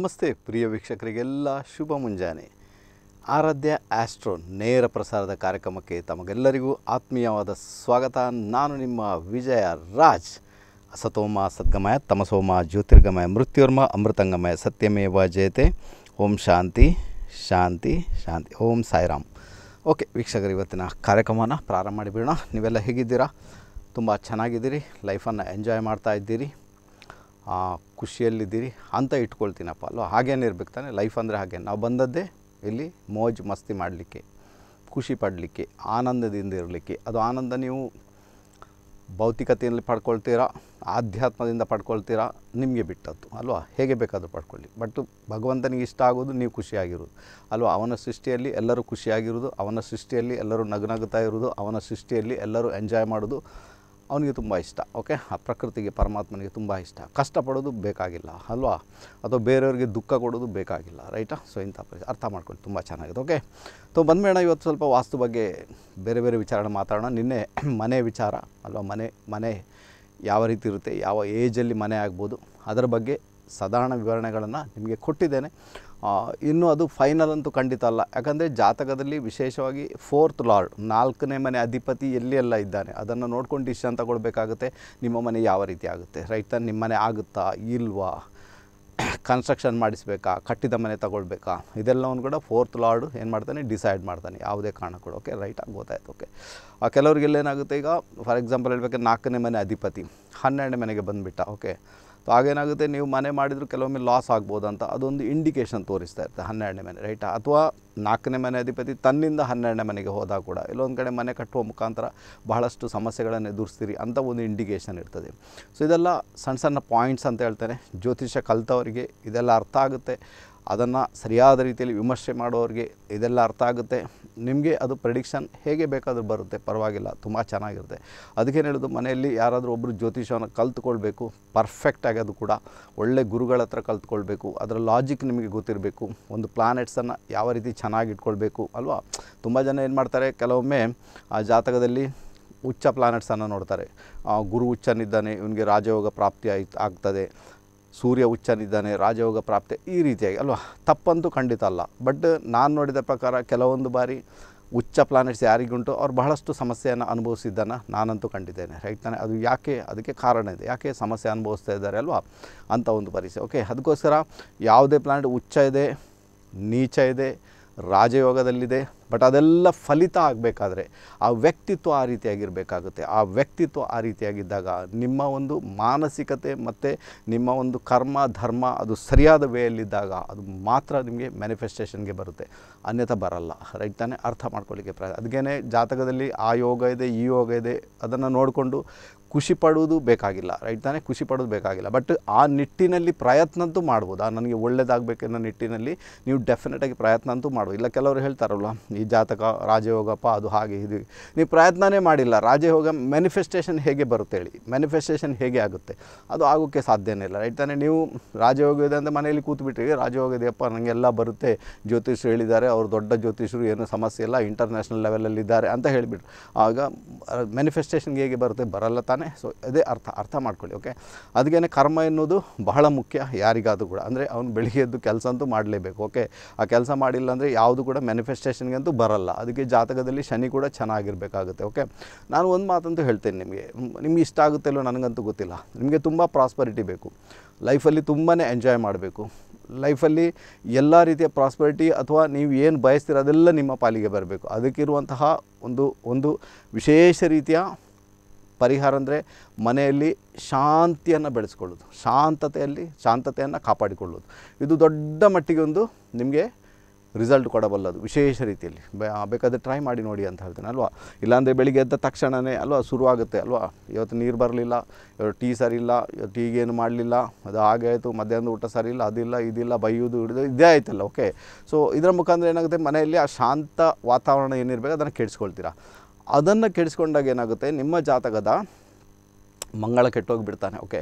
ನಮಸ್ತೆ ಪ್ರಿಯ ವೀಕ್ಷಕರಿಗೆಲ್ಲ ಶುಭ ಮುಂಜಾನೆ ಆರಾಧ್ಯ ಆಸ್ಟ್ರೋ ನೇರ ಪ್ರಸಾರದ ಕಾರ್ಯಕ್ರಮಕ್ಕೆ ತಮಗೆಲ್ಲರಿಗೂ ಆತ್ಮೀಯವಾದ ಸ್ವಾಗತ ನಾನು ನಿಮ್ಮ ವಿಜಯ ರಾಜ್ ಅಸತೋಮ ಸದ್ಗಮಯ ತಮಸೋಮ ಜ್ಯೋತಿರ್ಗಮಯ ಮೃತ್ಯೋರ್ಮ ಅಮೃತಂಗಮಯ ಸತ್ಯಮೇವ ಜಯತೆ ಓಂ ಶಾಂತಿ ಶಾಂತಿ ಶಾಂತಿ ಓಂ ಸಾಯಿರಾಮ್ ಓಕೆ ವೀಕ್ಷಕರು ಇವತ್ತಿನ ಕಾರ್ಯಕ್ರಮನ ಪ್ರಾರಂಭ ಮಾಡಿಬಿಡೋಣ ನೀವೆಲ್ಲ ಹೇಗಿದ್ದೀರಾ ತುಂಬ ಚೆನ್ನಾಗಿದ್ದೀರಿ ಲೈಫನ್ನು ಎಂಜಾಯ್ ಮಾಡ್ತಾ ಇದ್ದೀರಿ ಖುಷಿಯಲ್ಲಿದ್ದೀರಿ ಅಂತ ಇಟ್ಕೊಳ್ತೀನಪ್ಪ ಅಲ್ವ ಹಾಗೇನೇ ಇರ್ಬೇಕು ತಾನೆ ಲೈಫ್ ಅಂದರೆ ಹಾಗೆ ನಾವು ಬಂದದ್ದೇ ಇಲ್ಲಿ ಮೋಜ್ ಮಸ್ತಿ ಮಾಡಲಿಕ್ಕೆ ಖುಷಿ ಪಡಲಿಕ್ಕೆ ಆನಂದದಿಂದ ಇರಲಿಕ್ಕೆ ಅದು ಆನಂದ ನೀವು ಭೌತಿಕತೆಯಲ್ಲಿ ಪಡ್ಕೊಳ್ತೀರಾ ಆಧ್ಯಾತ್ಮದಿಂದ ಪಡ್ಕೊಳ್ತೀರಾ ನಿಮಗೆ ಬಿಟ್ಟದ್ದು ಅಲ್ವಾ ಹೇಗೆ ಬೇಕಾದರೂ ಪಡ್ಕೊಳ್ಳಿ ಬಟ್ ಭಗವಂತನಿಗೆ ಇಷ್ಟ ಆಗೋದು ನೀವು ಖುಷಿಯಾಗಿರೋದು ಅಲ್ವಾ ಅವನ ಸೃಷ್ಟಿಯಲ್ಲಿ ಎಲ್ಲರೂ ಖುಷಿಯಾಗಿರೋದು ಅವನ ಸೃಷ್ಟಿಯಲ್ಲಿ ಎಲ್ಲರೂ ನಗನಗುತ್ತಾ ಇರೋದು ಅವನ ಸೃಷ್ಟಿಯಲ್ಲಿ ಎಲ್ಲರೂ ಎಂಜಾಯ್ ಮಾಡೋದು ಅವನಿಗೆ ತುಂಬ ಇಷ್ಟ ಓಕೆ ಆ ಪ್ರಕೃತಿಗೆ ಪರಮಾತ್ಮನಿಗೆ ತುಂಬ ಇಷ್ಟ ಕಷ್ಟಪಡೋದು ಬೇಕಾಗಿಲ್ಲ ಅಲ್ವಾ ಅಥವಾ ಬೇರೆಯವ್ರಿಗೆ ದುಃಖ ಕೊಡೋದು ಬೇಕಾಗಿಲ್ಲ ರೈಟಾ ಸೊ ಇಂಥ ಪರಿಸ್ಥಿತಿ ಅರ್ಥ ಮಾಡ್ಕೊಳ್ಳಿ ತುಂಬ ಚೆನ್ನಾಗಿದೆ ಓಕೆ ಸೊ ಬಂದಮೇಣ ಇವತ್ತು ಸ್ವಲ್ಪ ವಾಸ್ತು ಬಗ್ಗೆ ಬೇರೆ ಬೇರೆ ವಿಚಾರನ ಮಾತಾಡೋಣ ನಿನ್ನೆ ಮನೆ ವಿಚಾರ ಅಲ್ವಾ ಮನೆ ಮನೆ ಯಾವ ರೀತಿ ಇರುತ್ತೆ ಯಾವ ಏಜಲ್ಲಿ ಮನೆ ಆಗ್ಬೋದು ಅದರ ಬಗ್ಗೆ ಸಾಧಾರಣ ವಿವರಣೆಗಳನ್ನು ನಿಮಗೆ ಕೊಟ್ಟಿದ್ದೇನೆ ಇನ್ನು ಅದು ಫೈನಲ್ ಅಂತೂ ಖಂಡಿತ ಅಲ್ಲ ಯಾಕಂದರೆ ಜಾತಕದಲ್ಲಿ ವಿಶೇಷವಾಗಿ ಫೋರ್ತ್ ಲಾರ್ಡ್ ನಾಲ್ಕನೇ ಮನೆ ಅಧಿಪತಿ ಎಲ್ಲಿ ಎಲ್ಲ ಇದ್ದಾನೆ ಅದನ್ನು ನೋಡ್ಕೊಂಡು ಡಿಸಿಷನ್ ತಗೊಳ್ಬೇಕಾಗುತ್ತೆ ನಿಮ್ಮ ಮನೆ ಯಾವ ರೀತಿ ಆಗುತ್ತೆ ರೈಟ್ ನಿಮ್ಮ ಮನೆ ಆಗುತ್ತಾ ಇಲ್ವಾ ಕನ್ಸ್ಟ್ರಕ್ಷನ್ ಮಾಡಿಸ್ಬೇಕಾ ಕಟ್ಟಿದ ಮನೆ ತಗೊಳ್ಬೇಕಾ ಇದೆಲ್ಲವನ್ನು ಕೂಡ ಫೋರ್ತ್ ಲಾರ್ಡು ಏನು ಮಾಡ್ತಾನೆ ಡಿಸೈಡ್ ಮಾಡ್ತಾನೆ ಯಾವುದೇ ಕಾರಣ ಕೂಡ ಓಕೆ ಆಗಿ ಗೊತ್ತಾಯ್ತು ಓಕೆ ಆ ಕೆಲವ್ರಿಗೆಲ್ಲೇನಾಗುತ್ತೆ ಈಗ ಫಾರ್ ಎಕ್ಸಾಂಪಲ್ ಹೇಳ್ಬೇಕು ನಾಲ್ಕನೇ ಮನೆ ಅಧಿಪತಿ ಹನ್ನೆರಡನೇ ಮನೆಗೆ ಬಂದುಬಿಟ್ಟ ಓಕೆ ಸೊ ಆಗೇನಾಗುತ್ತೆ ನೀವು ಮನೆ ಮಾಡಿದರೂ ಕೆಲವೊಮ್ಮೆ ಲಾಸ್ ಆಗ್ಬೋದು ಅಂತ ಅದೊಂದು ಇಂಡಿಕೇಶನ್ ತೋರಿಸ್ತಾ ಇರ್ತದೆ ಹನ್ನೆರಡನೇ ಮನೆ ರೈಟ್ ಅಥವಾ ನಾಲ್ಕನೇ ಮನೆ ಅಧಿಪತಿ ತನ್ನಿಂದ ಹನ್ನೆರಡನೇ ಮನೆಗೆ ಹೋದಾಗ ಕೂಡ ಇಲ್ಲೊಂದು ಕಡೆ ಮನೆ ಕಟ್ಟುವ ಮುಖಾಂತರ ಬಹಳಷ್ಟು ಸಮಸ್ಯೆಗಳನ್ನು ಎದುರಿಸ್ತೀರಿ ಅಂತ ಒಂದು ಇಂಡಿಕೇಷನ್ ಇರ್ತದೆ ಸೊ ಇದೆಲ್ಲ ಸಣ್ಣ ಸಣ್ಣ ಪಾಯಿಂಟ್ಸ್ ಅಂತ ಹೇಳ್ತಾರೆ ಜ್ಯೋತಿಷ್ಯ ಕಲಿತವರಿಗೆ ಇದೆಲ್ಲ ಅರ್ಥ ಆಗುತ್ತೆ ಅದನ್ನು ಸರಿಯಾದ ರೀತಿಯಲ್ಲಿ ವಿಮರ್ಶೆ ಮಾಡೋರಿಗೆ ಇದೆಲ್ಲ ಅರ್ಥ ಆಗುತ್ತೆ ನಿಮಗೆ ಅದು ಪ್ರೆಡಿಕ್ಷನ್ ಹೇಗೆ ಬೇಕಾದರೂ ಬರುತ್ತೆ ಪರವಾಗಿಲ್ಲ ತುಂಬ ಚೆನ್ನಾಗಿರುತ್ತೆ ಅದಕ್ಕೇನು ಹೇಳೋದು ಮನೆಯಲ್ಲಿ ಯಾರಾದರೂ ಒಬ್ಬರು ಜ್ಯೋತಿಷವನ್ನು ಕಲ್ತ್ಕೊಳ್ಬೇಕು ಪರ್ಫೆಕ್ಟಾಗಿ ಅದು ಕೂಡ ಒಳ್ಳೆ ಗುರುಗಳ ಹತ್ರ ಕಲ್ತ್ಕೊಳ್ಬೇಕು ಅದರ ಲಾಜಿಕ್ ನಿಮಗೆ ಗೊತ್ತಿರಬೇಕು ಒಂದು ಪ್ಲಾನೆಟ್ಸನ್ನು ಯಾವ ರೀತಿ ಚೆನ್ನಾಗಿಟ್ಕೊಳ್ಬೇಕು ಅಲ್ವಾ ತುಂಬ ಜನ ಏನು ಮಾಡ್ತಾರೆ ಕೆಲವೊಮ್ಮೆ ಆ ಜಾತಕದಲ್ಲಿ ಉಚ್ಚ ಪ್ಲಾನೆಟ್ಸನ್ನು ನೋಡ್ತಾರೆ ಗುರು ಹುಚ್ಚನಿದ್ದಾನೆ ಇವನಿಗೆ ರಾಜಯೋಗ ಪ್ರಾಪ್ತಿ ಆಯ್ತು ಆಗ್ತದೆ ಸೂರ್ಯ ಹುಚ್ಚನಿದ್ದಾನೆ ರಾಜಯೋಗ ಪ್ರಾಪ್ತಿ ಈ ರೀತಿಯಾಗಿ ಅಲ್ವಾ ತಪ್ಪಂತೂ ಖಂಡಿತ ಅಲ್ಲ ಬಟ್ ನಾನು ನೋಡಿದ ಪ್ರಕಾರ ಕೆಲವೊಂದು ಬಾರಿ ಉಚ್ಚ ಪ್ಲಾನೆಟ್ಸ್ ಯಾರಿಗುಂಟು ಅವ್ರು ಬಹಳಷ್ಟು ಸಮಸ್ಯೆಯನ್ನು ಅನುಭವಿಸಿದ್ದನ್ನು ನಾನಂತೂ ಕಂಡಿದ್ದೇನೆ ರೈಟ್ ತಾನೆ ಅದು ಯಾಕೆ ಅದಕ್ಕೆ ಕಾರಣ ಇದೆ ಯಾಕೆ ಸಮಸ್ಯೆ ಅನುಭವಿಸ್ತಾ ಇದ್ದಾರೆ ಅಲ್ವಾ ಅಂತ ಒಂದು ಪರಿಸ್ಥಿತಿ ಓಕೆ ಅದಕ್ಕೋಸ್ಕರ ಯಾವುದೇ ಪ್ಲಾನೆಟ್ ಉಚ್ಚ ಇದೆ ನೀಚ ಇದೆ ರಾಜಯೋಗದಲ್ಲಿದೆ ಬಟ್ ಅದೆಲ್ಲ ಫಲಿತ ಆಗಬೇಕಾದ್ರೆ ಆ ವ್ಯಕ್ತಿತ್ವ ಆ ರೀತಿಯಾಗಿರಬೇಕಾಗುತ್ತೆ ಆ ವ್ಯಕ್ತಿತ್ವ ಆ ರೀತಿಯಾಗಿದ್ದಾಗ ನಿಮ್ಮ ಒಂದು ಮಾನಸಿಕತೆ ಮತ್ತು ನಿಮ್ಮ ಒಂದು ಕರ್ಮ ಧರ್ಮ ಅದು ಸರಿಯಾದ ವೇಯಲ್ಲಿದ್ದಾಗ ಅದು ಮಾತ್ರ ನಿಮಗೆ ಮ್ಯಾನಿಫೆಸ್ಟೇಷನ್ಗೆ ಬರುತ್ತೆ ಅನ್ಯಥ ಬರಲ್ಲ ರೈಟ್ ತಾನೇ ಅರ್ಥ ಮಾಡ್ಕೊಳ್ಳಿಕ್ಕೆ ಪ್ರಯತ್ನ ಅದಕ್ಕೇ ಜಾತಕದಲ್ಲಿ ಆ ಯೋಗ ಇದೆ ಈ ಯೋಗ ಇದೆ ಅದನ್ನು ನೋಡಿಕೊಂಡು ಖುಷಿ ಪಡುವುದು ಬೇಕಾಗಿಲ್ಲ ರೈಟ್ ತಾನೇ ಖುಷಿ ಪಡೋದು ಬೇಕಾಗಿಲ್ಲ ಬಟ್ ಆ ನಿಟ್ಟಿನಲ್ಲಿ ಪ್ರಯತ್ನಂತೂ ಮಾಡ್ಬೋದು ಆ ನನಗೆ ಒಳ್ಳೇದಾಗಬೇಕೆನ್ನೋ ನಿಟ್ಟಿನಲ್ಲಿ ನೀವು ಡೆಫಿನೆಟಾಗಿ ಪ್ರಯತ್ನ ಅಂತೂ ಮಾಡ್ಬೋದು ಇಲ್ಲ ಕೆಲವರು ಹೇಳ್ತಾರಲ್ಲ ಈ ಜಾತಕ ರಾಜಯೋಗಪ್ಪ ಅದು ಹಾಗೆ ಇದು ನೀವು ಪ್ರಯತ್ನನೇ ಮಾಡಿಲ್ಲ ರಾಜಯೋಗ ಮ್ಯಾನಿಫೆಸ್ಟೇಷನ್ ಹೇಗೆ ಬರುತ್ತೆ ಹೇಳಿ ಮ್ಯಾನಿಫೆಸ್ಟೇಷನ್ ಹೇಗೆ ಆಗುತ್ತೆ ಅದು ಆಗೋಕ್ಕೆ ಸಾಧ್ಯನೇ ಇಲ್ಲ ರೈಟ್ ತಾನೇ ನೀವು ರಾಜಯೋಗ ಇದೆ ಅಂತ ಮನೆಯಲ್ಲಿ ಕೂತ್ಬಿಟ್ಟಿರಿ ರಾಜಯೋಗ ಇದೆಯಪ್ಪ ನನಗೆಲ್ಲ ಬರುತ್ತೆ ಜ್ಯೋತಿಷ್ರು ಹೇಳಿದ್ದಾರೆ ಅವರು ದೊಡ್ಡ ಜ್ಯೋತಿಷರು ಏನೂ ಸಮಸ್ಯೆ ಇಲ್ಲ ಇಂಟರ್ನ್ಯಾಷನಲ್ ಇದ್ದಾರೆ ಅಂತ ಹೇಳಿಬಿಟ್ರು ಆಗ ಮ್ಯಾನಿಫೆಸ್ಟೇಷನ್ಗೆ ಹೇಗೆ ಬರುತ್ತೆ ಬರಲ್ಲ ತಾನೆ ಸೊ ಅದೇ ಅರ್ಥ ಅರ್ಥ ಮಾಡ್ಕೊಳ್ಳಿ ಓಕೆ ಅದಕ್ಕೇನೆ ಕರ್ಮ ಎನ್ನುವುದು ಬಹಳ ಮುಖ್ಯ ಯಾರಿಗಾದರೂ ಕೂಡ ಅಂದರೆ ಅವ್ನು ಬೆಳಿಗ್ಗೆ ಎದ್ದು ಕೆಲಸ ಅಂತೂ ಮಾಡಲೇಬೇಕು ಓಕೆ ಆ ಕೆಲಸ ಮಾಡಿಲ್ಲ ಅಂದರೆ ಯಾವುದು ಕೂಡ ಮ್ಯಾನಿಫೆಸ್ಟೇಷನ್ಗಂತೂ ಬರಲ್ಲ ಅದಕ್ಕೆ ಜಾತಕದಲ್ಲಿ ಶನಿ ಕೂಡ ಚೆನ್ನಾಗಿರಬೇಕಾಗುತ್ತೆ ಓಕೆ ನಾನು ಒಂದು ಮಾತಂತೂ ಹೇಳ್ತೇನೆ ನಿಮಗೆ ನಿಮ್ಗೆ ಇಷ್ಟ ಆಗುತ್ತೆ ಅಲ್ಲೋ ನನಗಂತೂ ಗೊತ್ತಿಲ್ಲ ನಿಮಗೆ ತುಂಬ ಪ್ರಾಸ್ಪರಿಟಿ ಬೇಕು ಲೈಫಲ್ಲಿ ತುಂಬಾ ಎಂಜಾಯ್ ಮಾಡಬೇಕು ಲೈಫಲ್ಲಿ ಎಲ್ಲ ರೀತಿಯ ಪ್ರಾಸ್ಪರಿಟಿ ಅಥವಾ ನೀವು ಏನು ಬಯಸ್ತೀರ ಅದೆಲ್ಲ ನಿಮ್ಮ ಪಾಲಿಗೆ ಬರಬೇಕು ಅದಕ್ಕಿರುವಂತಹ ಒಂದು ಒಂದು ವಿಶೇಷ ರೀತಿಯ ಪರಿಹಾರ ಅಂದರೆ ಮನೆಯಲ್ಲಿ ಶಾಂತಿಯನ್ನು ಬೆಳೆಸ್ಕೊಳ್ಳೋದು ಶಾಂತತೆಯಲ್ಲಿ ಶಾಂತತೆಯನ್ನು ಕಾಪಾಡಿಕೊಳ್ಳೋದು ಇದು ದೊಡ್ಡ ಮಟ್ಟಿಗೆ ಒಂದು ನಿಮಗೆ ರಿಸಲ್ಟ್ ಕೊಡಬಲ್ಲದು ವಿಶೇಷ ರೀತಿಯಲ್ಲಿ ಬೇಕಾದರೆ ಟ್ರೈ ಮಾಡಿ ನೋಡಿ ಅಂತ ಹೇಳ್ತೇನೆ ಅಲ್ವಾ ಇಲ್ಲಾಂದರೆ ಬೆಳಿಗ್ಗೆ ಎದ್ದ ತಕ್ಷಣವೇ ಅಲ್ವಾ ಶುರುವಾಗುತ್ತೆ ಅಲ್ವಾ ಇವತ್ತು ನೀರು ಬರಲಿಲ್ಲ ಟೀ ಸರಿಯಿಲ್ಲ ಟೀಗೇನು ಮಾಡಲಿಲ್ಲ ಅದು ಹಾಗೆ ಆಯಿತು ಮಧ್ಯಾಹ್ನದ ಊಟ ಇಲ್ಲ ಅದಿಲ್ಲ ಇದಿಲ್ಲ ಬೈಯೋದು ಹಿಡಿದು ಇದೇ ಆಯ್ತಲ್ಲ ಓಕೆ ಸೊ ಇದರ ಮುಖಾಂತರ ಏನಾಗುತ್ತೆ ಮನೆಯಲ್ಲಿ ಆ ಶಾಂತ ವಾತಾವರಣ ಏನಿರಬೇಕು ಅದನ್ನು ಕೆಡಿಸ್ಕೊಳ್ತೀರಾ ಅದನ್ನು ಕೆಡಿಸ್ಕೊಂಡಾಗ ಏನಾಗುತ್ತೆ ನಿಮ್ಮ ಜಾತಕದ ಮಂಗಳ ಕೆಟ್ಟೋಗಿಬಿಡ್ತಾನೆ ಓಕೆ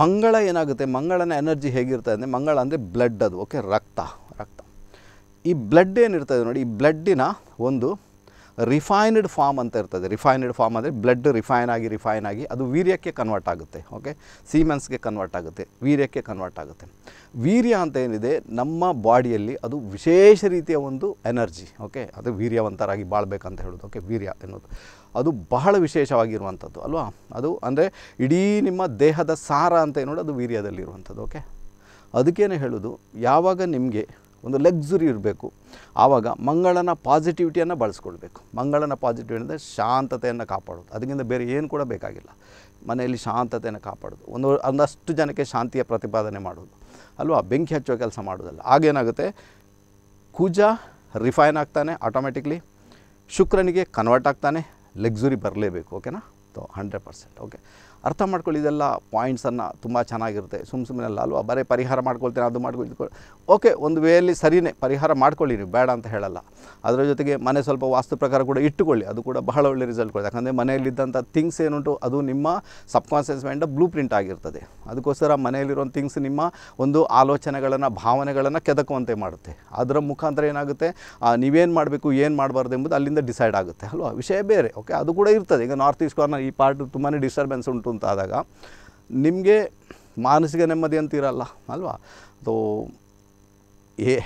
ಮಂಗಳ ಏನಾಗುತ್ತೆ ಮಂಗಳನ ಎನರ್ಜಿ ಹೇಗಿರ್ತದೆ ಅಂದರೆ ಮಂಗಳ ಅಂದರೆ ಬ್ಲಡ್ ಅದು ಓಕೆ ರಕ್ತ ರಕ್ತ ಈ ಬ್ಲಡ್ ಏನಿರ್ತದೆ ನೋಡಿ ಈ ಬ್ಲಡ್ಡಿನ ಒಂದು ರಿಫೈನ್ಡ್ ಫಾರ್ಮ್ ಅಂತ ಇರ್ತದೆ ರಿಫೈನ್ಡ್ ಫಾರ್ಮ್ ಅಂದರೆ ಬ್ಲಡ್ ರಿಫೈನ್ ಆಗಿ ರಿಫೈನ್ ಆಗಿ ಅದು ವೀರ್ಯಕ್ಕೆ ಕನ್ವರ್ಟ್ ಆಗುತ್ತೆ ಓಕೆ ಸೀಮೆನ್ಸ್ಗೆ ಕನ್ವರ್ಟ್ ಆಗುತ್ತೆ ವೀರ್ಯಕ್ಕೆ ಕನ್ವರ್ಟ್ ಆಗುತ್ತೆ ವೀರ್ಯ ಅಂತ ಏನಿದೆ ನಮ್ಮ ಬಾಡಿಯಲ್ಲಿ ಅದು ವಿಶೇಷ ರೀತಿಯ ಒಂದು ಎನರ್ಜಿ ಓಕೆ ಅದು ವೀರ್ಯವಂತರಾಗಿ ಬಾಳ್ಬೇಕಂತ ಹೇಳೋದು ಓಕೆ ವೀರ್ಯ ಎನ್ನುವುದು ಅದು ಬಹಳ ವಿಶೇಷವಾಗಿರುವಂಥದ್ದು ಅಲ್ವಾ ಅದು ಅಂದರೆ ಇಡೀ ನಿಮ್ಮ ದೇಹದ ಸಾರ ಅಂತ ಏನೋಡು ಅದು ವೀರ್ಯದಲ್ಲಿರುವಂಥದ್ದು ಓಕೆ ಅದಕ್ಕೇನೆ ಹೇಳೋದು ಯಾವಾಗ ನಿಮಗೆ ಒಂದು ಲಗ್ಸುರಿ ಇರಬೇಕು ಆವಾಗ ಮಂಗಳನ ಪಾಸಿಟಿವಿಟಿಯನ್ನು ಬಳಸ್ಕೊಳ್ಬೇಕು ಮಂಗಳನ ಪಾಸಿಟಿವ್ ಅಂದರೆ ಶಾಂತತೆಯನ್ನು ಕಾಪಾಡೋದು ಅದಕ್ಕಿಂತ ಬೇರೆ ಏನು ಕೂಡ ಬೇಕಾಗಿಲ್ಲ ಮನೆಯಲ್ಲಿ ಶಾಂತತೆಯನ್ನು ಕಾಪಾಡೋದು ಒಂದು ಒಂದಷ್ಟು ಜನಕ್ಕೆ ಶಾಂತಿಯ ಪ್ರತಿಪಾದನೆ ಮಾಡೋದು ಅಲ್ವಾ ಬೆಂಕಿ ಹಚ್ಚುವ ಕೆಲಸ ಮಾಡೋದಲ್ಲ ಆಗೇನಾಗುತ್ತೆ ಕುಜ ರಿಫೈನ್ ಆಗ್ತಾನೆ ಆಟೋಮೆಟಿಕ್ಲಿ ಶುಕ್ರನಿಗೆ ಕನ್ವರ್ಟ್ ಆಗ್ತಾನೆ ಲಗ್ಸುರಿ ಬರಲೇಬೇಕು ಓಕೆನಾ ಹಂಡ್ರೆಡ್ ಪರ್ಸೆಂಟ್ ಓಕೆ ಅರ್ಥ ಮಾಡ್ಕೊಳ್ಳಿ ಇದೆಲ್ಲ ಪಾಯಿಂಟ್ಸನ್ನು ತುಂಬ ಚೆನ್ನಾಗಿರುತ್ತೆ ಸುಮ್ಮ ಸುಮ್ಮನೆಲ್ಲ ಅಲ್ವಾ ಬರೀ ಪರಿಹಾರ ಮಾಡ್ಕೊಳ್ತೇನೆ ಅದು ಮಾಡ್ಕೊಳ್ತೀವಿ ಓಕೆ ಒಂದು ವೇಯಲ್ಲಿ ಸರಿಯೇ ಪರಿಹಾರ ಮಾಡ್ಕೊಳ್ಳಿ ನೀವು ಬೇಡ ಅಂತ ಹೇಳಲ್ಲ ಅದರ ಜೊತೆಗೆ ಮನೆ ಸ್ವಲ್ಪ ವಾಸ್ತು ಪ್ರಕಾರ ಕೂಡ ಇಟ್ಟುಕೊಳ್ಳಿ ಅದು ಕೂಡ ಬಹಳ ಒಳ್ಳೆ ರಿಸಲ್ಟ್ ಕೊಡುತ್ತೆ ಯಾಕಂದರೆ ಮನೆಯಲ್ಲಿದ್ದಂಥ ಥಿಂಗ್ಸ್ ಏನುಂಟು ಅದು ನಿಮ್ಮ ಸಬ್ಕಾನ್ಷಿಯಸ್ ಮೈಂಡ್ ಬ್ಲೂ ಪ್ರಿಂಟ್ ಆಗಿರ್ತದೆ ಅದಕ್ಕೋಸ್ಕರ ಮನೆಯಲ್ಲಿರೋ ಥಿಂಗ್ಸ್ ನಿಮ್ಮ ಒಂದು ಆಲೋಚನೆಗಳನ್ನು ಭಾವನೆಗಳನ್ನು ಕೆದಕುವಂತೆ ಮಾಡುತ್ತೆ ಅದರ ಮುಖಾಂತರ ಏನಾಗುತ್ತೆ ನೀವೇನು ಮಾಡಬೇಕು ಏನು ಮಾಡಬಾರ್ದು ಎಂಬುದು ಅಲ್ಲಿಂದ ಡಿಸೈಡ್ ಆಗುತ್ತೆ ಅಲ್ವಾ ವಿಷಯ ಬೇರೆ ಓಕೆ ಅದು ಕೂಡ ಇರ್ತದೆ ಈಗ ನಾರ್ತ್ ಈಸ್ಟ್ ಕಾರ್ನರ್ ಈ ಪಾರ್ಟ್ ತುಂಬಾ ಡಿಸ್ಟರ್ಬೆನ್ಸ್ ಉಂಟು ಅಂತಾದಾಗ ನಿಮಗೆ ಮಾನಸಿಕ ನೆಮ್ಮದಿ ಅಂತ ಇರಲ್ಲ ಅಲ್ವಾ ಅದು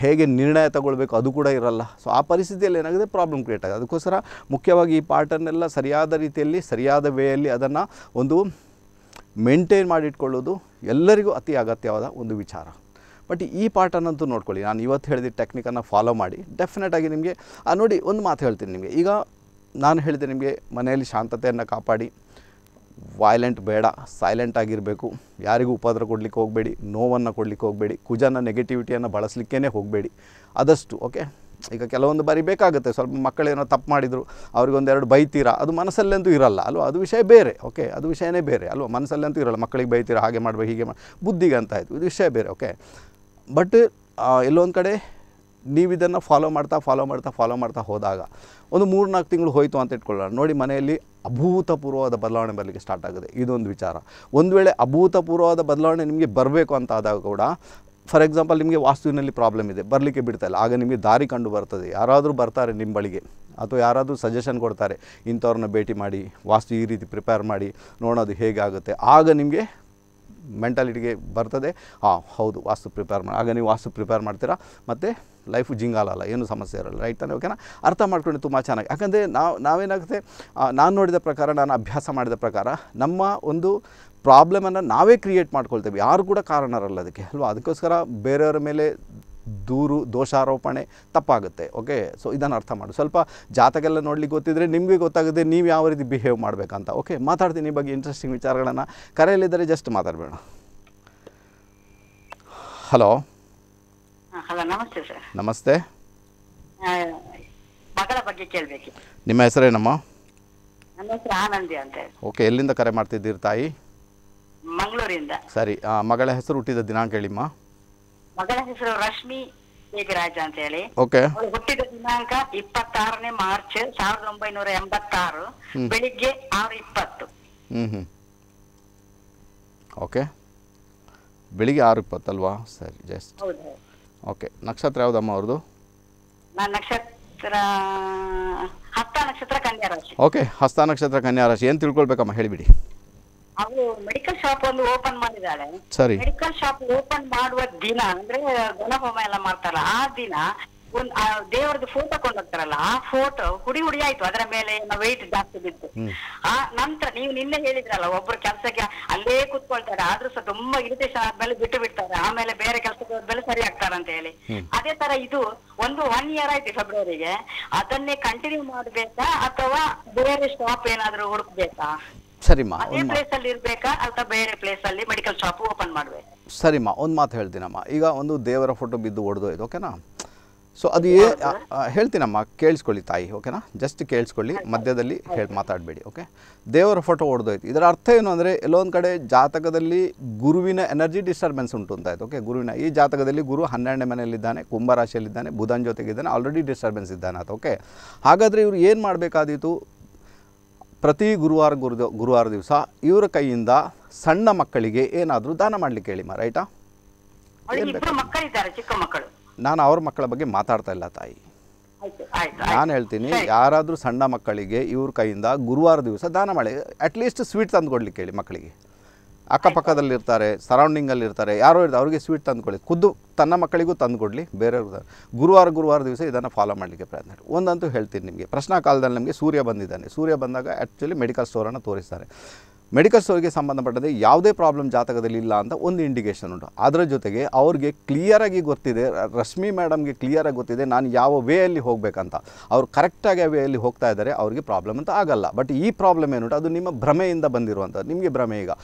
ಹೇಗೆ ನಿರ್ಣಯ ತಗೊಳ್ಬೇಕು ಅದು ಕೂಡ ಇರಲ್ಲ ಸೊ ಆ ಪರಿಸ್ಥಿತಿಯಲ್ಲಿ ಏನಾಗಿದೆ ಪ್ರಾಬ್ಲಮ್ ಕ್ರಿಯೇಟ್ ಆಗಿದೆ ಅದಕ್ಕೋಸ್ಕರ ಮುಖ್ಯವಾಗಿ ಈ ಪಾರ್ಟನ್ನೆಲ್ಲ ಸರಿಯಾದ ರೀತಿಯಲ್ಲಿ ಸರಿಯಾದ ವೇಯಲ್ಲಿ ಅದನ್ನು ಒಂದು ಮೇಂಟೈನ್ ಮಾಡಿಟ್ಕೊಳ್ಳೋದು ಎಲ್ಲರಿಗೂ ಅತಿ ಅಗತ್ಯವಾದ ಒಂದು ವಿಚಾರ ಬಟ್ ಈ ಪಾರ್ಟನ್ನಂತೂ ನೋಡ್ಕೊಳ್ಳಿ ನಾನು ಇವತ್ತು ಹೇಳಿದ ಟೆಕ್ನಿಕನ್ನು ಫಾಲೋ ಮಾಡಿ ಡೆಫಿನೆಟಾಗಿ ನಿಮಗೆ ನೋಡಿ ಒಂದು ಮಾತು ಹೇಳ್ತೀನಿ ನಿಮಗೆ ಈಗ ನಾನು ಹೇಳಿದೆ ನಿಮಗೆ ಮನೆಯಲ್ಲಿ ಶಾಂತತೆಯನ್ನು ಕಾಪಾಡಿ ವಾಯ್ಲೆಂಟ್ ಬೇಡ ಸೈಲೆಂಟ್ ಆಗಿರಬೇಕು ಯಾರಿಗೂ ಉಪದ್ರ ಕೊಡಲಿಕ್ಕೆ ಹೋಗಬೇಡಿ ನೋವನ್ನು ಕೊಡಲಿಕ್ಕೆ ಹೋಗಬೇಡಿ ಕುಜನ ನೆಗೆಟಿವಿಟಿಯನ್ನು ಬಳಸಲಿಕ್ಕೇ ಹೋಗಬೇಡಿ ಆದಷ್ಟು ಓಕೆ ಈಗ ಕೆಲವೊಂದು ಬಾರಿ ಬೇಕಾಗುತ್ತೆ ಸ್ವಲ್ಪ ಮಕ್ಕಳೇನೋ ತಪ್ಪು ಮಾಡಿದರು ಅವ್ರಿಗೊಂದೆರಡು ಬೈತೀರಾ ಅದು ಮನಸ್ಸಲ್ಲಂತೂ ಇರಲ್ಲ ಅಲ್ವಾ ಅದು ವಿಷಯ ಬೇರೆ ಓಕೆ ಅದು ವಿಷಯನೇ ಬೇರೆ ಅಲ್ವಾ ಮನಸ್ಸಲ್ಲಂತೂ ಇರಲ್ಲ ಮಕ್ಕಳಿಗೆ ಬೈತೀರ ಹಾಗೆ ಮಾಡಬೇಕು ಹೀಗೆ ಮಾಡಿ ಬುದ್ಧಿಗೆ ಅಂತ ಆಯಿತು ಇದು ವಿಷಯ ಬೇರೆ ಓಕೆ ಬಟ್ ಎಲ್ಲೊಂದು ಕಡೆ ನೀವು ಇದನ್ನು ಫಾಲೋ ಮಾಡ್ತಾ ಫಾಲೋ ಮಾಡ್ತಾ ಫಾಲೋ ಮಾಡ್ತಾ ಹೋದಾಗ ಒಂದು ಮೂರು ನಾಲ್ಕು ತಿಂಗಳು ಹೋಯಿತು ಅಂತ ಇಟ್ಕೊಳ್ಳೋಣ ನೋಡಿ ಮನೆಯಲ್ಲಿ ಅಭೂತಪೂರ್ವವಾದ ಬದಲಾವಣೆ ಬರಲಿಕ್ಕೆ ಸ್ಟಾರ್ಟ್ ಆಗುತ್ತೆ ಇದೊಂದು ವಿಚಾರ ಒಂದು ವೇಳೆ ಅಭೂತಪೂರ್ವವಾದ ಬದಲಾವಣೆ ನಿಮಗೆ ಬರಬೇಕು ಅಂತ ಆದಾಗ ಕೂಡ ಫಾರ್ ಎಕ್ಸಾಂಪಲ್ ನಿಮಗೆ ವಾಸ್ತುವಿನಲ್ಲಿ ಪ್ರಾಬ್ಲಮ್ ಇದೆ ಬರಲಿಕ್ಕೆ ಬಿಡ್ತಾಯಿಲ್ಲ ಇಲ್ಲ ಆಗ ನಿಮಗೆ ದಾರಿ ಕಂಡು ಬರ್ತದೆ ಯಾರಾದರೂ ಬರ್ತಾರೆ ನಿಮ್ಮ ಬಳಿಗೆ ಅಥವಾ ಯಾರಾದರೂ ಸಜೆಷನ್ ಕೊಡ್ತಾರೆ ಇಂಥವ್ರನ್ನ ಭೇಟಿ ಮಾಡಿ ವಾಸ್ತು ಈ ರೀತಿ ಪ್ರಿಪೇರ್ ಮಾಡಿ ನೋಡೋದು ಹೇಗೆ ಆಗುತ್ತೆ ಆಗ ನಿಮಗೆ ಮೆಂಟಾಲಿಟಿಗೆ ಬರ್ತದೆ ಹಾಂ ಹೌದು ವಾಸ್ತು ಪ್ರಿಪೇರ್ ಮಾಡಿ ಆಗ ನೀವು ವಾಸ್ತು ಪ್ರಿಪೇರ್ ಮಾಡ್ತೀರಾ ಮತ್ತು ಲೈಫ್ ಜಿಂಗಾಲಲ್ಲ ಅಲ್ಲ ಏನೂ ಸಮಸ್ಯೆ ಇರಲ್ಲ ರೈಟ್ ತಾನೆ ಓಕೆನಾ ಅರ್ಥ ಮಾಡ್ಕೊಂಡು ತುಂಬ ಚೆನ್ನಾಗಿ ಯಾಕಂದರೆ ನಾವು ನಾವೇನಾಗುತ್ತೆ ನಾನು ನೋಡಿದ ಪ್ರಕಾರ ನಾನು ಅಭ್ಯಾಸ ಮಾಡಿದ ಪ್ರಕಾರ ನಮ್ಮ ಒಂದು ಪ್ರಾಬ್ಲಮನ್ನು ನಾವೇ ಕ್ರಿಯೇಟ್ ಮಾಡ್ಕೊಳ್ತೇವೆ ಯಾರು ಕೂಡ ಕಾರಣರಲ್ಲ ಅದಕ್ಕೆ ಅಲ್ವಾ ಅದಕ್ಕೋಸ್ಕರ ಬೇರೆಯವರ ಮೇಲೆ ದೂರು ದೋಷಾರೋಪಣೆ ತಪ್ಪಾಗುತ್ತೆ ಓಕೆ ಸೊ ಇದನ್ನು ಅರ್ಥ ಮಾಡು ಸ್ವಲ್ಪ ಜಾತಕೆಲ್ಲ ನೋಡಲಿಕ್ಕೆ ಗೊತ್ತಿದ್ದರೆ ನಿಮಗೆ ಗೊತ್ತಾಗುತ್ತೆ ನೀವು ಯಾವ ರೀತಿ ಬಿಹೇವ್ ಮಾಡಬೇಕಂತ ಓಕೆ ಮಾತಾಡ್ತೀನಿ ಈ ಬಗ್ಗೆ ಇಂಟ್ರೆಸ್ಟಿಂಗ್ ವಿಚಾರಗಳನ್ನು ಕರೆಯಲ್ಲಿದ್ದರೆ ಜಸ್ಟ್ ಮಾತಾಡಬೇಡ ಹಲೋ ನಮಸ್ತೆ ಸರ್ ನಮಸ್ತೆ ಮಗಳ ಬಗ್ಗೆ ಕೇಳಬೇಕು ನಿಮ್ಮ ಹೆಸರೇನಮ್ಮ ನನ್ನ ಹೆಸರು ಆನಂದಿ ಅಂತ ಓಕೆ ಎಲ್ಲಿಂದ ಕರೆ ಮಾಡ್ತಿದ್ದೀರಿ ತಾಯಿ ಮಂಗಳೂರಿಂದ ಸರಿ ಮಗಳ ಹೆಸರು ಹುಟ್ಟಿದ ದಿನಾಂಕ ಹೇಳಿಮ್ಮ ಮಗಳ ಹೆಸರು ರಶ್ಮಿ ಬೇಗರಾಜ್ ಅಂತ ಹೇಳಿ ಅವಳು ಹುಟ್ಟಿದ ದಿನಾಂಕ ಇಪ್ಪತ್ತಾರನೇ ಮಾರ್ಚ್ ಸಾವಿರದ ಒಂಬೈನೂರ ಎಂಬತ್ತಾರು ಬೆಳಿಗ್ಗೆ ಆರು ಇಪ್ಪತ್ತು ಓಕೆ ಬೆಳಿಗ್ಗೆ ಆರು ಇಪ್ಪತ್ತಲ್ವಾ ಸರಿ ಜಸ್ಟ್ ಓಕೆ ನಕ್ಷತ್ರ ಯಾವ್ದಮ್ಮ ಅವ್ರದ್ದು ನಾನು ನಕ್ಷತ್ರ ಹಸ್ತ ನಕ್ಷತ್ರ ಕನ್ಯಾ ರಾಶಿ ಓಕೆ ಹಸ್ತ ನಕ್ಷತ್ರ ಕನ್ಯಾ ರಾಶಿ ಏನು ತಿಳ್ಕೊಳ್ಬೇಕಮ್ಮ ಹೇಳಿಬಿಡಿ ಅವಳು ಮೆಡಿಕಲ್ ಶಾಪ್ ಒಂದು ಓಪನ್ ಮಾಡಿದಾಳೆ ಸರಿ ಮೆಡಿಕಲ್ ಶಾಪ್ ಓಪನ್ ಮಾಡುವ ದಿನ ಅಂದ್ರೆ ಗುಣಹೋಮ ಎಲ್ಲ ಮಾಡ್ತಾರಲ್ಲ ಆ ದಿನ ಒಂದ್ ದೇವರದ್ದು ಫೋಟೋ ಕೊಂಡೋಗ್ತಾರಲ್ಲ ಆ ಫೋಟೋ ಹುಡಿ ಹುಡಿ ಆಯ್ತು ಅದರ ಮೇಲೆ ವೆಯ್ಟ್ ಜಾಸ್ತಿ ಬಿತ್ತು ಆ ನಂತರ ನೀವು ನಿನ್ನೆ ಹೇಳಿದ್ರಲ್ಲ ಒಬ್ರು ಕೆಲಸಕ್ಕೆ ಅಲ್ಲೇ ಕುತ್ಕೊಳ್ತಾರೆ ಆದ್ರೂ ಸಹ ತುಂಬಾ ಇರಿಟೇಷನ್ ಮೇಲೆ ಬಿಟ್ಟು ಬಿಡ್ತಾರೆ ಆಮೇಲೆ ಬೇರೆ ಕೆಲಸಕ್ಕೆ ಹೋದ್ಮೇಲೆ ಸರಿ ಅಂತ ಹೇಳಿ ಅದೇ ತರ ಇದು ಒಂದು ಒನ್ ಇಯರ್ ಆಯ್ತು ಫೆಬ್ರವರಿಗೆ ಅದನ್ನೇ ಕಂಟಿನ್ಯೂ ಮಾಡ್ಬೇಕಾ ಅಥವಾ ಬೇರೆ ಶಾಪ್ ಏನಾದ್ರೂ ಹುಡುಕ್ಬೇಕಾ ಸರಿಮ್ಮ ಒಂದು ಸರಿಮ್ಮ ಒಂದು ಮಾತು ಹೇಳ್ತೀನಮ್ಮ ಈಗ ಒಂದು ದೇವರ ಫೋಟೋ ಬಿದ್ದು ಒಡೆದೋಯ್ತು ಓಕೆನಾ ಸೊ ಅದು ಏ ಹೇಳ್ತೀನಮ್ಮ ಕೇಳಿಸ್ಕೊಳ್ಳಿ ತಾಯಿ ಓಕೆನಾ ಜಸ್ಟ್ ಕೇಳಿಸ್ಕೊಳ್ಳಿ ಮಧ್ಯದಲ್ಲಿ ಹೇಳಿ ಮಾತಾಡಬೇಡಿ ಓಕೆ ದೇವರ ಫೋಟೋ ಹೊಡೆದೋಯ್ತು ಇದರ ಅರ್ಥ ಏನು ಅಂದರೆ ಎಲ್ಲೊಂದು ಕಡೆ ಜಾತಕದಲ್ಲಿ ಗುರುವಿನ ಎನರ್ಜಿ ಡಿಸ್ಟರ್ಬೆನ್ಸ್ ಉಂಟು ಆಯ್ತು ಓಕೆ ಗುರುವಿನ ಈ ಜಾತಕದಲ್ಲಿ ಗುರು ಹನ್ನೆರಡನೇ ಮನೆಯಲ್ಲಿದ್ದಾನೆ ಕುಂಭರಾಶಿಯಲ್ಲಿದ್ದಾನೆ ಬುಧನ್ ಜೊತೆಗಿದ್ದಾನೆ ಆಲ್ರೆಡಿ ಡಿಸ್ಟರ್ಬೆನ್ಸ್ ಇದ್ದಾನೆ ಆತ ಓಕೆ ಹಾಗಾದರೆ ಇವರು ಏನು ಮಾಡಬೇಕಾದೀತು ಪ್ರತಿ ಗುರುವಾರ ಗುರು ಗುರುವಾರ ದಿವಸ ಇವರ ಕೈಯಿಂದ ಸಣ್ಣ ಮಕ್ಕಳಿಗೆ ಏನಾದರೂ ದಾನ ಮಾಡಲಿಕ್ಕೆ ಹೇಳಿ ಮಾ ರೈಟಾ ನಾನು ಅವ್ರ ಮಕ್ಕಳ ಬಗ್ಗೆ ಮಾತಾಡ್ತಾ ಇಲ್ಲ ತಾಯಿ ನಾನು ಹೇಳ್ತೀನಿ ಯಾರಾದರೂ ಸಣ್ಣ ಮಕ್ಕಳಿಗೆ ಇವ್ರ ಕೈಯಿಂದ ಗುರುವಾರ ದಿವಸ ದಾನ ಮಾಡಿ ಅಟ್ಲೀಸ್ಟ್ ಸ್ವೀಟ್ ತಂದು ಕೊಡ್ಲಿಕ್ಕೆ ಹೇಳಿ ಮಕ್ಕಳಿಗೆ ಅಕ್ಕಪಕ್ಕದಲ್ಲಿರ್ತಾರೆ ಸರೌಂಡಿಂಗಲ್ಲಿರ್ತಾರೆ ಯಾರೋ ಇರ್ತಾರೆ ಅವರಿಗೆ ಸ್ವೀಟ್ ತಂದುಕೊಳ್ಳಿ ಖುದ್ದು ತನ್ನ ಮಕ್ಕಳಿಗೂ ತಂದುಕೊಡ್ಲಿ ಬೇರೆ ಗುರುವಾರ ಗುರುವಾರ ದಿವಸ ಇದನ್ನು ಫಾಲೋ ಮಾಡಲಿಕ್ಕೆ ಪ್ರಯತ್ನ ಮಾಡಿ ಒಂದಂತೂ ಹೇಳ್ತೀನಿ ನಿಮಗೆ ಪ್ರಶ್ನಾ ಕಾಲದಲ್ಲಿ ನಮಗೆ ಸೂರ್ಯ ಬಂದಿದ್ದಾನೆ ಸೂರ್ಯ ಬಂದಾಗ ಆ್ಯಕ್ಚುಲಿ ಮೆಡಿಕಲ್ ಸ್ಟೋರನ್ನು ತೋರಿಸ್ತಾರೆ ಮೆಡಿಕಲ್ ಸ್ಟೋರ್ಗೆ ಸಂಬಂಧಪಟ್ಟಂತೆ ಯಾವುದೇ ಪ್ರಾಬ್ಲಮ್ ಜಾತಕದಲ್ಲಿ ಇಲ್ಲ ಅಂತ ಒಂದು ಇಂಡಿಕೇಷನ್ ಉಂಟು ಅದರ ಜೊತೆಗೆ ಅವ್ರಿಗೆ ಕ್ಲಿಯರಾಗಿ ಗೊತ್ತಿದೆ ರಶ್ಮಿ ಮೇಡಮ್ಗೆ ಕ್ಲಿಯರಾಗಿ ಗೊತ್ತಿದೆ ನಾನು ಯಾವ ವೇಯಲ್ಲಿ ಹೋಗಬೇಕಂತ ಅವ್ರು ಕರೆಕ್ಟಾಗಿ ಆ ವೇಯಲ್ಲಿ ಹೋಗ್ತಾ ಇದ್ದಾರೆ ಅವ್ರಿಗೆ ಪ್ರಾಬ್ಲಮ್ ಅಂತ ಆಗಲ್ಲ ಬಟ್ ಈ ಪ್ರಾಬ್ಲಮ್ ಏನುಂಟು ಅದು ನಿಮ್ಮ ಭ್ರಮೆಯಿಂದ ಬಂದಿರುವಂಥದ್ದು ನಿಮಗೆ ಭ್ರಮೆ ಈಗ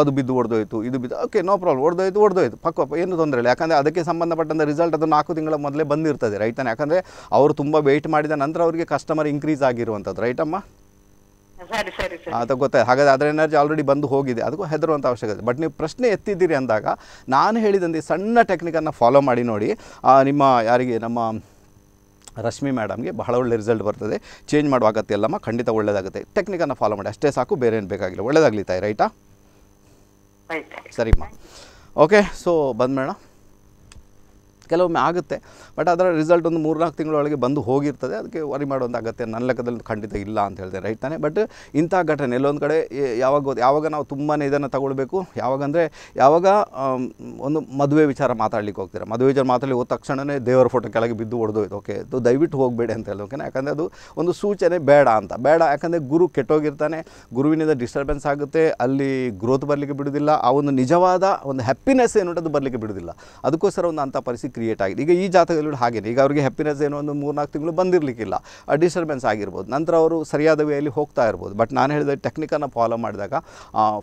ಅದು ಬಿದ್ದು ಒಡೆದೋಯ್ತು ಇದು ಬಿದ್ದು ಓಕೆ ನೋ ಪ್ರಾಬ್ಲಮ್ ಒಡೆದೋಯ್ತು ಒಡೆದೋಯ್ತು ಪಕ್ಕ ಏನು ತೊಂದರೆ ಇಲ್ಲ ಯಾಕಂದರೆ ಅದಕ್ಕೆ ಸಂಬಂಧಪಟ್ಟಂಥ ರಿಸಲ್ಟ್ ಅದು ನಾಲ್ಕು ತಿಂಗಳ ಮೊದಲೇ ಬಂದಿರ್ತದೆ ರೈತನ ಯಾಕಂದರೆ ಅವರು ತುಂಬ ವೆಯ್ಟ್ ಮಾಡಿದ ನಂತರ ಅವರಿಗೆ ಕಸ್ಟಮರ್ ಇನ್ಕ್ರೀಸ್ ಆಗಿರುವಂಥದ್ದು ರೈಟಮ್ಮ ಅದು ಗೊತ್ತಾಯ್ತು ಹಾಗಾದ್ರೆ ಅದರ ಎನರ್ಜಿ ಆಲ್ರೆಡಿ ಬಂದು ಹೋಗಿದೆ ಅದಕ್ಕೂ ಹೆದರುವಂಥ ಅವಶ್ಯಕತೆ ಬಟ್ ನೀವು ಪ್ರಶ್ನೆ ಎತ್ತಿದ್ದೀರಿ ಅಂದಾಗ ನಾನು ಹೇಳಿದಂತೆ ಸಣ್ಣ ಟೆಕ್ನಿಕನ್ನು ಫಾಲೋ ಮಾಡಿ ನೋಡಿ ನಿಮ್ಮ ಯಾರಿಗೆ ನಮ್ಮ ರಶ್ಮಿ ಮೇಡಮ್ಗೆ ಬಹಳ ಒಳ್ಳೆ ರಿಸಲ್ಟ್ ಬರ್ತದೆ ಚೇಂಜ್ ಮಾಡುವ ಅಗತ್ಯ ಇಲ್ಲಮ್ಮ ಖಂಡಿತ ಒಳ್ಳೆಯದಾಗುತ್ತೆ ಟೆಕ್ನಿಕನ್ನು ಫಾಲೋ ಮಾಡಿ ಅಷ್ಟೇ ಸಾಕು ಬೇರೆ ಏನು ಬೇಕಾಗಿಲ್ಲ ಒಳ್ಳೆಯದಾಗಲಿ ತಾಯಿ ರೈಟಾ ಸರಿಮ್ಮ ಓಕೆ ಸೊ ಬಂದ್ಮೇಡ ಕೆಲವೊಮ್ಮೆ ಆಗುತ್ತೆ ಬಟ್ ಅದರ ರಿಸಲ್ಟ್ ಒಂದು ಮೂರ್ನಾಲ್ಕು ತಿಂಗಳೊಳಗೆ ಬಂದು ಹೋಗಿರ್ತದೆ ಅದಕ್ಕೆ ವರಿ ಮಾಡೋದು ಅಗತ್ಯ ನನ್ನ ಲೆಕ್ಕದಲ್ಲಿ ಖಂಡಿತ ಇಲ್ಲ ಅಂತ ಹೇಳಿದೆ ರೈಟ್ ತಾನೆ ಬಟ್ ಇಂಥ ಘಟನೆ ಎಲ್ಲೊಂದು ಕಡೆ ಯಾವಾಗ ಯಾವಾಗ ನಾವು ತುಂಬಾ ಇದನ್ನು ತಗೊಳ್ಬೇಕು ಯಾವಾಗ ಅಂದರೆ ಯಾವಾಗ ಒಂದು ಮದುವೆ ವಿಚಾರ ಮಾತಾಡ್ಲಿಕ್ಕೆ ಹೋಗ್ತೀರಾ ಮದುವೆ ವಿಚಾರ ಮಾತಾಡಲಿ ಹೋದ ತಕ್ಷಣವೇ ದೇವರ ಫೋಟೋ ಕೆಳಗೆ ಬಿದ್ದು ಹೊಡೆದೋಯ್ತು ಓಕೆ ಅದು ದಯವಿಟ್ಟು ಹೋಗಬೇಡಿ ಅಂತ ಹೇಳಿ ಓಕೆನಾ ಯಾಕಂದರೆ ಅದು ಒಂದು ಸೂಚನೆ ಬೇಡ ಅಂತ ಬೇಡ ಯಾಕಂದರೆ ಗುರು ಕೆಟ್ಟೋಗಿರ್ತಾನೆ ಗುರುವಿನಿಂದ ಡಿಸ್ಟರ್ಬೆನ್ಸ್ ಆಗುತ್ತೆ ಅಲ್ಲಿ ಗ್ರೋತ್ ಬರಲಿಕ್ಕೆ ಬಿಡೋದಿಲ್ಲ ಆ ಒಂದು ನಿಜವಾದ ಒಂದು ಹ್ಯಾಪಿನೆಸ್ ಏನು ಅದು ಬರಲಿಕ್ಕೆ ಬಿಡೋದಿಲ್ಲ ಅದಕ್ಕೋಸ್ಕರ ಒಂದು ಅಂಥ ಪರಿಸ್ಥಿತಿ ಕ್ರಿಯೇಟ್ ಆಗಿದೆ ಈಗ ಈ ಜಾತಕದಲ್ಲಿ ಹಾಗೇನೆ ಈಗ ಅವರಿಗೆ ಹ್ಯಾಪಿನೆಸ್ ಏನೋ ಒಂದು ಮೂರ್ನಾಲ್ಕು ತಿಂಗಳು ಬಂದಿರಲಿಕ್ಕಿಲ್ಲ ಡಿಸ್ಟರ್ಬೆನ್ಸ್ ಆಗಿರ್ಬೋದು ನಂತರ ಅವರು ಸರಿಯಾದ ವೇಯಲ್ಲಿ ಹೋಗ್ತಾ ಇರ್ಬೋದು ಬಟ್ ನಾನು ಹೇಳಿದ ಟೆಕ್ನಿಕನ್ನು ಫಾಲೋ ಮಾಡಿದಾಗ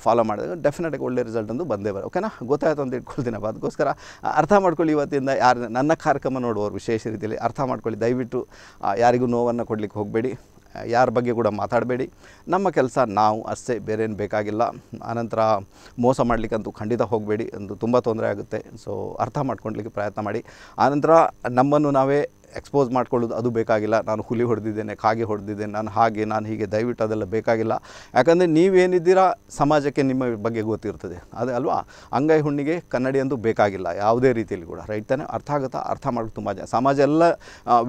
ಫಾಲೋ ಮಾಡಿದಾಗ ಡೆಫಿನೆಟಾಗಿ ಒಳ್ಳೆ ರಿಸಲ್ಟ್ ಒಂದು ಬಂದೇ ಬರೋ ಓಕೆನಾ ಗೊತ್ತಾಯ್ತು ಅಂತ ಇಟ್ಕೊಳ್ತೀನಪ್ಪ ಅದಕ್ಕೋಸ್ಕರ ಅರ್ಥ ಮಾಡ್ಕೊಳ್ಳಿ ಇವತ್ತಿಂದ ಯಾರು ನನ್ನ ಕಾರ್ಯಕ್ರಮ ನೋಡುವವರು ವಿಶೇಷ ರೀತಿಯಲ್ಲಿ ಅರ್ಥ ಮಾಡ್ಕೊಳ್ಳಿ ದಯವಿಟ್ಟು ಯಾರಿಗೂ ನೋವನ್ನು ಕೊಡಲಿಕ್ಕೆ ಹೋಗಬೇಡಿ ಯಾರ ಬಗ್ಗೆ ಕೂಡ ಮಾತಾಡಬೇಡಿ ನಮ್ಮ ಕೆಲಸ ನಾವು ಅಷ್ಟೇ ಬೇರೇನು ಬೇಕಾಗಿಲ್ಲ ಆನಂತರ ಮೋಸ ಮಾಡಲಿಕ್ಕಂತೂ ಖಂಡಿತ ಹೋಗಬೇಡಿ ಅಂದು ತುಂಬ ತೊಂದರೆ ಆಗುತ್ತೆ ಸೊ ಅರ್ಥ ಮಾಡ್ಕೊಳ್ಲಿಕ್ಕೆ ಪ್ರಯತ್ನ ಮಾಡಿ ಆನಂತರ ನಮ್ಮನ್ನು ನಾವೇ ಎಕ್ಸ್ಪೋಸ್ ಮಾಡ್ಕೊಳ್ಳೋದು ಅದು ಬೇಕಾಗಿಲ್ಲ ನಾನು ಹುಲಿ ಹೊಡೆದಿದ್ದೇನೆ ಕಾಗೆ ಹೊಡೆದಿದ್ದೇನೆ ನಾನು ಹಾಗೆ ನಾನು ಹೀಗೆ ದಯವಿಟ್ಟು ಅದೆಲ್ಲ ಬೇಕಾಗಿಲ್ಲ ಯಾಕಂದರೆ ನೀವೇನಿದ್ದೀರಾ ಸಮಾಜಕ್ಕೆ ನಿಮ್ಮ ಬಗ್ಗೆ ಗೊತ್ತಿರ್ತದೆ ಅದೇ ಅಲ್ವಾ ಅಂಗೈ ಹುಣ್ಣಿಗೆ ಕನ್ನಡಿ ಅಂತೂ ಬೇಕಾಗಿಲ್ಲ ಯಾವುದೇ ರೀತಿಯಲ್ಲಿ ಕೂಡ ರೈಟ್ ತಾನೆ ಅರ್ಥ ಆಗುತ್ತಾ ಅರ್ಥ ಮಾಡೋದು ತುಂಬ ಜನ ಸಮಾಜ ಎಲ್ಲ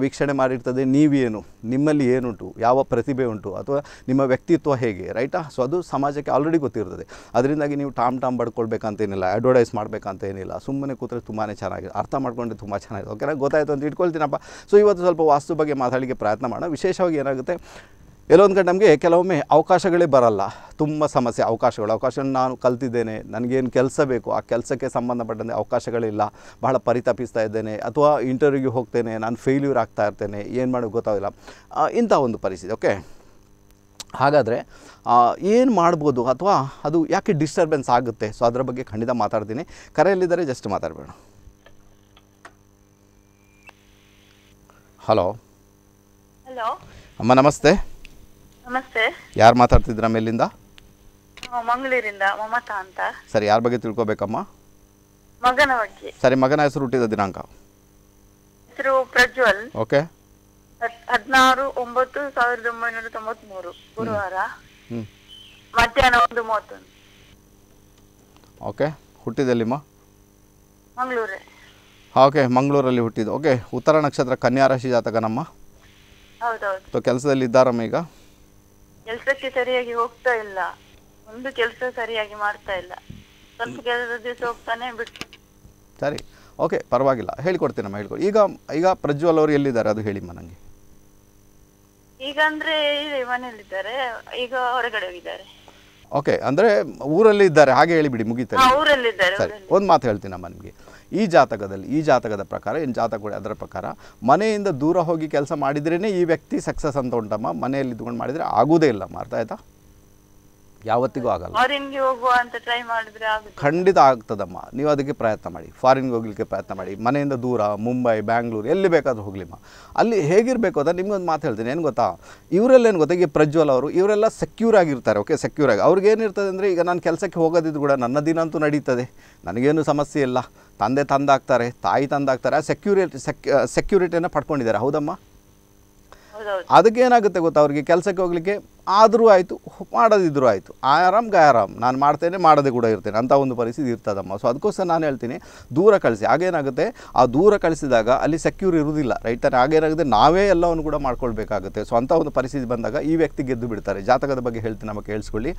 ವೀಕ್ಷಣೆ ಮಾಡಿರ್ತದೆ ನೀವೇನು ನಿಮ್ಮಲ್ಲಿ ಏನುಂಟು ಯಾವ ಪ್ರತಿಭೆ ಉಂಟು ಅಥವಾ ನಿಮ್ಮ ವ್ಯಕ್ತಿತ್ವ ಹೇಗೆ ರೈಟಾ ಸೊ ಅದು ಸಮಾಜಕ್ಕೆ ಆಲ್ರೆಡಿ ಗೊತ್ತಿರ್ತದೆ ಅದರಿಂದಾಗಿ ನೀವು ಟಾಮ್ ಟಾಮ್ ಬಡ್ಕೊಳ್ಬೇಕಂತೇನಿಲ್ಲ ಅಡ್ವರ್ಟೈಸ್ ಮಾಡಬೇಕಂತೇನಿಲ್ಲ ಸುಮ್ಮನೆ ಕೂತ್ರೆ ತುಂಬಾ ಚೆನ್ನಾಗಿದೆ ಅರ್ಥ ಮಾಡ್ಕೊಂಡ್ರೆ ತುಂಬ ಚೆನ್ನಾಗಿದೆ ಓಕೆನಾ ಗೊತ್ತಾಯಿತು ಅಂತ ಇಟ್ಕೊಳ್ತೀನಪ್ಪ ಸೊ ಇವತ್ತು ಸ್ವಲ್ಪ ವಾಸ್ತು ಬಗ್ಗೆ ಮಾತಾಡಲಿಕ್ಕೆ ಪ್ರಯತ್ನ ಮಾಡೋಣ ವಿಶೇಷವಾಗಿ ಏನಾಗುತ್ತೆ ಎಲ್ಲೊಂದು ಕಡೆ ನಮಗೆ ಕೆಲವೊಮ್ಮೆ ಅವಕಾಶಗಳೇ ಬರಲ್ಲ ತುಂಬ ಸಮಸ್ಯೆ ಅವಕಾಶಗಳು ಅವಕಾಶ ನಾನು ಕಲ್ತಿದ್ದೇನೆ ನನಗೇನು ಕೆಲಸ ಬೇಕು ಆ ಕೆಲಸಕ್ಕೆ ಸಂಬಂಧಪಟ್ಟಂತೆ ಅವಕಾಶಗಳಿಲ್ಲ ಬಹಳ ಪರಿತಪಿಸ್ತಾ ಇದ್ದೇನೆ ಅಥವಾ ಇಂಟರ್ವ್ಯೂಗೆ ಹೋಗ್ತೇನೆ ನಾನು ಫೇಲ್ಯೂರ್ ಆಗ್ತಾ ಇರ್ತೇನೆ ಏನು ಮಾಡೋದು ಗೊತ್ತಾಗಿಲ್ಲ ಇಂಥ ಒಂದು ಪರಿಸ್ಥಿತಿ ಓಕೆ ಹಾಗಾದರೆ ಏನು ಮಾಡ್ಬೋದು ಅಥವಾ ಅದು ಯಾಕೆ ಡಿಸ್ಟರ್ಬೆನ್ಸ್ ಆಗುತ್ತೆ ಸೊ ಅದರ ಬಗ್ಗೆ ಖಂಡಿತ ಮಾತಾಡ್ತೀನಿ ಕರೆಯಲ್ಲಿದ್ದರೆ ಜಸ್ಟ್ ಮಾತಾಡಬೇಡ ಹಲೋ ಹಲೋ ಅಮ್ಮ ನಮಸ್ತೆ ನಮಸ್ತೆ ಯಾರು ಮಾತಾಡ್ತಿದ್ರ ಮೇಲಿಂದ ಮಂಗಳೂರಿಂದ ಮಮತಾ ಅಂತ ಸರಿ ಯಾರ ಬಗ್ಗೆ ತಿಳ್ಕೊಬೇಕಮ್ಮ ಮಗನ ಬಗ್ಗೆ ಸರಿ ಮಗನ ಹೆಸರು ಹುಟ್ಟಿದ ದಿನಾಂಕ ಹೆಸರು ಪ್ರಜ್ವಲ್ ಓಕೆ ಹದಿನಾರು ಒಂಬತ್ತು ಸಾವಿರದ ಒಂಬೈನೂರ ತೊಂಬತ್ಮೂರು ಗುರುವಾರ ಮಧ್ಯಾಹ್ನ ಒಂದು ಮೂವತ್ತೊಂದು ಓಕೆ ಹುಟ್ಟಿದಲ್ಲಿಮ್ಮ ಮಂಗಳೂರೇ ಓಕೆ ಮಂಗಳೂರಲ್ಲಿ ಹುಟ್ಟಿದ್ದು ಓಕೆ ಉತ್ತರ ನಕ್ಷತ್ರ ಕನ್ಯಾ ರಾಶಿ ಜಾತಕ ನಮ್ಮ ಕೆಲಸದಲ್ಲಿ ಇದ್ದಾರಮ್ಮ ಈಗ ಕೆಲಸಕ್ಕೆ ಸರಿಯಾಗಿ ಹೋಗ್ತಾ ಇಲ್ಲ ಒಂದು ಕೆಲಸ ಸರಿಯಾಗಿ ಮಾಡ್ತಾ ಇಲ್ಲ ಸ್ವಲ್ಪ ಕೆಲಸದ ದಿವಸ ಹೋಗ್ತಾನೆ ಬಿಟ್ಟು ಸರಿ ಓಕೆ ಪರವಾಗಿಲ್ಲ ಹೇಳಿಕೊಡ್ತೀನಮ್ಮ ಹೇಳ್ಕೊಡಿ ಈಗ ಈಗ ಪ್ರಜ್ವಲ್ ಅವರು ಎಲ್ಲಿದ್ದಾರೆ ಅದು ಹೇಳಿಮ್ಮ ನನಗೆ ಈಗ ಅಂದ್ರೆ ಮನೆಯಲ್ಲಿದ್ದಾರೆ ಈಗ ಹೊರಗಡೆ ಹೋಗಿದ್ದಾರೆ ಓಕೆ ಅಂದ್ರೆ ಊರಲ್ಲಿ ಇದ್ದಾರೆ ಹಾಗೆ ಹೇಳಿಬಿಡಿ ಮುಗಿತಾರೆ ಸರಿ ಒಂದು ಮಾತು ಹೇಳ್ತೀನಮ್ಮ ನಿಮಗೆ ಈ ಜಾತಕದಲ್ಲಿ ಈ ಜಾತಕದ ಪ್ರಕಾರ ಏನು ಜಾತಕ ಅದರ ಪ್ರಕಾರ ಮನೆಯಿಂದ ದೂರ ಹೋಗಿ ಕೆಲಸ ಮಾಡಿದ್ರೇ ಈ ವ್ಯಕ್ತಿ ಸಕ್ಸಸ್ ಅಂತ ಉಂಟಮ್ಮ ಮನೆಯಲ್ಲಿ ಇದ್ಕೊಂಡು ಮಾಡಿದರೆ ಆಗೋದೇ ಇಲ್ಲಮ್ಮ ಅರ್ಥ ಆಯ್ತಾ ಯಾವತ್ತಿಗೂ ಆಗಲ್ಲ ಖಂಡಿತ ಆಗ್ತದಮ್ಮ ನೀವು ಅದಕ್ಕೆ ಪ್ರಯತ್ನ ಮಾಡಿ ಫಾರಿನ್ಗೆ ಹೋಗ್ಲಿಕ್ಕೆ ಪ್ರಯತ್ನ ಮಾಡಿ ಮನೆಯಿಂದ ದೂರ ಮುಂಬೈ ಬ್ಯಾಂಗ್ಳೂರು ಎಲ್ಲಿ ಬೇಕಾದರೂ ಹೋಗ್ಲಿಮ್ಮ ಅಲ್ಲಿ ಹೇಗಿರಬೇಕು ಅಂತ ನಿಮ್ಗೊಂದು ಮಾತು ಹೇಳ್ತೀನಿ ಏನು ಗೊತ್ತಾ ಇವರೆಲ್ಲೇನು ಗೊತ್ತಾ ಈಗ ಪ್ರಜ್ವಲ್ ಅವರು ಇವರೆಲ್ಲ ಸೆಕ್ಯೂರ್ ಆಗಿರ್ತಾರೆ ಓಕೆ ಸೆಕ್ಯೂರ್ ಆಗಿ ಅವ್ರಿಗೆ ಏನಿರ್ತದೆ ಅಂದರೆ ಈಗ ನಾನು ಕೆಲಸಕ್ಕೆ ಹೋಗೋದಿದ್ದು ಕೂಡ ನನ್ನ ದಿನ ಅಂತೂ ನಡೀತದೆ ನನಗೇನು ಸಮಸ್ಯೆ ಇಲ್ಲ ತಂದೆ ತಂದಾಗ್ತಾರೆ ತಾಯಿ ತಂದಾಗ್ತಾರೆ ಆ ಸೆಕ್ಯೂರಿಟಿ ಸೆಕ್ಯೂರಿಟಿಯನ್ನು ಪಡ್ಕೊಂಡಿದ್ದಾರೆ ಹೌದಮ್ಮ ಅದಕ್ಕೆ ಏನಾಗುತ್ತೆ ಗೊತ್ತಾ ಅವ್ರಿಗೆ ಕೆಲಸಕ್ಕೆ ಹೋಗ್ಲಿಕ್ಕೆ ಆದರೂ ಆಯಿತು ಮಾಡೋದಿದ್ದರೂ ಆಯಿತು ಆರಾಮ್ ಆರಾಮ್ ನಾನು ಮಾಡ್ತೇನೆ ಮಾಡದೆ ಕೂಡ ಇರ್ತೇನೆ ಅಂಥ ಒಂದು ಪರಿಸ್ಥಿತಿ ಇರ್ತದಮ್ಮ ಸೊ ಅದಕ್ಕೋಸ್ಕರ ನಾನು ಹೇಳ್ತೀನಿ ದೂರ ಕಳಿಸಿ ಆಗೇನಾಗುತ್ತೆ ಆ ದೂರ ಕಳಿಸಿದಾಗ ಅಲ್ಲಿ ಸೆಕ್ಯೂರ್ ಇರುವುದಿಲ್ಲ ರೈಟ್ ತಾನೆ ಆಗೇನಾಗುತ್ತೆ ನಾವೇ ಎಲ್ಲವನ್ನು ಕೂಡ ಮಾಡ್ಕೊಳ್ಬೇಕಾಗುತ್ತೆ ಸೊ ಅಂಥ ಒಂದು ಪರಿಸ್ಥಿತಿ ಬಂದಾಗ ಈ ವ್ಯಕ್ತಿ ಗೆದ್ದು ಬಿಡ್ತಾರೆ ಜಾತಕದ ಬಗ್ಗೆ ಹೇಳ್ತೀನಿ ನಮಗೆ ಕೇಳಿಸ್ಕೊಳ್ಳಿ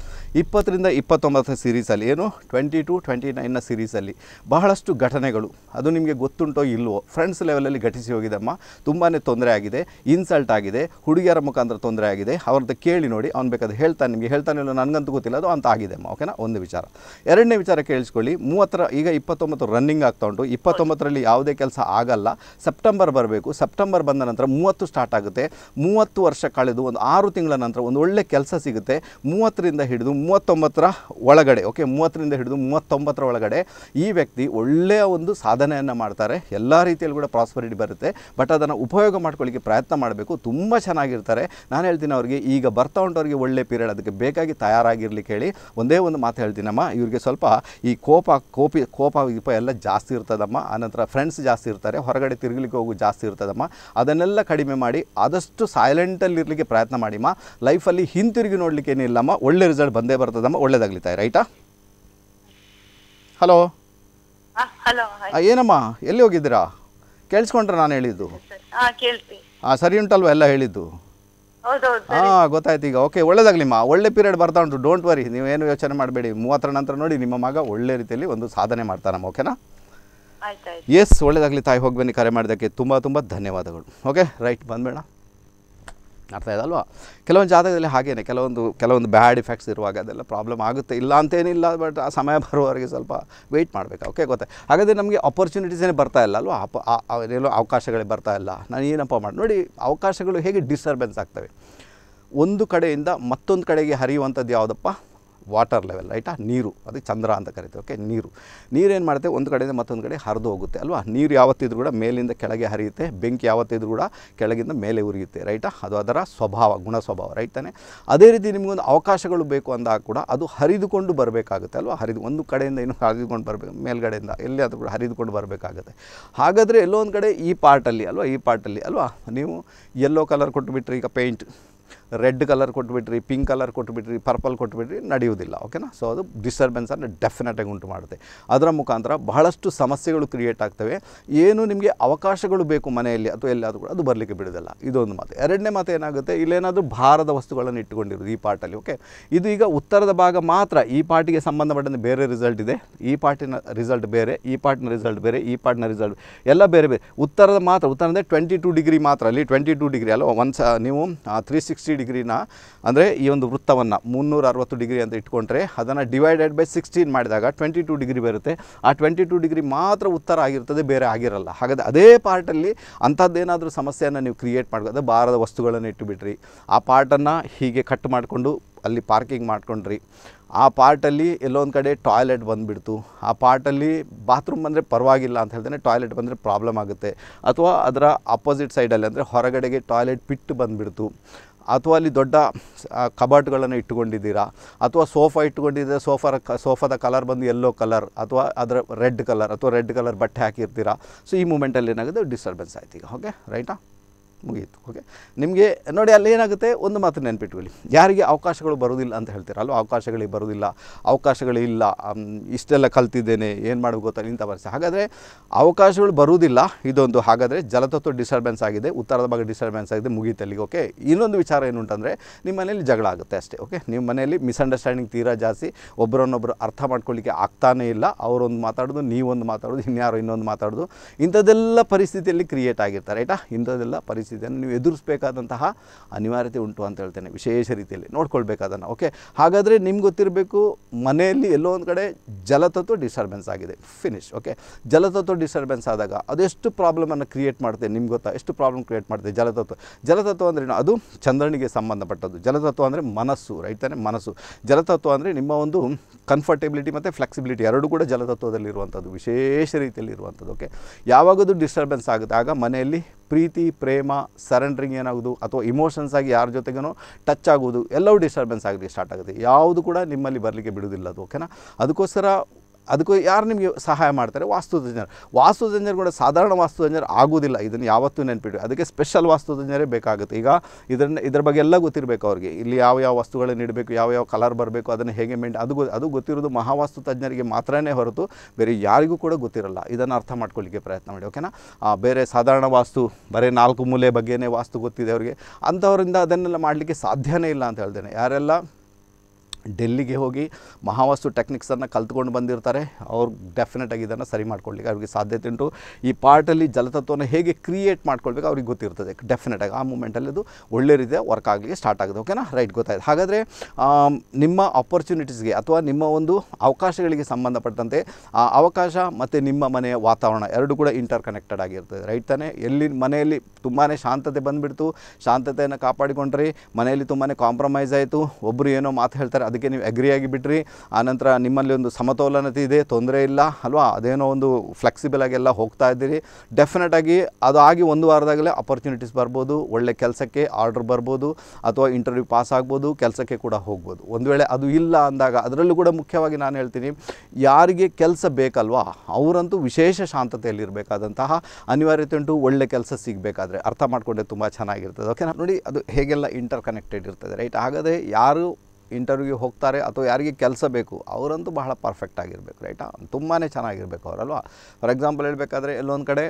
ಇಪ್ಪತ್ತರಿಂದ ಇಪ್ಪತ್ತೊಂಬತ್ತರ ಸೀರೀಸಲ್ಲಿ ಏನು ಟ್ವೆಂಟಿ ಟು ಟ್ವೆಂಟಿ ನೈನ್ನ ಸೀರೀಸಲ್ಲಿ ಬಹಳಷ್ಟು ಘಟನೆಗಳು ಅದು ನಿಮಗೆ ಗೊತ್ತುಂಟೋ ಇಲ್ಲವೋ ಫ್ರೆಂಡ್ಸ್ ಲೆವೆಲಲ್ಲಿ ಘಟಿಸಿ ಹೋಗಿದಮ್ಮ ತುಂಬಾ ತೊಂದರೆ ಆಗಿದೆ ಇನ್ಸಲ್ಟ್ ಆಗಿದೆ ಹುಡುಗಿಯರ ಮುಖಾಂತರ ತೊಂದರೆ ಆಗಿದೆ ಅವ್ರದ್ದು ಕೇಳಿ ನೋಡಿ ಅವ್ನು ಬೇಕಾದ್ರೆ ಹೇಳ್ತಾನೆ ನಿಮಗೆ ಹೇಳ್ತಾನೆ ಇಲ್ಲ ನನಗಂತೂ ಗೊತ್ತಿಲ್ಲ ಅದು ಅಂತ ಆಗಿದೆ ಓಕೆನಾ ಒಂದು ವಿಚಾರ ಎರಡನೇ ವಿಚಾರ ಕೇಳಿಸ್ಕೊಳ್ಳಿ ಮೂವತ್ತರ ಈಗ ಇಪ್ಪತ್ತೊಂಬತ್ತು ರನ್ನಿಂಗ್ ಆಗ್ತಾ ಉಂಟು ಇಪ್ಪತ್ತೊಂಬತ್ತರಲ್ಲಿ ಯಾವುದೇ ಕೆಲಸ ಆಗಲ್ಲ ಸೆಪ್ಟೆಂಬರ್ ಬರಬೇಕು ಸೆಪ್ಟೆಂಬರ್ ಬಂದ ನಂತರ ಮೂವತ್ತು ಸ್ಟಾರ್ಟ್ ಆಗುತ್ತೆ ಮೂವತ್ತು ವರ್ಷ ಕಳೆದು ಒಂದು ಆರು ತಿಂಗಳ ನಂತರ ಒಂದು ಒಳ್ಳೆ ಕೆಲಸ ಸಿಗುತ್ತೆ ಮೂವತ್ತರಿಂದ ಹಿಡಿದು ಮೂವತ್ತೊಂಬತ್ತರ ಒಳಗಡೆ ಓಕೆ ಮೂವತ್ತರಿಂದ ಹಿಡಿದು ಮೂವತ್ತೊಂಬತ್ತರ ಒಳಗಡೆ ಈ ವ್ಯಕ್ತಿ ಒಳ್ಳೆಯ ಒಂದು ಸಾಧನೆಯನ್ನು ಮಾಡ್ತಾರೆ ಎಲ್ಲ ರೀತಿಯಲ್ಲಿ ಕೂಡ ಪ್ರಾಸ್ಪರಿಟಿ ಬರುತ್ತೆ ಬಟ್ ಅದನ್ನು ಉಪಯೋಗ ಮಾಡ್ಕೊಳ್ಳಿಕ್ಕೆ ಪ್ರಯತ್ನ ಮಾಡಬೇಕು ತುಂಬ ಚೆನ್ನಾಗಿರ್ತಾರೆ ನಾನು ಹೇಳ್ತೀನಿ ಅವರಿಗೆ ಈಗ ಬರ್ತಾ ಉಂಟವ್ರಿಗೆ ಒಳ್ಳೆ ಪೀರಿಯಡ್ ಅದಕ್ಕೆ ಬೇಕಾಗಿ ತಯಾರಾಗಿರ್ಲಿಕ್ಕೆ ಹೇಳಿ ಒಂದೇ ಒಂದು ಮಾತು ಹೇಳ್ತೀನಮ್ಮ ಇವರಿಗೆ ಸ್ವಲ್ಪ ಈ ಕೋಪ ಕೋಪಿ ಕೋಪ ವಿಪ ಎಲ್ಲ ಜಾಸ್ತಿ ಇರ್ತದಮ್ಮ ಆನಂತರ ಫ್ರೆಂಡ್ಸ್ ಜಾಸ್ತಿ ಇರ್ತಾರೆ ಹೊರಗಡೆ ತಿರುಗಲಿಕ್ಕೆ ಹೋಗು ಜಾಸ್ತಿ ಇರ್ತದಮ್ಮ ಅದನ್ನೆಲ್ಲ ಕಡಿಮೆ ಮಾಡಿ ಆದಷ್ಟು ಸೈಲೆಂಟಲ್ಲಿ ಇರಲಿಕ್ಕೆ ಪ್ರಯತ್ನ ಮಾಡಿಮ್ಮ ಲೈಫಲ್ಲಿ ಹಿಂತಿರುಗಿ ನೋಡಲಿಕ್ಕೆ ಏನಿಲ್ಲಮ್ಮ ಒಳ್ಳೆ ರಿಸಲ್ಟ್ ಬಂದೇ ಬರ್ತದಮ್ಮ ಒಳ್ಳೇದಾಗ್ಲಿತಾಯಿ ರೈಟಾ ಹಲೋ ಏನಮ್ಮ ಎಲ್ಲಿ ಹೋಗಿದ್ದೀರಾ ಕೇಳಿಸ್ಕೊಂಡ್ರೆ ನಾನು ಹೇಳಿದ್ದು ಹಾಂ ಸರಿ ಉಂಟಲ್ವ ಎಲ್ಲ ಹೇಳಿದ್ದು ಹಾ ಗೊತ್ತಾಯ್ತು ಈಗ ಓಕೆ ಮಾ ಒಳ್ಳೆ ಪೀರಿಯಡ್ ಬರ್ತಾ ಉಂಟು ಡೋಂಟ್ ವರಿ ನೀವೇನು ಯೋಚನೆ ಮಾಡಬೇಡಿ ಮೂವತ್ತರ ನಂತರ ನೋಡಿ ನಿಮ್ಮ ಮಗ ಒಳ್ಳೆ ರೀತಿಯಲ್ಲಿ ಒಂದು ಸಾಧನೆ ಮಾಡ್ತಾನಮ್ಮ ಓಕೆನಾ ಎಸ್ ಒಳ್ಳೇದಾಗಲಿ ತಾಯಿ ಹೋಗಿ ಬನ್ನಿ ಕರೆ ಮಾಡಿದ್ದಕ್ಕೆ ತುಂಬ ತುಂಬ ಧನ್ಯವಾದಗಳು ಓಕೆ ರೈಟ್ ಬಂದ್ಬೇಡ ಅರ್ಥ ಅಲ್ವಾ ಕೆಲವೊಂದು ಜಾತಕದಲ್ಲಿ ಹಾಗೇನೆ ಕೆಲವೊಂದು ಕೆಲವೊಂದು ಬ್ಯಾಡ್ ಇಫೆಕ್ಟ್ಸ್ ಇರುವಾಗ ಅದೆಲ್ಲ ಪ್ರಾಬ್ಲಮ್ ಆಗುತ್ತೆ ಇಲ್ಲ ಅಂತೇನಿಲ್ಲ ಬಟ್ ಆ ಸಮಯ ಬರುವವರಿಗೆ ಸ್ವಲ್ಪ ವೆಯ್ಟ್ ಮಾಡಬೇಕು ಓಕೆ ಗೊತ್ತೆ ಹಾಗಾದರೆ ನಮಗೆ ಅಪರ್ಚುನಿಟೀಸೇ ಬರ್ತಾ ಇಲ್ಲ ಅಲ್ವಾ ಅಪ ಏನೇನೋ ಅವಕಾಶಗಳೇ ಬರ್ತಾ ಇಲ್ಲ ನಾನು ಏನಪ್ಪ ಮಾಡಿ ನೋಡಿ ಅವಕಾಶಗಳು ಹೇಗೆ ಡಿಸ್ಟರ್ಬೆನ್ಸ್ ಆಗ್ತವೆ ಒಂದು ಕಡೆಯಿಂದ ಮತ್ತೊಂದು ಕಡೆಗೆ ಹರಿಯುವಂಥದ್ದು ಯಾವುದಪ್ಪ ವಾಟರ್ ಲೆವೆಲ್ ರೈಟಾ ನೀರು ಅದಕ್ಕೆ ಚಂದ್ರ ಅಂತ ಕರಿತೀವಿ ಓಕೆ ನೀರು ನೀರೇನು ಮಾಡುತ್ತೆ ಒಂದು ಕಡೆಯಿಂದ ಮತ್ತೊಂದು ಕಡೆ ಹರಿದು ಹೋಗುತ್ತೆ ಅಲ್ವಾ ನೀರು ಯಾವತ್ತಿದ್ರೂ ಕೂಡ ಮೇಲಿಂದ ಕೆಳಗೆ ಹರಿಯುತ್ತೆ ಬೆಂಕಿ ಯಾವತ್ತಿದ್ರು ಕೂಡ ಕೆಳಗಿಂದ ಮೇಲೆ ಉರಿಯುತ್ತೆ ರೈಟಾ ಅದು ಅದರ ಸ್ವಭಾವ ಗುಣ ಸ್ವಭಾವ ರೈಟ್ ತಾನೆ ಅದೇ ರೀತಿ ನಿಮಗೊಂದು ಅವಕಾಶಗಳು ಬೇಕು ಅಂದಾಗ ಕೂಡ ಅದು ಹರಿದುಕೊಂಡು ಬರಬೇಕಾಗುತ್ತೆ ಅಲ್ವಾ ಹರಿದು ಒಂದು ಕಡೆಯಿಂದ ಏನು ಹರಿದುಕೊಂಡು ಬರಬೇಕು ಮೇಲ್ಗಡೆಯಿಂದ ಎಲ್ಲಿ ಅದು ಕೂಡ ಹರಿದುಕೊಂಡು ಬರಬೇಕಾಗುತ್ತೆ ಹಾಗಾದರೆ ಎಲ್ಲೋ ಒಂದು ಕಡೆ ಈ ಪಾರ್ಟಲ್ಲಿ ಅಲ್ವಾ ಈ ಪಾರ್ಟಲ್ಲಿ ಅಲ್ವಾ ನೀವು ಯೆಲ್ಲೋ ಕಲರ್ ಕೊಟ್ಟುಬಿಟ್ರೆ ಈಗ ಪೇಂಟ್ ರೆಡ್ ಕಲರ್ ಕೊಟ್ಬಿಟ್ರಿ ಪಿಂಕ್ ಕಲರ್ ಕೊಟ್ಬಿಟ್ರಿ ಪರ್ಪಲ್ ಕೊಟ್ಬಿಟ್ರಿ ನಡೆಯುವುದಿಲ್ಲ ಓಕೆನಾ ಸೊ ಅದು ಡಿಸ್ಟರ್ಬೆನ್ಸನ್ನು ಡೆಫಿನೆಟಾಗಿ ಉಂಟು ಮಾಡುತ್ತೆ ಅದರ ಮುಖಾಂತರ ಬಹಳಷ್ಟು ಸಮಸ್ಯೆಗಳು ಕ್ರಿಯೇಟ್ ಆಗ್ತವೆ ಏನು ನಿಮಗೆ ಅವಕಾಶಗಳು ಬೇಕು ಮನೆಯಲ್ಲಿ ಅಥವಾ ಎಲ್ಲಾದರೂ ಕೂಡ ಅದು ಬರಲಿಕ್ಕೆ ಬಿಡೋದಿಲ್ಲ ಇದೊಂದು ಮಾತು ಎರಡನೇ ಮಾತು ಏನಾಗುತ್ತೆ ಇಲ್ಲೇನಾದರೂ ಭಾರದ ವಸ್ತುಗಳನ್ನು ಇಟ್ಟುಕೊಂಡಿರೋದು ಈ ಪಾರ್ಟಲ್ಲಿ ಓಕೆ ಇದು ಈಗ ಉತ್ತರದ ಭಾಗ ಮಾತ್ರ ಈ ಪಾರ್ಟಿಗೆ ಸಂಬಂಧಪಟ್ಟಂತೆ ಬೇರೆ ರಿಸಲ್ಟ್ ಇದೆ ಈ ಪಾರ್ಟಿನ ರಿಸಲ್ಟ್ ಬೇರೆ ಈ ಪಾರ್ಟಿನ ರಿಸಲ್ಟ್ ಬೇರೆ ಈ ಪಾರ್ಟಿನ ರಿಸಲ್ಟ್ ಎಲ್ಲ ಬೇರೆ ಬೇರೆ ಉತ್ತರದ ಮಾತ್ರ ಉತ್ತರ ಅಂದರೆ ಟ್ವೆಂಟಿ ಟು ಡಿಗ್ರಿ ಮಾತ್ರ ಅಲ್ಲಿ ಟ್ವೆಂಟಿ ಟು ಡಿಗ್ರಿ ಅಲ್ಲ ಒನ್ಸ ನೀವು ತ್ರೀ ಸಿಕ್ಸ್ಟಿ ಡಿಗ್ರಿನ ಅಂದರೆ ಈ ಒಂದು ವೃತ್ತವನ್ನು ಮುನ್ನೂರ ಅರವತ್ತು ಡಿಗ್ರಿ ಅಂತ ಇಟ್ಕೊಂಡ್ರೆ ಅದನ್ನು ಡಿವೈಡೆಡ್ ಬೈ ಸಿಕ್ಸ್ಟೀನ್ ಮಾಡಿದಾಗ ಟ್ವೆಂಟಿ ಟು ಡಿಗ್ರಿ ಬರುತ್ತೆ ಆ ಟ್ವೆಂಟಿ ಟು ಡಿಗ್ರಿ ಮಾತ್ರ ಉತ್ತರ ಆಗಿರ್ತದೆ ಬೇರೆ ಆಗಿರಲ್ಲ ಹಾಗಾದರೆ ಅದೇ ಪಾರ್ಟಲ್ಲಿ ಅಂಥದ್ದೇನಾದರೂ ಸಮಸ್ಯೆಯನ್ನು ನೀವು ಕ್ರಿಯೇಟ್ ಮಾಡ್ಕೋದ್ರೆ ಭಾರದ ವಸ್ತುಗಳನ್ನು ಇಟ್ಟುಬಿಟ್ರಿ ಆ ಪಾರ್ಟನ್ನು ಹೀಗೆ ಕಟ್ ಮಾಡಿಕೊಂಡು ಅಲ್ಲಿ ಪಾರ್ಕಿಂಗ್ ಮಾಡ್ಕೊಂಡ್ರಿ ಆ ಪಾರ್ಟಲ್ಲಿ ಎಲ್ಲೊಂದು ಕಡೆ ಟಾಯ್ಲೆಟ್ ಬಂದುಬಿಡ್ತು ಆ ಪಾರ್ಟಲ್ಲಿ ಬಾತ್ರೂಮ್ ಬಂದರೆ ಪರವಾಗಿಲ್ಲ ಅಂತ ಹೇಳ್ತಾನೆ ಟಾಯ್ಲೆಟ್ ಬಂದರೆ ಪ್ರಾಬ್ಲಮ್ ಆಗುತ್ತೆ ಅಥವಾ ಅದರ ಅಪೋಸಿಟ್ ಸೈಡಲ್ಲಿ ಅಂದರೆ ಹೊರಗಡೆಗೆ ಟಾಯ್ಲೆಟ್ ಪಿಟ್ಟು ಬಂದುಬಿಡ್ತು ಅಥವಾ ಅಲ್ಲಿ ದೊಡ್ಡ ಕಬಾಟ್ಗಳನ್ನು ಇಟ್ಟುಕೊಂಡಿದ್ದೀರಾ ಅಥವಾ ಸೋಫಾ ಇಟ್ಟುಕೊಂಡಿದ್ದರೆ ಸೋಫಾರ ಕ ಸೋಫಾದ ಕಲರ್ ಬಂದು ಯೆಲ್ಲೋ ಕಲರ್ ಅಥವಾ ಅದರ ರೆಡ್ ಕಲರ್ ಅಥವಾ ರೆಡ್ ಕಲರ್ ಬಟ್ಟೆ ಹಾಕಿರ್ತೀರಾ ಸೊ ಈ ಮೂಮೆಂಟಲ್ಲಿ ಏನಾಗುತ್ತೆ ಡಿಸ್ಟರ್ಬೆನ್ಸ್ ಆಯ್ತು ಈಗ ಓಕೆ ರೈಟಾ ಮುಗಿಯಿತು ಓಕೆ ನಿಮಗೆ ನೋಡಿ ಅಲ್ಲಿ ಏನಾಗುತ್ತೆ ಒಂದು ಮಾತು ನೆನಪಿಟ್ಕೊಳ್ಳಿ ಯಾರಿಗೆ ಅವಕಾಶಗಳು ಬರೋದಿಲ್ಲ ಅಂತ ಹೇಳ್ತೀರ ಅಲ್ವ ಅವಕಾಶಗಳಿಗೆ ಬರೋದಿಲ್ಲ ಅವಕಾಶಗಳಿಲ್ಲ ಇಷ್ಟೆಲ್ಲ ಕಲ್ತಿದ್ದೇನೆ ಏನು ಮಾಡಬೇಕು ಗೊತ್ತಾ ಇಂಥ ಪರಿಸ್ಥಿತಿ ಹಾಗಾದರೆ ಅವಕಾಶಗಳು ಬರುವುದಿಲ್ಲ ಇದೊಂದು ಹಾಗಾದರೆ ಜಲತತ್ವ ಡಿಸ್ಟರ್ಬೆನ್ಸ್ ಆಗಿದೆ ಉತ್ತರದ ಭಾಗ ಡಿಸ್ಟರ್ಬೆನ್ಸ್ ಆಗಿದೆ ಮುಗಿತಲ್ಲಿಗೆ ಓಕೆ ಇನ್ನೊಂದು ವಿಚಾರ ಏನು ಅಂತಂದರೆ ನಿಮ್ಮ ಮನೇಲಿ ಜಗಳ ಆಗುತ್ತೆ ಅಷ್ಟೇ ಓಕೆ ನಿಮ್ಮ ಮನೆಯಲ್ಲಿ ಮಿಸ್ಅಂಡರ್ಸ್ಟ್ಯಾಂಡಿಂಗ್ ತೀರಾ ಜಾಸ್ತಿ ಒಬ್ಬರನ್ನೊಬ್ಬರು ಅರ್ಥ ಮಾಡ್ಕೊಳ್ಳಿಕ್ಕೆ ಆಗ್ತಾನೇ ಇಲ್ಲ ಅವರೊಂದು ಮಾತಾಡೋದು ನೀವೊಂದು ಮಾತಾಡೋದು ಇನ್ಯಾರು ಇನ್ನೊಂದು ಮಾತಾಡೋದು ಇಂಥದ್ದೆಲ್ಲ ಪರಿಸ್ಥಿತಿಯಲ್ಲಿ ಕ್ರಿಯೇಟ್ ಆಗಿರ್ತಾರೆ ಆಯಿತಾ ಇಂಥದ್ದೆಲ್ಲ ಪರಿಸ್ಥಿತಿ ಪರಿಸ್ಥಿತಿಯನ್ನು ನೀವು ಎದುರಿಸಬೇಕಾದಂತಹ ಅನಿವಾರ್ಯತೆ ಉಂಟು ಅಂತ ಹೇಳ್ತೇನೆ ವಿಶೇಷ ರೀತಿಯಲ್ಲಿ ನೋಡ್ಕೊಳ್ಬೇಕಾದನ್ನು ಓಕೆ ಹಾಗಾದರೆ ನಿಮ್ಗೆ ಗೊತ್ತಿರಬೇಕು ಮನೆಯಲ್ಲಿ ಎಲ್ಲೋ ಒಂದು ಕಡೆ ಜಲತತ್ವ ಡಿಸ್ಟರ್ಬೆನ್ಸ್ ಆಗಿದೆ ಫಿನಿಶ್ ಓಕೆ ಜಲತತ್ವ ಡಿಸ್ಟರ್ಬೆನ್ಸ್ ಆದಾಗ ಅದೆಷ್ಟು ಪ್ರಾಬ್ಲಮನ್ನು ಕ್ರಿಯೇಟ್ ಮಾಡುತ್ತೆ ನಿಮ್ಗೆ ಗೊತ್ತಾ ಎಷ್ಟು ಪ್ರಾಬ್ಲಮ್ ಕ್ರಿಯೇಟ್ ಮಾಡುತ್ತೆ ಜಲತತ್ವ ಜಲತತ್ವ ಅಂದರೆ ಅದು ಚಂದ್ರನಿಗೆ ಸಂಬಂಧಪಟ್ಟದ್ದು ಜಲತತ್ವ ಅಂದರೆ ಮನಸ್ಸು ರೈಟ್ ಮನಸ್ಸು ಜಲತತ್ವ ಅಂದರೆ ನಿಮ್ಮ ಒಂದು ಕಂಫರ್ಟೆಬಿಲಿಟಿ ಮತ್ತು ಫ್ಲೆಕ್ಸಿಬಿಲಿಟಿ ಎರಡೂ ಕೂಡ ಜಲತತ್ವದಲ್ಲಿರುವಂಥದ್ದು ವಿಶೇಷ ರೀತಿಯಲ್ಲಿ ಇರುವಂಥದ್ದು ಓಕೆ ಯಾವಾಗದು ಡಿಸ್ಟರ್ಬೆನ್ಸ್ ಆಗುತ್ತೆ ಆಗ ಮನೆಯಲ್ಲಿ ಪ್ರೀತಿ ಪ್ರೇಮ ಸರೆಂಡ್ರಿಂಗ್ ಏನಾಗೋದು ಅಥವಾ ಇಮೋಷನ್ಸ್ ಆಗಿ ಯಾರ ಜೊತೆಗೂ ಟಚ್ ಆಗೋದು ಎಲ್ಲವೂ ಡಿಸ್ಟರ್ಬೆನ್ಸ್ ಆಗಲಿಕ್ಕೆ ಸ್ಟಾರ್ಟ್ ಆಗುತ್ತೆ ಯಾವುದು ಕೂಡ ನಿಮ್ಮಲ್ಲಿ ಬರಲಿಕ್ಕೆ ಬಿಡುವುದಿಲ್ಲ ಅದು ಓಕೆನಾ ಅದಕ್ಕೋಸ್ಕರ ಅದಕ್ಕೂ ಯಾರು ನಿಮಗೆ ಸಹಾಯ ಮಾಡ್ತಾರೆ ವಾಸ್ತು ತಜ್ಞರು ವಾಸ್ತು ತಜ್ಞರು ಕೂಡ ಸಾಧಾರಣ ವಾಸ್ತು ತಜ್ಞರು ಆಗೋದಿಲ್ಲ ಇದನ್ನು ಯಾವತ್ತೂ ನೆನಪಿಡ್ವಿ ಅದಕ್ಕೆ ಸ್ಪೆಷಲ್ ವಾಸ್ತು ತಜ್ಞರೇ ಬೇಕಾಗುತ್ತೆ ಈಗ ಇದನ್ನು ಇದರ ಬಗ್ಗೆ ಎಲ್ಲ ಗೊತ್ತಿರಬೇಕು ಅವ್ರಿಗೆ ಇಲ್ಲಿ ಯಾವ ಯಾವ ವಸ್ತುಗಳನ್ನು ಇಡಬೇಕು ಯಾವ ಯಾವ ಕಲರ್ ಬರಬೇಕು ಅದನ್ನು ಹೇಗೆ ಮೆಂಡ್ ಅದು ಅದು ಗೊತ್ತಿರೋದು ಮಹಾವಾಸ್ತು ತಜ್ಞರಿಗೆ ಮಾತ್ರನೇ ಹೊರತು ಬೇರೆ ಯಾರಿಗೂ ಕೂಡ ಗೊತ್ತಿರಲ್ಲ ಇದನ್ನು ಅರ್ಥ ಮಾಡ್ಕೊಳ್ಳಿಕ್ಕೆ ಪ್ರಯತ್ನ ಮಾಡಿ ಓಕೆನಾ ಬೇರೆ ಸಾಧಾರಣ ವಾಸ್ತು ಬರೀ ನಾಲ್ಕು ಮೂಲೆ ಬಗ್ಗೆನೇ ವಾಸ್ತು ಗೊತ್ತಿದೆ ಅವರಿಗೆ ಅಂಥವರಿಂದ ಅದನ್ನೆಲ್ಲ ಮಾಡಲಿಕ್ಕೆ ಸಾಧ್ಯವೇ ಇಲ್ಲ ಅಂತ ಹೇಳ್ತೇನೆ ಯಾರೆಲ್ಲ ಡೆಲ್ಲಿಗೆ ಹೋಗಿ ಮಹಾವಾಸ್ತು ಟೆಕ್ನಿಕ್ಸನ್ನು ಕಲ್ತ್ಕೊಂಡು ಬಂದಿರ್ತಾರೆ ಅವ್ರು ಡೆಫಿನೆಟಾಗಿ ಇದನ್ನು ಸರಿ ಮಾಡ್ಕೊಳ್ಳಿಕ್ಕೆ ಅವ್ರಿಗೆ ಸಾಧ್ಯತೆ ಉಂಟು ಈ ಪಾರ್ಟಲ್ಲಿ ಜಲತತ್ವನ ಹೇಗೆ ಕ್ರಿಯೇಟ್ ಮಾಡ್ಕೊಳ್ಬೇಕು ಅವ್ರಿಗೆ ಗೊತ್ತಿರ್ತದೆ ಡೆಫಿನೆಟಾಗಿ ಆ ಮೂಮೆಂಟಲ್ಲಿ ಅದು ಒಳ್ಳೆ ರೀತಿಯ ವರ್ಕ್ ಆಗಲಿಕ್ಕೆ ಸ್ಟಾರ್ಟ್ ಆಗಿದೆ ಓಕೆನಾ ರೈಟ್ ಗೊತ್ತಾಯಿತು ಹಾಗಾದರೆ ನಿಮ್ಮ ಅಪರ್ಚುನಿಟೀಸ್ಗೆ ಅಥವಾ ನಿಮ್ಮ ಒಂದು ಅವಕಾಶಗಳಿಗೆ ಸಂಬಂಧಪಟ್ಟಂತೆ ಆ ಅವಕಾಶ ಮತ್ತು ನಿಮ್ಮ ಮನೆಯ ವಾತಾವರಣ ಎರಡು ಕೂಡ ಇಂಟರ್ ಕನೆಕ್ಟೆಡ್ ಆಗಿರ್ತದೆ ರೈಟ್ ತಾನೇ ಎಲ್ಲಿ ಮನೆಯಲ್ಲಿ ತುಂಬಾ ಶಾಂತತೆ ಬಂದುಬಿಡ್ತು ಶಾಂತತೆಯನ್ನು ಕಾಪಾಡಿಕೊಂಡ್ರೆ ಮನೆಯಲ್ಲಿ ತುಂಬಾ ಕಾಂಪ್ರಮೈಸ್ ಆಯಿತು ಒಬ್ಬರು ಏನೋ ಮಾತು ಹೇಳ್ತಾರೆ ಅದಕ್ಕೆ ನೀವು ಅಗ್ರಿ ಆಗಿಬಿಟ್ರಿ ಆನಂತರ ನಿಮ್ಮಲ್ಲಿ ಒಂದು ಸಮತೋಲನತೆ ಇದೆ ತೊಂದರೆ ಇಲ್ಲ ಅಲ್ವಾ ಅದೇನೋ ಒಂದು ಫ್ಲೆಕ್ಸಿಬಲ್ ಆಗಿ ಎಲ್ಲ ಹೋಗ್ತಾ ಇದ್ದೀರಿ ಡೆಫಿನೆಟ್ ಆಗಿ ಅದು ಆಗಿ ಒಂದು ವಾರದಾಗಲೇ ಅಪರ್ಚುನಿಟೀಸ್ ಬರ್ಬೋದು ಒಳ್ಳೆ ಕೆಲಸಕ್ಕೆ ಆರ್ಡ್ರ್ ಬರ್ಬೋದು ಅಥವಾ ಇಂಟರ್ವ್ಯೂ ಪಾಸ್ ಆಗ್ಬೋದು ಕೆಲಸಕ್ಕೆ ಕೂಡ ಹೋಗ್ಬೋದು ಒಂದು ವೇಳೆ ಅದು ಇಲ್ಲ ಅಂದಾಗ ಅದರಲ್ಲೂ ಕೂಡ ಮುಖ್ಯವಾಗಿ ನಾನು ಹೇಳ್ತೀನಿ ಯಾರಿಗೆ ಕೆಲಸ ಬೇಕಲ್ವಾ ಅವರಂತೂ ವಿಶೇಷ ಶಾಂತತೆಯಲ್ಲಿರಬೇಕಾದಂತಹ ಅನಿವಾರ್ಯತೆ ಉಂಟು ಒಳ್ಳೆ ಕೆಲಸ ಸಿಗಬೇಕಾದ್ರೆ ಅರ್ಥ ಮಾಡಿಕೊಂಡೆ ತುಂಬ ಚೆನ್ನಾಗಿರ್ತದೆ ಓಕೆನಾ ನೋಡಿ ಅದು ಹೇಗೆಲ್ಲ ಇಂಟರ್ ಕನೆಕ್ಟೆಡ್ ಇರ್ತದೆ ರೈಟ್ ಹಾಗಾದರೆ ಯಾರು ಇಂಟರ್ವ್ಯೂ ಹೋಗ್ತಾರೆ ಅಥವಾ ಯಾರಿಗೆ ಕೆಲಸ ಬೇಕು ಅವರಂತೂ ಬಹಳ ಪರ್ಫೆಕ್ಟ್ ಆಗಿರಬೇಕು ರೈಟಾ ತುಂಬಾ ಚೆನ್ನಾಗಿರ್ಬೇಕು ಅವರಲ್ವಾ ಫಾರ್ ಎಕ್ಸಾಂಪಲ್ ಹೇಳಬೇಕಾದ್ರೆ ಎಲ್ಲೊಂದು ಕಡೆ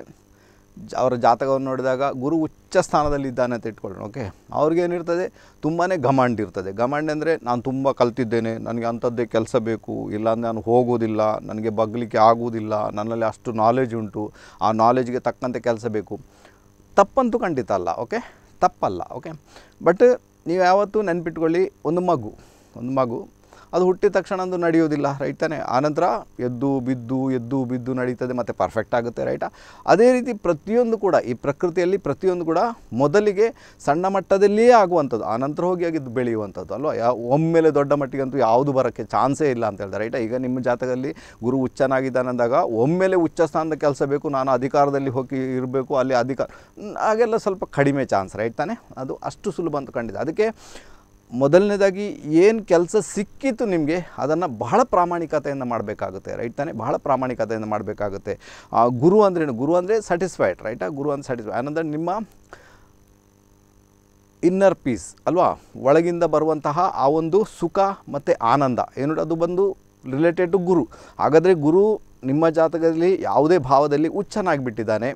ಅವರ ಜಾತಕವನ್ನು ನೋಡಿದಾಗ ಗುರು ಉಚ್ಚ ಸ್ಥಾನದಲ್ಲಿ ಇದ್ದಾನೆ ಅಂತ ಇಟ್ಕೊಳ್ಳೋಣ ಓಕೆ ಅವ್ರಿಗೇನಿರ್ತದೆ ತುಂಬಾ ಘಮಂಡ್ ಇರ್ತದೆ ಘಮಂಡ್ ಅಂದರೆ ನಾನು ತುಂಬ ಕಲ್ತಿದ್ದೇನೆ ನನಗೆ ಅಂಥದ್ದೇ ಕೆಲಸ ಬೇಕು ಇಲ್ಲಾಂದರೆ ನಾನು ಹೋಗೋದಿಲ್ಲ ನನಗೆ ಬಗ್ಲಿಕ್ಕೆ ಆಗುವುದಿಲ್ಲ ನನ್ನಲ್ಲಿ ಅಷ್ಟು ನಾಲೆಜ್ ಉಂಟು ಆ ನಾಲೆಜ್ಗೆ ತಕ್ಕಂತೆ ಕೆಲಸ ಬೇಕು ತಪ್ಪಂತೂ ಖಂಡಿತ ಅಲ್ಲ ಓಕೆ ತಪ್ಪಲ್ಲ ಓಕೆ ಬಟ್ ನೀವು ಯಾವತ್ತೂ ನೆನ್ಪಿಟ್ಕೊಳ್ಳಿ ಒಂದು ಮಗು ಒಂದು ಮಗು ಅದು ಹುಟ್ಟಿದ ತಕ್ಷಣ ಅದು ನಡೆಯೋದಿಲ್ಲ ರೈಟ್ ತಾನೆ ಆನಂತರ ಎದ್ದು ಬಿದ್ದು ಎದ್ದು ಬಿದ್ದು ನಡೀತದೆ ಮತ್ತು ಪರ್ಫೆಕ್ಟ್ ಆಗುತ್ತೆ ರೈಟ ಅದೇ ರೀತಿ ಪ್ರತಿಯೊಂದು ಕೂಡ ಈ ಪ್ರಕೃತಿಯಲ್ಲಿ ಪ್ರತಿಯೊಂದು ಕೂಡ ಮೊದಲಿಗೆ ಸಣ್ಣ ಮಟ್ಟದಲ್ಲಿಯೇ ಆಗುವಂಥದ್ದು ಆನಂತರ ಹೋಗಿ ಆಗಿದ್ದು ಬೆಳೆಯುವಂಥದ್ದು ಅಲ್ವಾ ಯಾ ಒಮ್ಮೆಲೆ ದೊಡ್ಡ ಮಟ್ಟಿಗಂತೂ ಯಾವುದು ಬರೋಕ್ಕೆ ಚಾನ್ಸೇ ಇಲ್ಲ ಅಂತ ಹೇಳ್ತಾರೆ ರೈಟ ಈಗ ನಿಮ್ಮ ಜಾತಕದಲ್ಲಿ ಗುರು ಹುಚ್ಚನಾಗಿದ್ದಾನಂದಾಗ ಒಮ್ಮೆಲೆ ಉಚ್ಚ ಸ್ಥಾನದ ಕೆಲಸ ಬೇಕು ನಾನು ಅಧಿಕಾರದಲ್ಲಿ ಹೋಗಿ ಇರಬೇಕು ಅಲ್ಲಿ ಅಧಿಕಾರ ಹಾಗೆಲ್ಲ ಸ್ವಲ್ಪ ಕಡಿಮೆ ಚಾನ್ಸ್ ರೈಟ್ ತಾನೆ ಅದು ಅಷ್ಟು ಸುಲಭ ಅಂತ ಕಂಡಿದೆ ಅದಕ್ಕೆ ಮೊದಲನೇದಾಗಿ ಏನು ಕೆಲಸ ಸಿಕ್ಕಿತು ನಿಮಗೆ ಅದನ್ನು ಬಹಳ ಪ್ರಾಮಾಣಿಕತೆಯಿಂದ ಮಾಡಬೇಕಾಗುತ್ತೆ ರೈಟ್ ತಾನೇ ಬಹಳ ಪ್ರಾಮಾಣಿಕತೆಯಿಂದ ಮಾಡಬೇಕಾಗುತ್ತೆ ಗುರು ಅಂದ್ರೇನು ಗುರು ಅಂದರೆ ಸ್ಯಾಟಿಸ್ಫೈಡ್ ರೈಟಾ ಗುರು ಅಂದರೆ ಸ್ಯಾಟಿಸ್ಫೈ ಅಂದರೆ ನಿಮ್ಮ ಇನ್ನರ್ ಪೀಸ್ ಅಲ್ವಾ ಒಳಗಿಂದ ಬರುವಂತಹ ಆ ಒಂದು ಸುಖ ಮತ್ತು ಆನಂದ ಏನು ಅದು ಬಂದು ರಿಲೇಟೆಡ್ ಟು ಗುರು ಹಾಗಾದರೆ ಗುರು ನಿಮ್ಮ ಜಾತಕದಲ್ಲಿ ಯಾವುದೇ ಭಾವದಲ್ಲಿ ಹುಚ್ಚನಾಗಿಬಿಟ್ಟಿದ್ದಾನೆ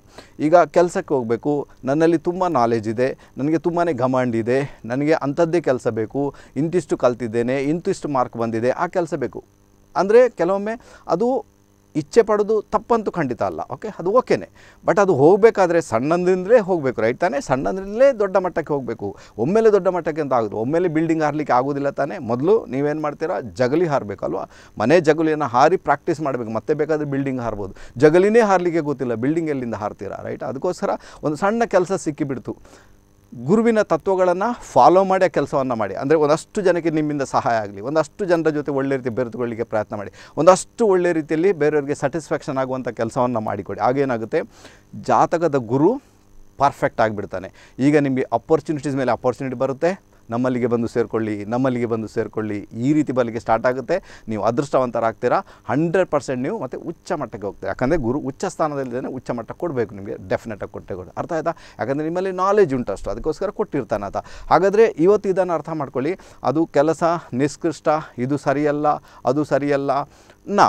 ಈಗ ಕೆಲಸಕ್ಕೆ ಹೋಗಬೇಕು ನನ್ನಲ್ಲಿ ತುಂಬ ನಾಲೆಜ್ ಇದೆ ನನಗೆ ತುಂಬಾ ಇದೆ ನನಗೆ ಅಂಥದ್ದೇ ಕೆಲಸ ಬೇಕು ಇಂತಿಷ್ಟು ಕಲ್ತಿದ್ದೇನೆ ಇಂತಿಷ್ಟು ಮಾರ್ಕ್ ಬಂದಿದೆ ಆ ಕೆಲಸ ಬೇಕು ಅಂದರೆ ಕೆಲವೊಮ್ಮೆ ಅದು ಇಚ್ಛೆ ಪಡೋದು ತಪ್ಪಂತೂ ಖಂಡಿತ ಅಲ್ಲ ಓಕೆ ಅದು ಓಕೆನೇ ಬಟ್ ಅದು ಹೋಗಬೇಕಾದ್ರೆ ಸಣ್ಣಂದ್ರಿಂದಲೇ ಹೋಗಬೇಕು ರೈಟ್ ತಾನೇ ಸಣ್ಣಂದ್ರಲ್ಲೇ ದೊಡ್ಡ ಮಟ್ಟಕ್ಕೆ ಹೋಗಬೇಕು ಒಮ್ಮೆಲೆ ದೊಡ್ಡ ಮಟ್ಟಕ್ಕೆ ಅಂತ ಆಗೋದು ಒಮ್ಮೆಲೆ ಬಿಲ್ಡಿಂಗ್ ಹಾರಲಿಕ್ಕೆ ಆಗೋದಿಲ್ಲ ತಾನೇ ಮೊದಲು ನೀವೇನು ಮಾಡ್ತೀರಾ ಜಗಲಿ ಹಾರಬೇಕಲ್ವ ಮನೆ ಜಗಲಿಯನ್ನು ಹಾರಿ ಪ್ರಾಕ್ಟೀಸ್ ಮಾಡಬೇಕು ಮತ್ತೆ ಬೇಕಾದರೆ ಬಿಲ್ಡಿಂಗ್ ಹಾರ್ಬೋದು ಜಗಲಿನೇ ಹಾರಲಿಕ್ಕೆ ಗೊತ್ತಿಲ್ಲ ಬಿಲ್ಡಿಂಗ್ ಎಲ್ಲಿಂದ ಹಾರ್ತೀರಾ ರೈಟ್ ಅದಕ್ಕೋಸ್ಕರ ಒಂದು ಸಣ್ಣ ಕೆಲಸ ಸಿಕ್ಕಿಬಿಡ್ತು ಗುರುವಿನ ತತ್ವಗಳನ್ನು ಫಾಲೋ ಮಾಡಿ ಆ ಕೆಲಸವನ್ನು ಮಾಡಿ ಅಂದರೆ ಒಂದಷ್ಟು ಜನಕ್ಕೆ ನಿಮ್ಮಿಂದ ಸಹಾಯ ಆಗಲಿ ಒಂದಷ್ಟು ಜನರ ಜೊತೆ ಒಳ್ಳೆ ರೀತಿ ಬೆರೆತುಕೊಳ್ಳಿಕ್ಕೆ ಪ್ರಯತ್ನ ಮಾಡಿ ಒಂದಷ್ಟು ಒಳ್ಳೆ ರೀತಿಯಲ್ಲಿ ಬೇರೆಯವರಿಗೆ ಸ್ಯಾಟಿಸ್ಫ್ಯಾಕ್ಷನ್ ಆಗುವಂಥ ಕೆಲಸವನ್ನು ಮಾಡಿಕೊಡಿ ಆಗೇನಾಗುತ್ತೆ ಜಾತಕದ ಗುರು ಪರ್ಫೆಕ್ಟ್ ಆಗಿಬಿಡ್ತಾನೆ ಈಗ ನಿಮಗೆ ಅಪರ್ಚುನಿಟೀಸ್ ಮೇಲೆ ಅಪರ್ಚುನಿಟಿ ಬರುತ್ತೆ ನಮ್ಮಲ್ಲಿಗೆ ಬಂದು ಸೇರಿಕೊಳ್ಳಿ ನಮ್ಮಲ್ಲಿಗೆ ಬಂದು ಸೇರಿಕೊಳ್ಳಿ ಈ ರೀತಿ ಬಲಿಗೆ ಸ್ಟಾರ್ಟ್ ಆಗುತ್ತೆ ನೀವು ಅದೃಷ್ಟವಂತರಾಗ್ತೀರಾ ಹಂಡ್ರೆಡ್ ಪರ್ಸೆಂಟ್ ನೀವು ಮತ್ತು ಉಚ್ಚ ಮಟ್ಟಕ್ಕೆ ಹೋಗ್ತೀರಾ ಯಾಕಂದರೆ ಗುರು ಉಚ್ಚ ಸ್ಥಾನದಲ್ಲಿದ್ದೇನೆ ಉಚ್ಚ ಮಟ್ಟ ಕೊಡಬೇಕು ನಿಮಗೆ ಡೆಫಿನೆಟಾಗಿ ಕೊಟ್ಟೆ ಕೊಡ ಅರ್ಥ ಆಯ್ತಾ ಯಾಕಂದರೆ ನಿಮ್ಮಲ್ಲಿ ನಾಲೆಜ್ ಉಂಟು ಅಷ್ಟು ಅದಕ್ಕೋಸ್ಕರ ಕೊಟ್ಟಿರ್ತಾನೆ ಆತ ಹಾಗಾದರೆ ಇವತ್ತು ಇದನ್ನು ಅರ್ಥ ಮಾಡ್ಕೊಳ್ಳಿ ಅದು ಕೆಲಸ ನಿಷ್ಕೃಷ್ಟ ಇದು ಸರಿಯಲ್ಲ ಅದು ಸರಿಯಲ್ಲ ನಾ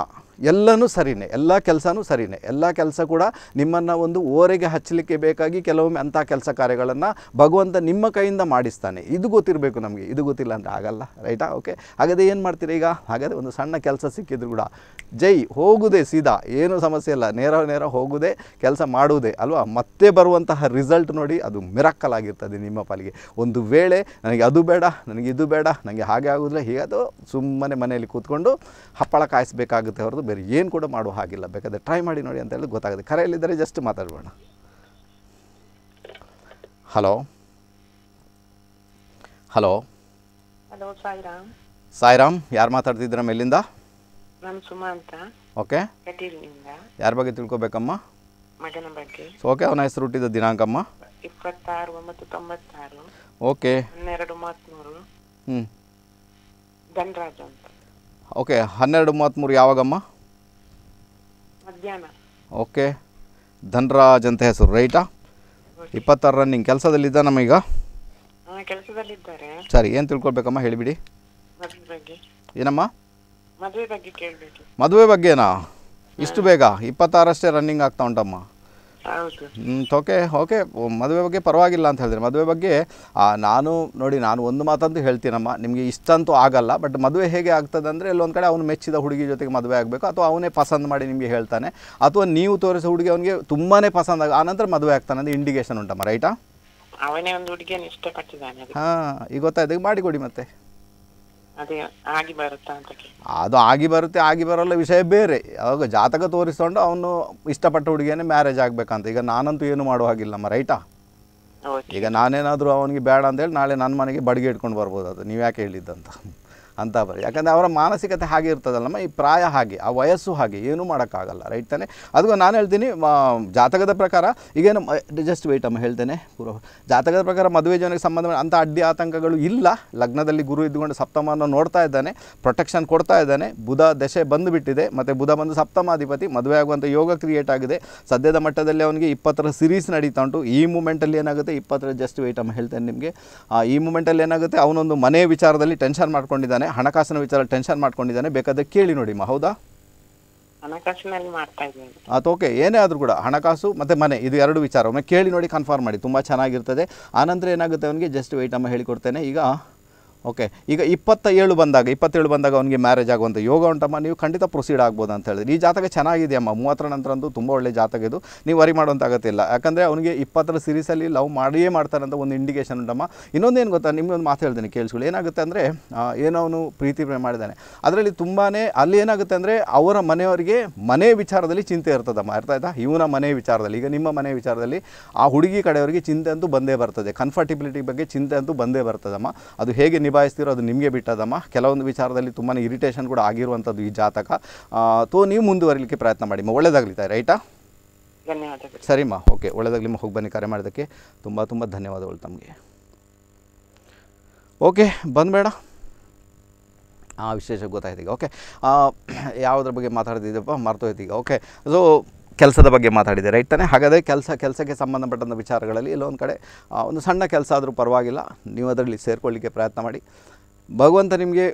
ಎಲ್ಲನೂ ಸರಿನೇ ಎಲ್ಲ ಕೆಲಸನೂ ಸರಿನೇ ಎಲ್ಲ ಕೆಲಸ ಕೂಡ ನಿಮ್ಮನ್ನು ಒಂದು ಓರೆಗೆ ಹಚ್ಚಲಿಕ್ಕೆ ಬೇಕಾಗಿ ಕೆಲವೊಮ್ಮೆ ಅಂಥ ಕೆಲಸ ಕಾರ್ಯಗಳನ್ನು ಭಗವಂತ ನಿಮ್ಮ ಕೈಯಿಂದ ಮಾಡಿಸ್ತಾನೆ ಇದು ಗೊತ್ತಿರಬೇಕು ನಮಗೆ ಇದು ಗೊತ್ತಿಲ್ಲ ಅಂದರೆ ಆಗಲ್ಲ ರೈಟಾ ಓಕೆ ಹಾಗಾದರೆ ಏನು ಮಾಡ್ತೀರಿ ಈಗ ಹಾಗಾದರೆ ಒಂದು ಸಣ್ಣ ಕೆಲಸ ಸಿಕ್ಕಿದ್ರು ಕೂಡ ಜೈ ಹೋಗುದೇ ಸೀದಾ ಏನೂ ಸಮಸ್ಯೆ ಇಲ್ಲ ನೇರ ನೇರ ಹೋಗುವುದೇ ಕೆಲಸ ಮಾಡುವುದೇ ಅಲ್ವಾ ಮತ್ತೆ ಬರುವಂತಹ ರಿಸಲ್ಟ್ ನೋಡಿ ಅದು ಮಿರಕ್ಕಲ್ ಆಗಿರ್ತದೆ ನಿಮ್ಮ ಪಾಲಿಗೆ ಒಂದು ವೇಳೆ ನನಗೆ ಅದು ಬೇಡ ನನಗೆ ಇದು ಬೇಡ ನನಗೆ ಹಾಗೆ ಆಗೋದಿಲ್ಲ ಹೀಗೆ ಅದು ಸುಮ್ಮನೆ ಮನೆಯಲ್ಲಿ ಕೂತ್ಕೊಂಡು ಹಪ್ಪಳ ಕಾಯಿಸ್ಬೇಕಾಗುತ್ತೆ ಹೊರತು ಬೇರೆ ಏನು ಕೂಡ ಮಾಡುವ ಹಾಗಿಲ್ಲ ಬೇಕಾದರೆ ಟ್ರೈ ಮಾಡಿ ನೋಡಿ ಅಂತ ಹೇಳಿ ಗೊತ್ತಾಗುತ್ತೆ ಕರೆಯಲ್ಲಿದ್ದರೆ ಜಸ್ಟ್ ಮಾತಾಡಬೇಡ hello hello hello Sairam Sairam ಯಾರು ಮಾತಾಡ್ತಿದ್ದೀರಾ ಎಲ್ಲಿಂದ ನಾನು ಸುಮಾ ಅಂತ ಓಕೆ ಯಾರ ಬಗ್ಗೆ ತಿಳ್ಕೊಬೇಕಮ್ಮ ಮಗನ ಬಗ್ಗೆ ಓಕೆ ಅವನ ಹೆಸರು ಹುಟ್ಟಿದ ದಿನಾಂಕಮ್ಮ ಇಪ್ಪತ್ತಾರು ಒಂಬತ್ತು ತೊಂಬತ್ತಾರು ಓಕೆ ಹನ್ನೆರಡು ಮೂವತ್ತ್ಮೂರು ಹ್ಞೂ ಅಂತ ಓಕೆ ಹನ್ನೆರಡು ಮೂವತ್ತ್ಮೂರು ಯಾವಾಗಮ್ಮ ಓಕೆ ಧನ್ರಾಜ್ ಅಂತ ಹೆಸರು ರೈಟಾ ಇಪ್ಪತ್ತಾರು ರನ್ನಿಂಗ್ ಕೆಲಸದಲ್ಲಿದ್ದ ನಮೀಗ ಕೆಲಸದಲ್ಲಿದ್ದಾರೆ ಸರಿ ಏನು ತಿಳ್ಕೊಳ್ಬೇಕಮ್ಮ ಹೇಳಿಬಿಡಿ ಏನಮ್ಮ ಬಗ್ಗೆ ಮದುವೆ ಬಗ್ಗೆನಾ ಇಷ್ಟು ಬೇಗ ಇಪ್ಪತ್ತಾರಷ್ಟೇ ರನ್ನಿಂಗ್ ಆಗ್ತಾ ಉಂಟಮ್ಮ ಓಕೆ ಓಕೆ ಮದುವೆ ಬಗ್ಗೆ ಪರವಾಗಿಲ್ಲ ಅಂತ ಹೇಳಿದ್ರೆ ಮದುವೆ ಬಗ್ಗೆ ನಾನು ನೋಡಿ ನಾನು ಒಂದು ಮಾತಂತೂ ಹೇಳ್ತೀನಮ್ಮ ನಿಮಗೆ ಇಷ್ಟಂತೂ ಆಗಲ್ಲ ಬಟ್ ಮದುವೆ ಹೇಗೆ ಆಗ್ತದೆ ಅಂದರೆ ಎಲ್ಲೊಂದು ಕಡೆ ಅವನು ಮೆಚ್ಚಿದ ಹುಡುಗಿ ಜೊತೆಗೆ ಮದುವೆ ಆಗಬೇಕು ಅಥವಾ ಅವನೇ ಪಸಂದ್ ಮಾಡಿ ನಿಮಗೆ ಹೇಳ್ತಾನೆ ಅಥವಾ ನೀವು ತೋರಿಸೋ ಹುಡುಗಿ ಅವನಿಗೆ ತುಂಬಾ ಪಸಂದ್ ಆಗ ಆನಂತರ ಮದುವೆ ಆಗ್ತಾನೆ ಅಂದರೆ ಇಂಡಿಕೇಶನ್ ಉಂಟಮ್ಮ ರೈಟಾ ಅವನೇ ಒಂದು ಹುಡುಗಿಯನ್ನು ಇಷ್ಟಪಟ್ಟಿದ್ದಾನೆ ಹಾಂ ಈಗ ಗೊತ್ತಾಯ್ತು ಮಾಡಿಕೊಡಿ ಮತ್ತೆ ಅದು ಆಗಿ ಬರುತ್ತೆ ಆಗಿ ಬರಲ್ಲ ವಿಷಯ ಬೇರೆ ಅವಾಗ ಜಾತಕ ತೋರಿಸ್ಕೊಂಡು ಅವನು ಇಷ್ಟಪಟ್ಟ ಹುಡುಗಿಯನ್ನೇ ಮ್ಯಾರೇಜ್ ಆಗ್ಬೇಕಂತ ಈಗ ನಾನಂತೂ ಏನು ಮಾಡೋ ಹಾಗಿಲ್ಲಮ್ಮ ರೈಟಾ ಈಗ ನಾನೇನಾದರೂ ಅವನಿಗೆ ಬೇಡ ಅಂತ ಹೇಳಿ ನಾಳೆ ನನ್ನ ಮನೆಗೆ ಬಡಿಗೆ ಇಟ್ಕೊಂಡು ಬರ್ಬೋದು ಅದು ನೀವು ಯಾಕೆ ಹೇಳಿದ್ದಂತ ಅಂತ ಬರೀ ಯಾಕಂದರೆ ಅವರ ಮಾನಸಿಕತೆ ಹಾಗೆ ಇರ್ತದಲ್ಲಮ್ಮ ಈ ಪ್ರಾಯ ಹಾಗೆ ಆ ವಯಸ್ಸು ಹಾಗೆ ಏನೂ ಮಾಡೋಕ್ಕಾಗಲ್ಲ ರೈಟ್ ತಾನೆ ಅದು ನಾನು ಹೇಳ್ತೀನಿ ಜಾತಕದ ಪ್ರಕಾರ ಈಗೇನು ಜಸ್ಟ್ ವೆಯ್ಟ್ ಅಮ್ಮ ಹೇಳ್ತೇನೆ ಪೂರ್ವ ಜಾತಕದ ಪ್ರಕಾರ ಮದುವೆ ಜೀವನಕ್ಕೆ ಸಂಬಂಧ ಅಂಥ ಅಡ್ಡಿ ಆತಂಕಗಳು ಇಲ್ಲ ಲಗ್ನದಲ್ಲಿ ಗುರು ಇದ್ದುಕೊಂಡು ಸಪ್ತಮವನ್ನು ನೋಡ್ತಾ ಇದ್ದಾನೆ ಪ್ರೊಟೆಕ್ಷನ್ ಕೊಡ್ತಾ ಇದ್ದಾನೆ ಬುಧ ದಶೆ ಬಂದುಬಿಟ್ಟಿದೆ ಮತ್ತು ಬುಧ ಬಂದು ಸಪ್ತಮಾಧಿಪತಿ ಮದುವೆ ಆಗುವಂಥ ಯೋಗ ಕ್ರಿಯೇಟ್ ಆಗಿದೆ ಸದ್ಯದ ಮಟ್ಟದಲ್ಲಿ ಅವನಿಗೆ ಇಪ್ಪತ್ತರ ಸಿರೀಸ್ ನಡೀತಾ ಉಂಟು ಈ ಮೂಮೆಂಟಲ್ಲಿ ಏನಾಗುತ್ತೆ ಇಪ್ಪತ್ತರ ಜಸ್ಟ್ ವೆಯ್ಟ್ ಅಮ್ಮ ಹೇಳ್ತೇನೆ ನಿಮಗೆ ಈ ಮೂಮೆಂಟಲ್ಲಿ ಏನಾಗುತ್ತೆ ಅವನೊಂದು ಮನೆ ವಿಚಾರದಲ್ಲಿ ಟೆನ್ಷನ್ ಮಾಡ್ಕೊಂಡಿದ್ದಾನೆ ಹಣಕಾಸಿನ ವಿಚಾರ ಟೆನ್ಷನ್ ಮಾಡ್ಕೊಂಡಿದ್ದಾನೆ ಬೇಕಾದ್ರೆ ಕೇಳಿ ನೋಡಿ ಹೌದಾ ಹಣಕಾಸಿನಲ್ಲಿ ಓಕೆ ಏನೇ ಆದರೂ ಕೂಡ ಹಣಕಾಸು ಮತ್ತು ಮನೆ ಇದು ಎರಡು ವಿಚಾರ ಒಮ್ಮೆ ಕೇಳಿ ನೋಡಿ ಕನ್ಫರ್ಮ್ ಮಾಡಿ ತುಂಬ ಚೆನ್ನಾಗಿರ್ತದೆ ಆನಂತರ ಏನಾಗುತ್ತೆ ಅವನಿಗೆ ಜಸ್ಟ್ ಅಮ್ಮ ಹೇಳಿಕೊಡ್ತೇನೆ ಈಗ ಓಕೆ ಈಗ ಇಪ್ಪತ್ತ ಏಳು ಬಂದಾಗ ಇಪ್ಪತ್ತೇಳು ಬಂದಾಗ ಅವನಿಗೆ ಮ್ಯಾರೇಜ್ ಆಗುವಂಥ ಯೋಗ ಉಂಟಮ್ಮ ನೀವು ಖಂಡಿತ ಪ್ರೊಸೀಡ್ ಆಗ್ಬೋದು ಅಂತ ಹೇಳಿದ್ರೆ ಈ ಜಾತಕ ಚೆನ್ನಾಗಿದೆಯಮ್ಮ ಮೂವತ್ತರ ಅಂತೂ ತುಂಬ ಒಳ್ಳೆ ಜಾತಕ ಇದು ನೀವು ವರಿ ಮಾಡುವಂಥ ಅಗತ್ಯ ಯಾಕಂದರೆ ಅವನಿಗೆ ಇಪ್ಪತ್ತರ ಸೀರೀಸಲ್ಲಿ ಲವ್ ಮಾಡಿಯೇ ಮಾಡ್ತಾರೆ ಅಂತ ಒಂದು ಇಂಡಿಕೇಷನ್ ಉಂಟಮ್ಮ ಇನ್ನೊಂದೇನು ಗೊತ್ತಾ ನಿಮಗೆ ಒಂದು ಮಾತು ಹೇಳ್ತೀನಿ ಕೇಳಿಸ್ಕೊಳ್ಳಿ ಏನಾಗುತ್ತೆ ಅಂದರೆ ಏನೋ ಅವನು ಪ್ರೀತಿ ಪ್ರೇಮ ಮಾಡಿದ್ದಾನೆ ಅದರಲ್ಲಿ ತುಂಬಾ ಅಲ್ಲಿ ಏನಾಗುತ್ತೆ ಅಂದರೆ ಅವರ ಮನೆಯವರಿಗೆ ಮನೆ ವಿಚಾರದಲ್ಲಿ ಚಿಂತೆ ಇರ್ತದಮ್ಮ ಅರ್ಥ ಆಯ್ತಾ ಇವನ ಮನೆ ವಿಚಾರದಲ್ಲಿ ಈಗ ನಿಮ್ಮ ಮನೆ ವಿಚಾರದಲ್ಲಿ ಆ ಹುಡುಗಿ ಕಡೆಯವರಿಗೆ ಚಿಂತೆ ಅಂತೂ ಬಂದೇ ಬರ್ತದೆ ಕನ್ಫರ್ಟಿಬಿಲಿಟಿ ಬಗ್ಗೆ ಚಿಂತೆ ಅಂತೂ ಬಂದೇ ಬರ್ತದಮ್ಮ ಅದು ಹೇಗೆ ನಿಭಾಯಿಸ್ತೀರೋ ಅದು ನಿಮಗೆ ಬಿಟ್ಟದಮ್ಮ ಕೆಲವೊಂದು ವಿಚಾರದಲ್ಲಿ ತುಂಬಾ ಇರಿಟೇಷನ್ ಕೂಡ ಆಗಿರುವಂಥದ್ದು ಈ ಜಾತಕ ತೋ ನೀವು ಮುಂದುವರಿಲಿಕ್ಕೆ ಪ್ರಯತ್ನ ಮಾಡಿಮ್ಮ ಒಳ್ಳೇದಾಗಲಿತಾ ರೈಟಾ ಧನ್ಯವಾದ ಸರಿಮ್ಮ ಓಕೆ ಒಳ್ಳೇದಾಗಲಿಮ್ಮ ಹೋಗಿ ಬನ್ನಿ ಕರೆ ಮಾಡೋದಕ್ಕೆ ತುಂಬ ತುಂಬ ಧನ್ಯವಾದಗಳು ತಮಗೆ ಓಕೆ ಬಂದಬೇಡ ಆ ವಿಶೇಷ ಗೊತ್ತಾಯ್ತೀಗ ಓಕೆ ಯಾವುದ್ರ ಬಗ್ಗೆ ಮಾತಾಡ್ತಿದ್ದಪ್ಪ ಮರ್ತೋಯ್ತು ಓಕೆ ಸೊ ಕೆಲಸದ ಬಗ್ಗೆ ಮಾತಾಡಿದೆ ರೈಟ್ ತಾನೇ ಹಾಗಾದರೆ ಕೆಲಸ ಕೆಲಸಕ್ಕೆ ಸಂಬಂಧಪಟ್ಟಂಥ ವಿಚಾರಗಳಲ್ಲಿ ಇಲ್ಲೊಂದು ಕಡೆ ಒಂದು ಸಣ್ಣ ಕೆಲಸ ಆದರೂ ಪರವಾಗಿಲ್ಲ ನೀವು ಅದರಲ್ಲಿ ಸೇರಿಕೊಳ್ಳಿಕ್ಕೆ ಪ್ರಯತ್ನ ಮಾಡಿ ಭಗವಂತ ನಿಮಗೆ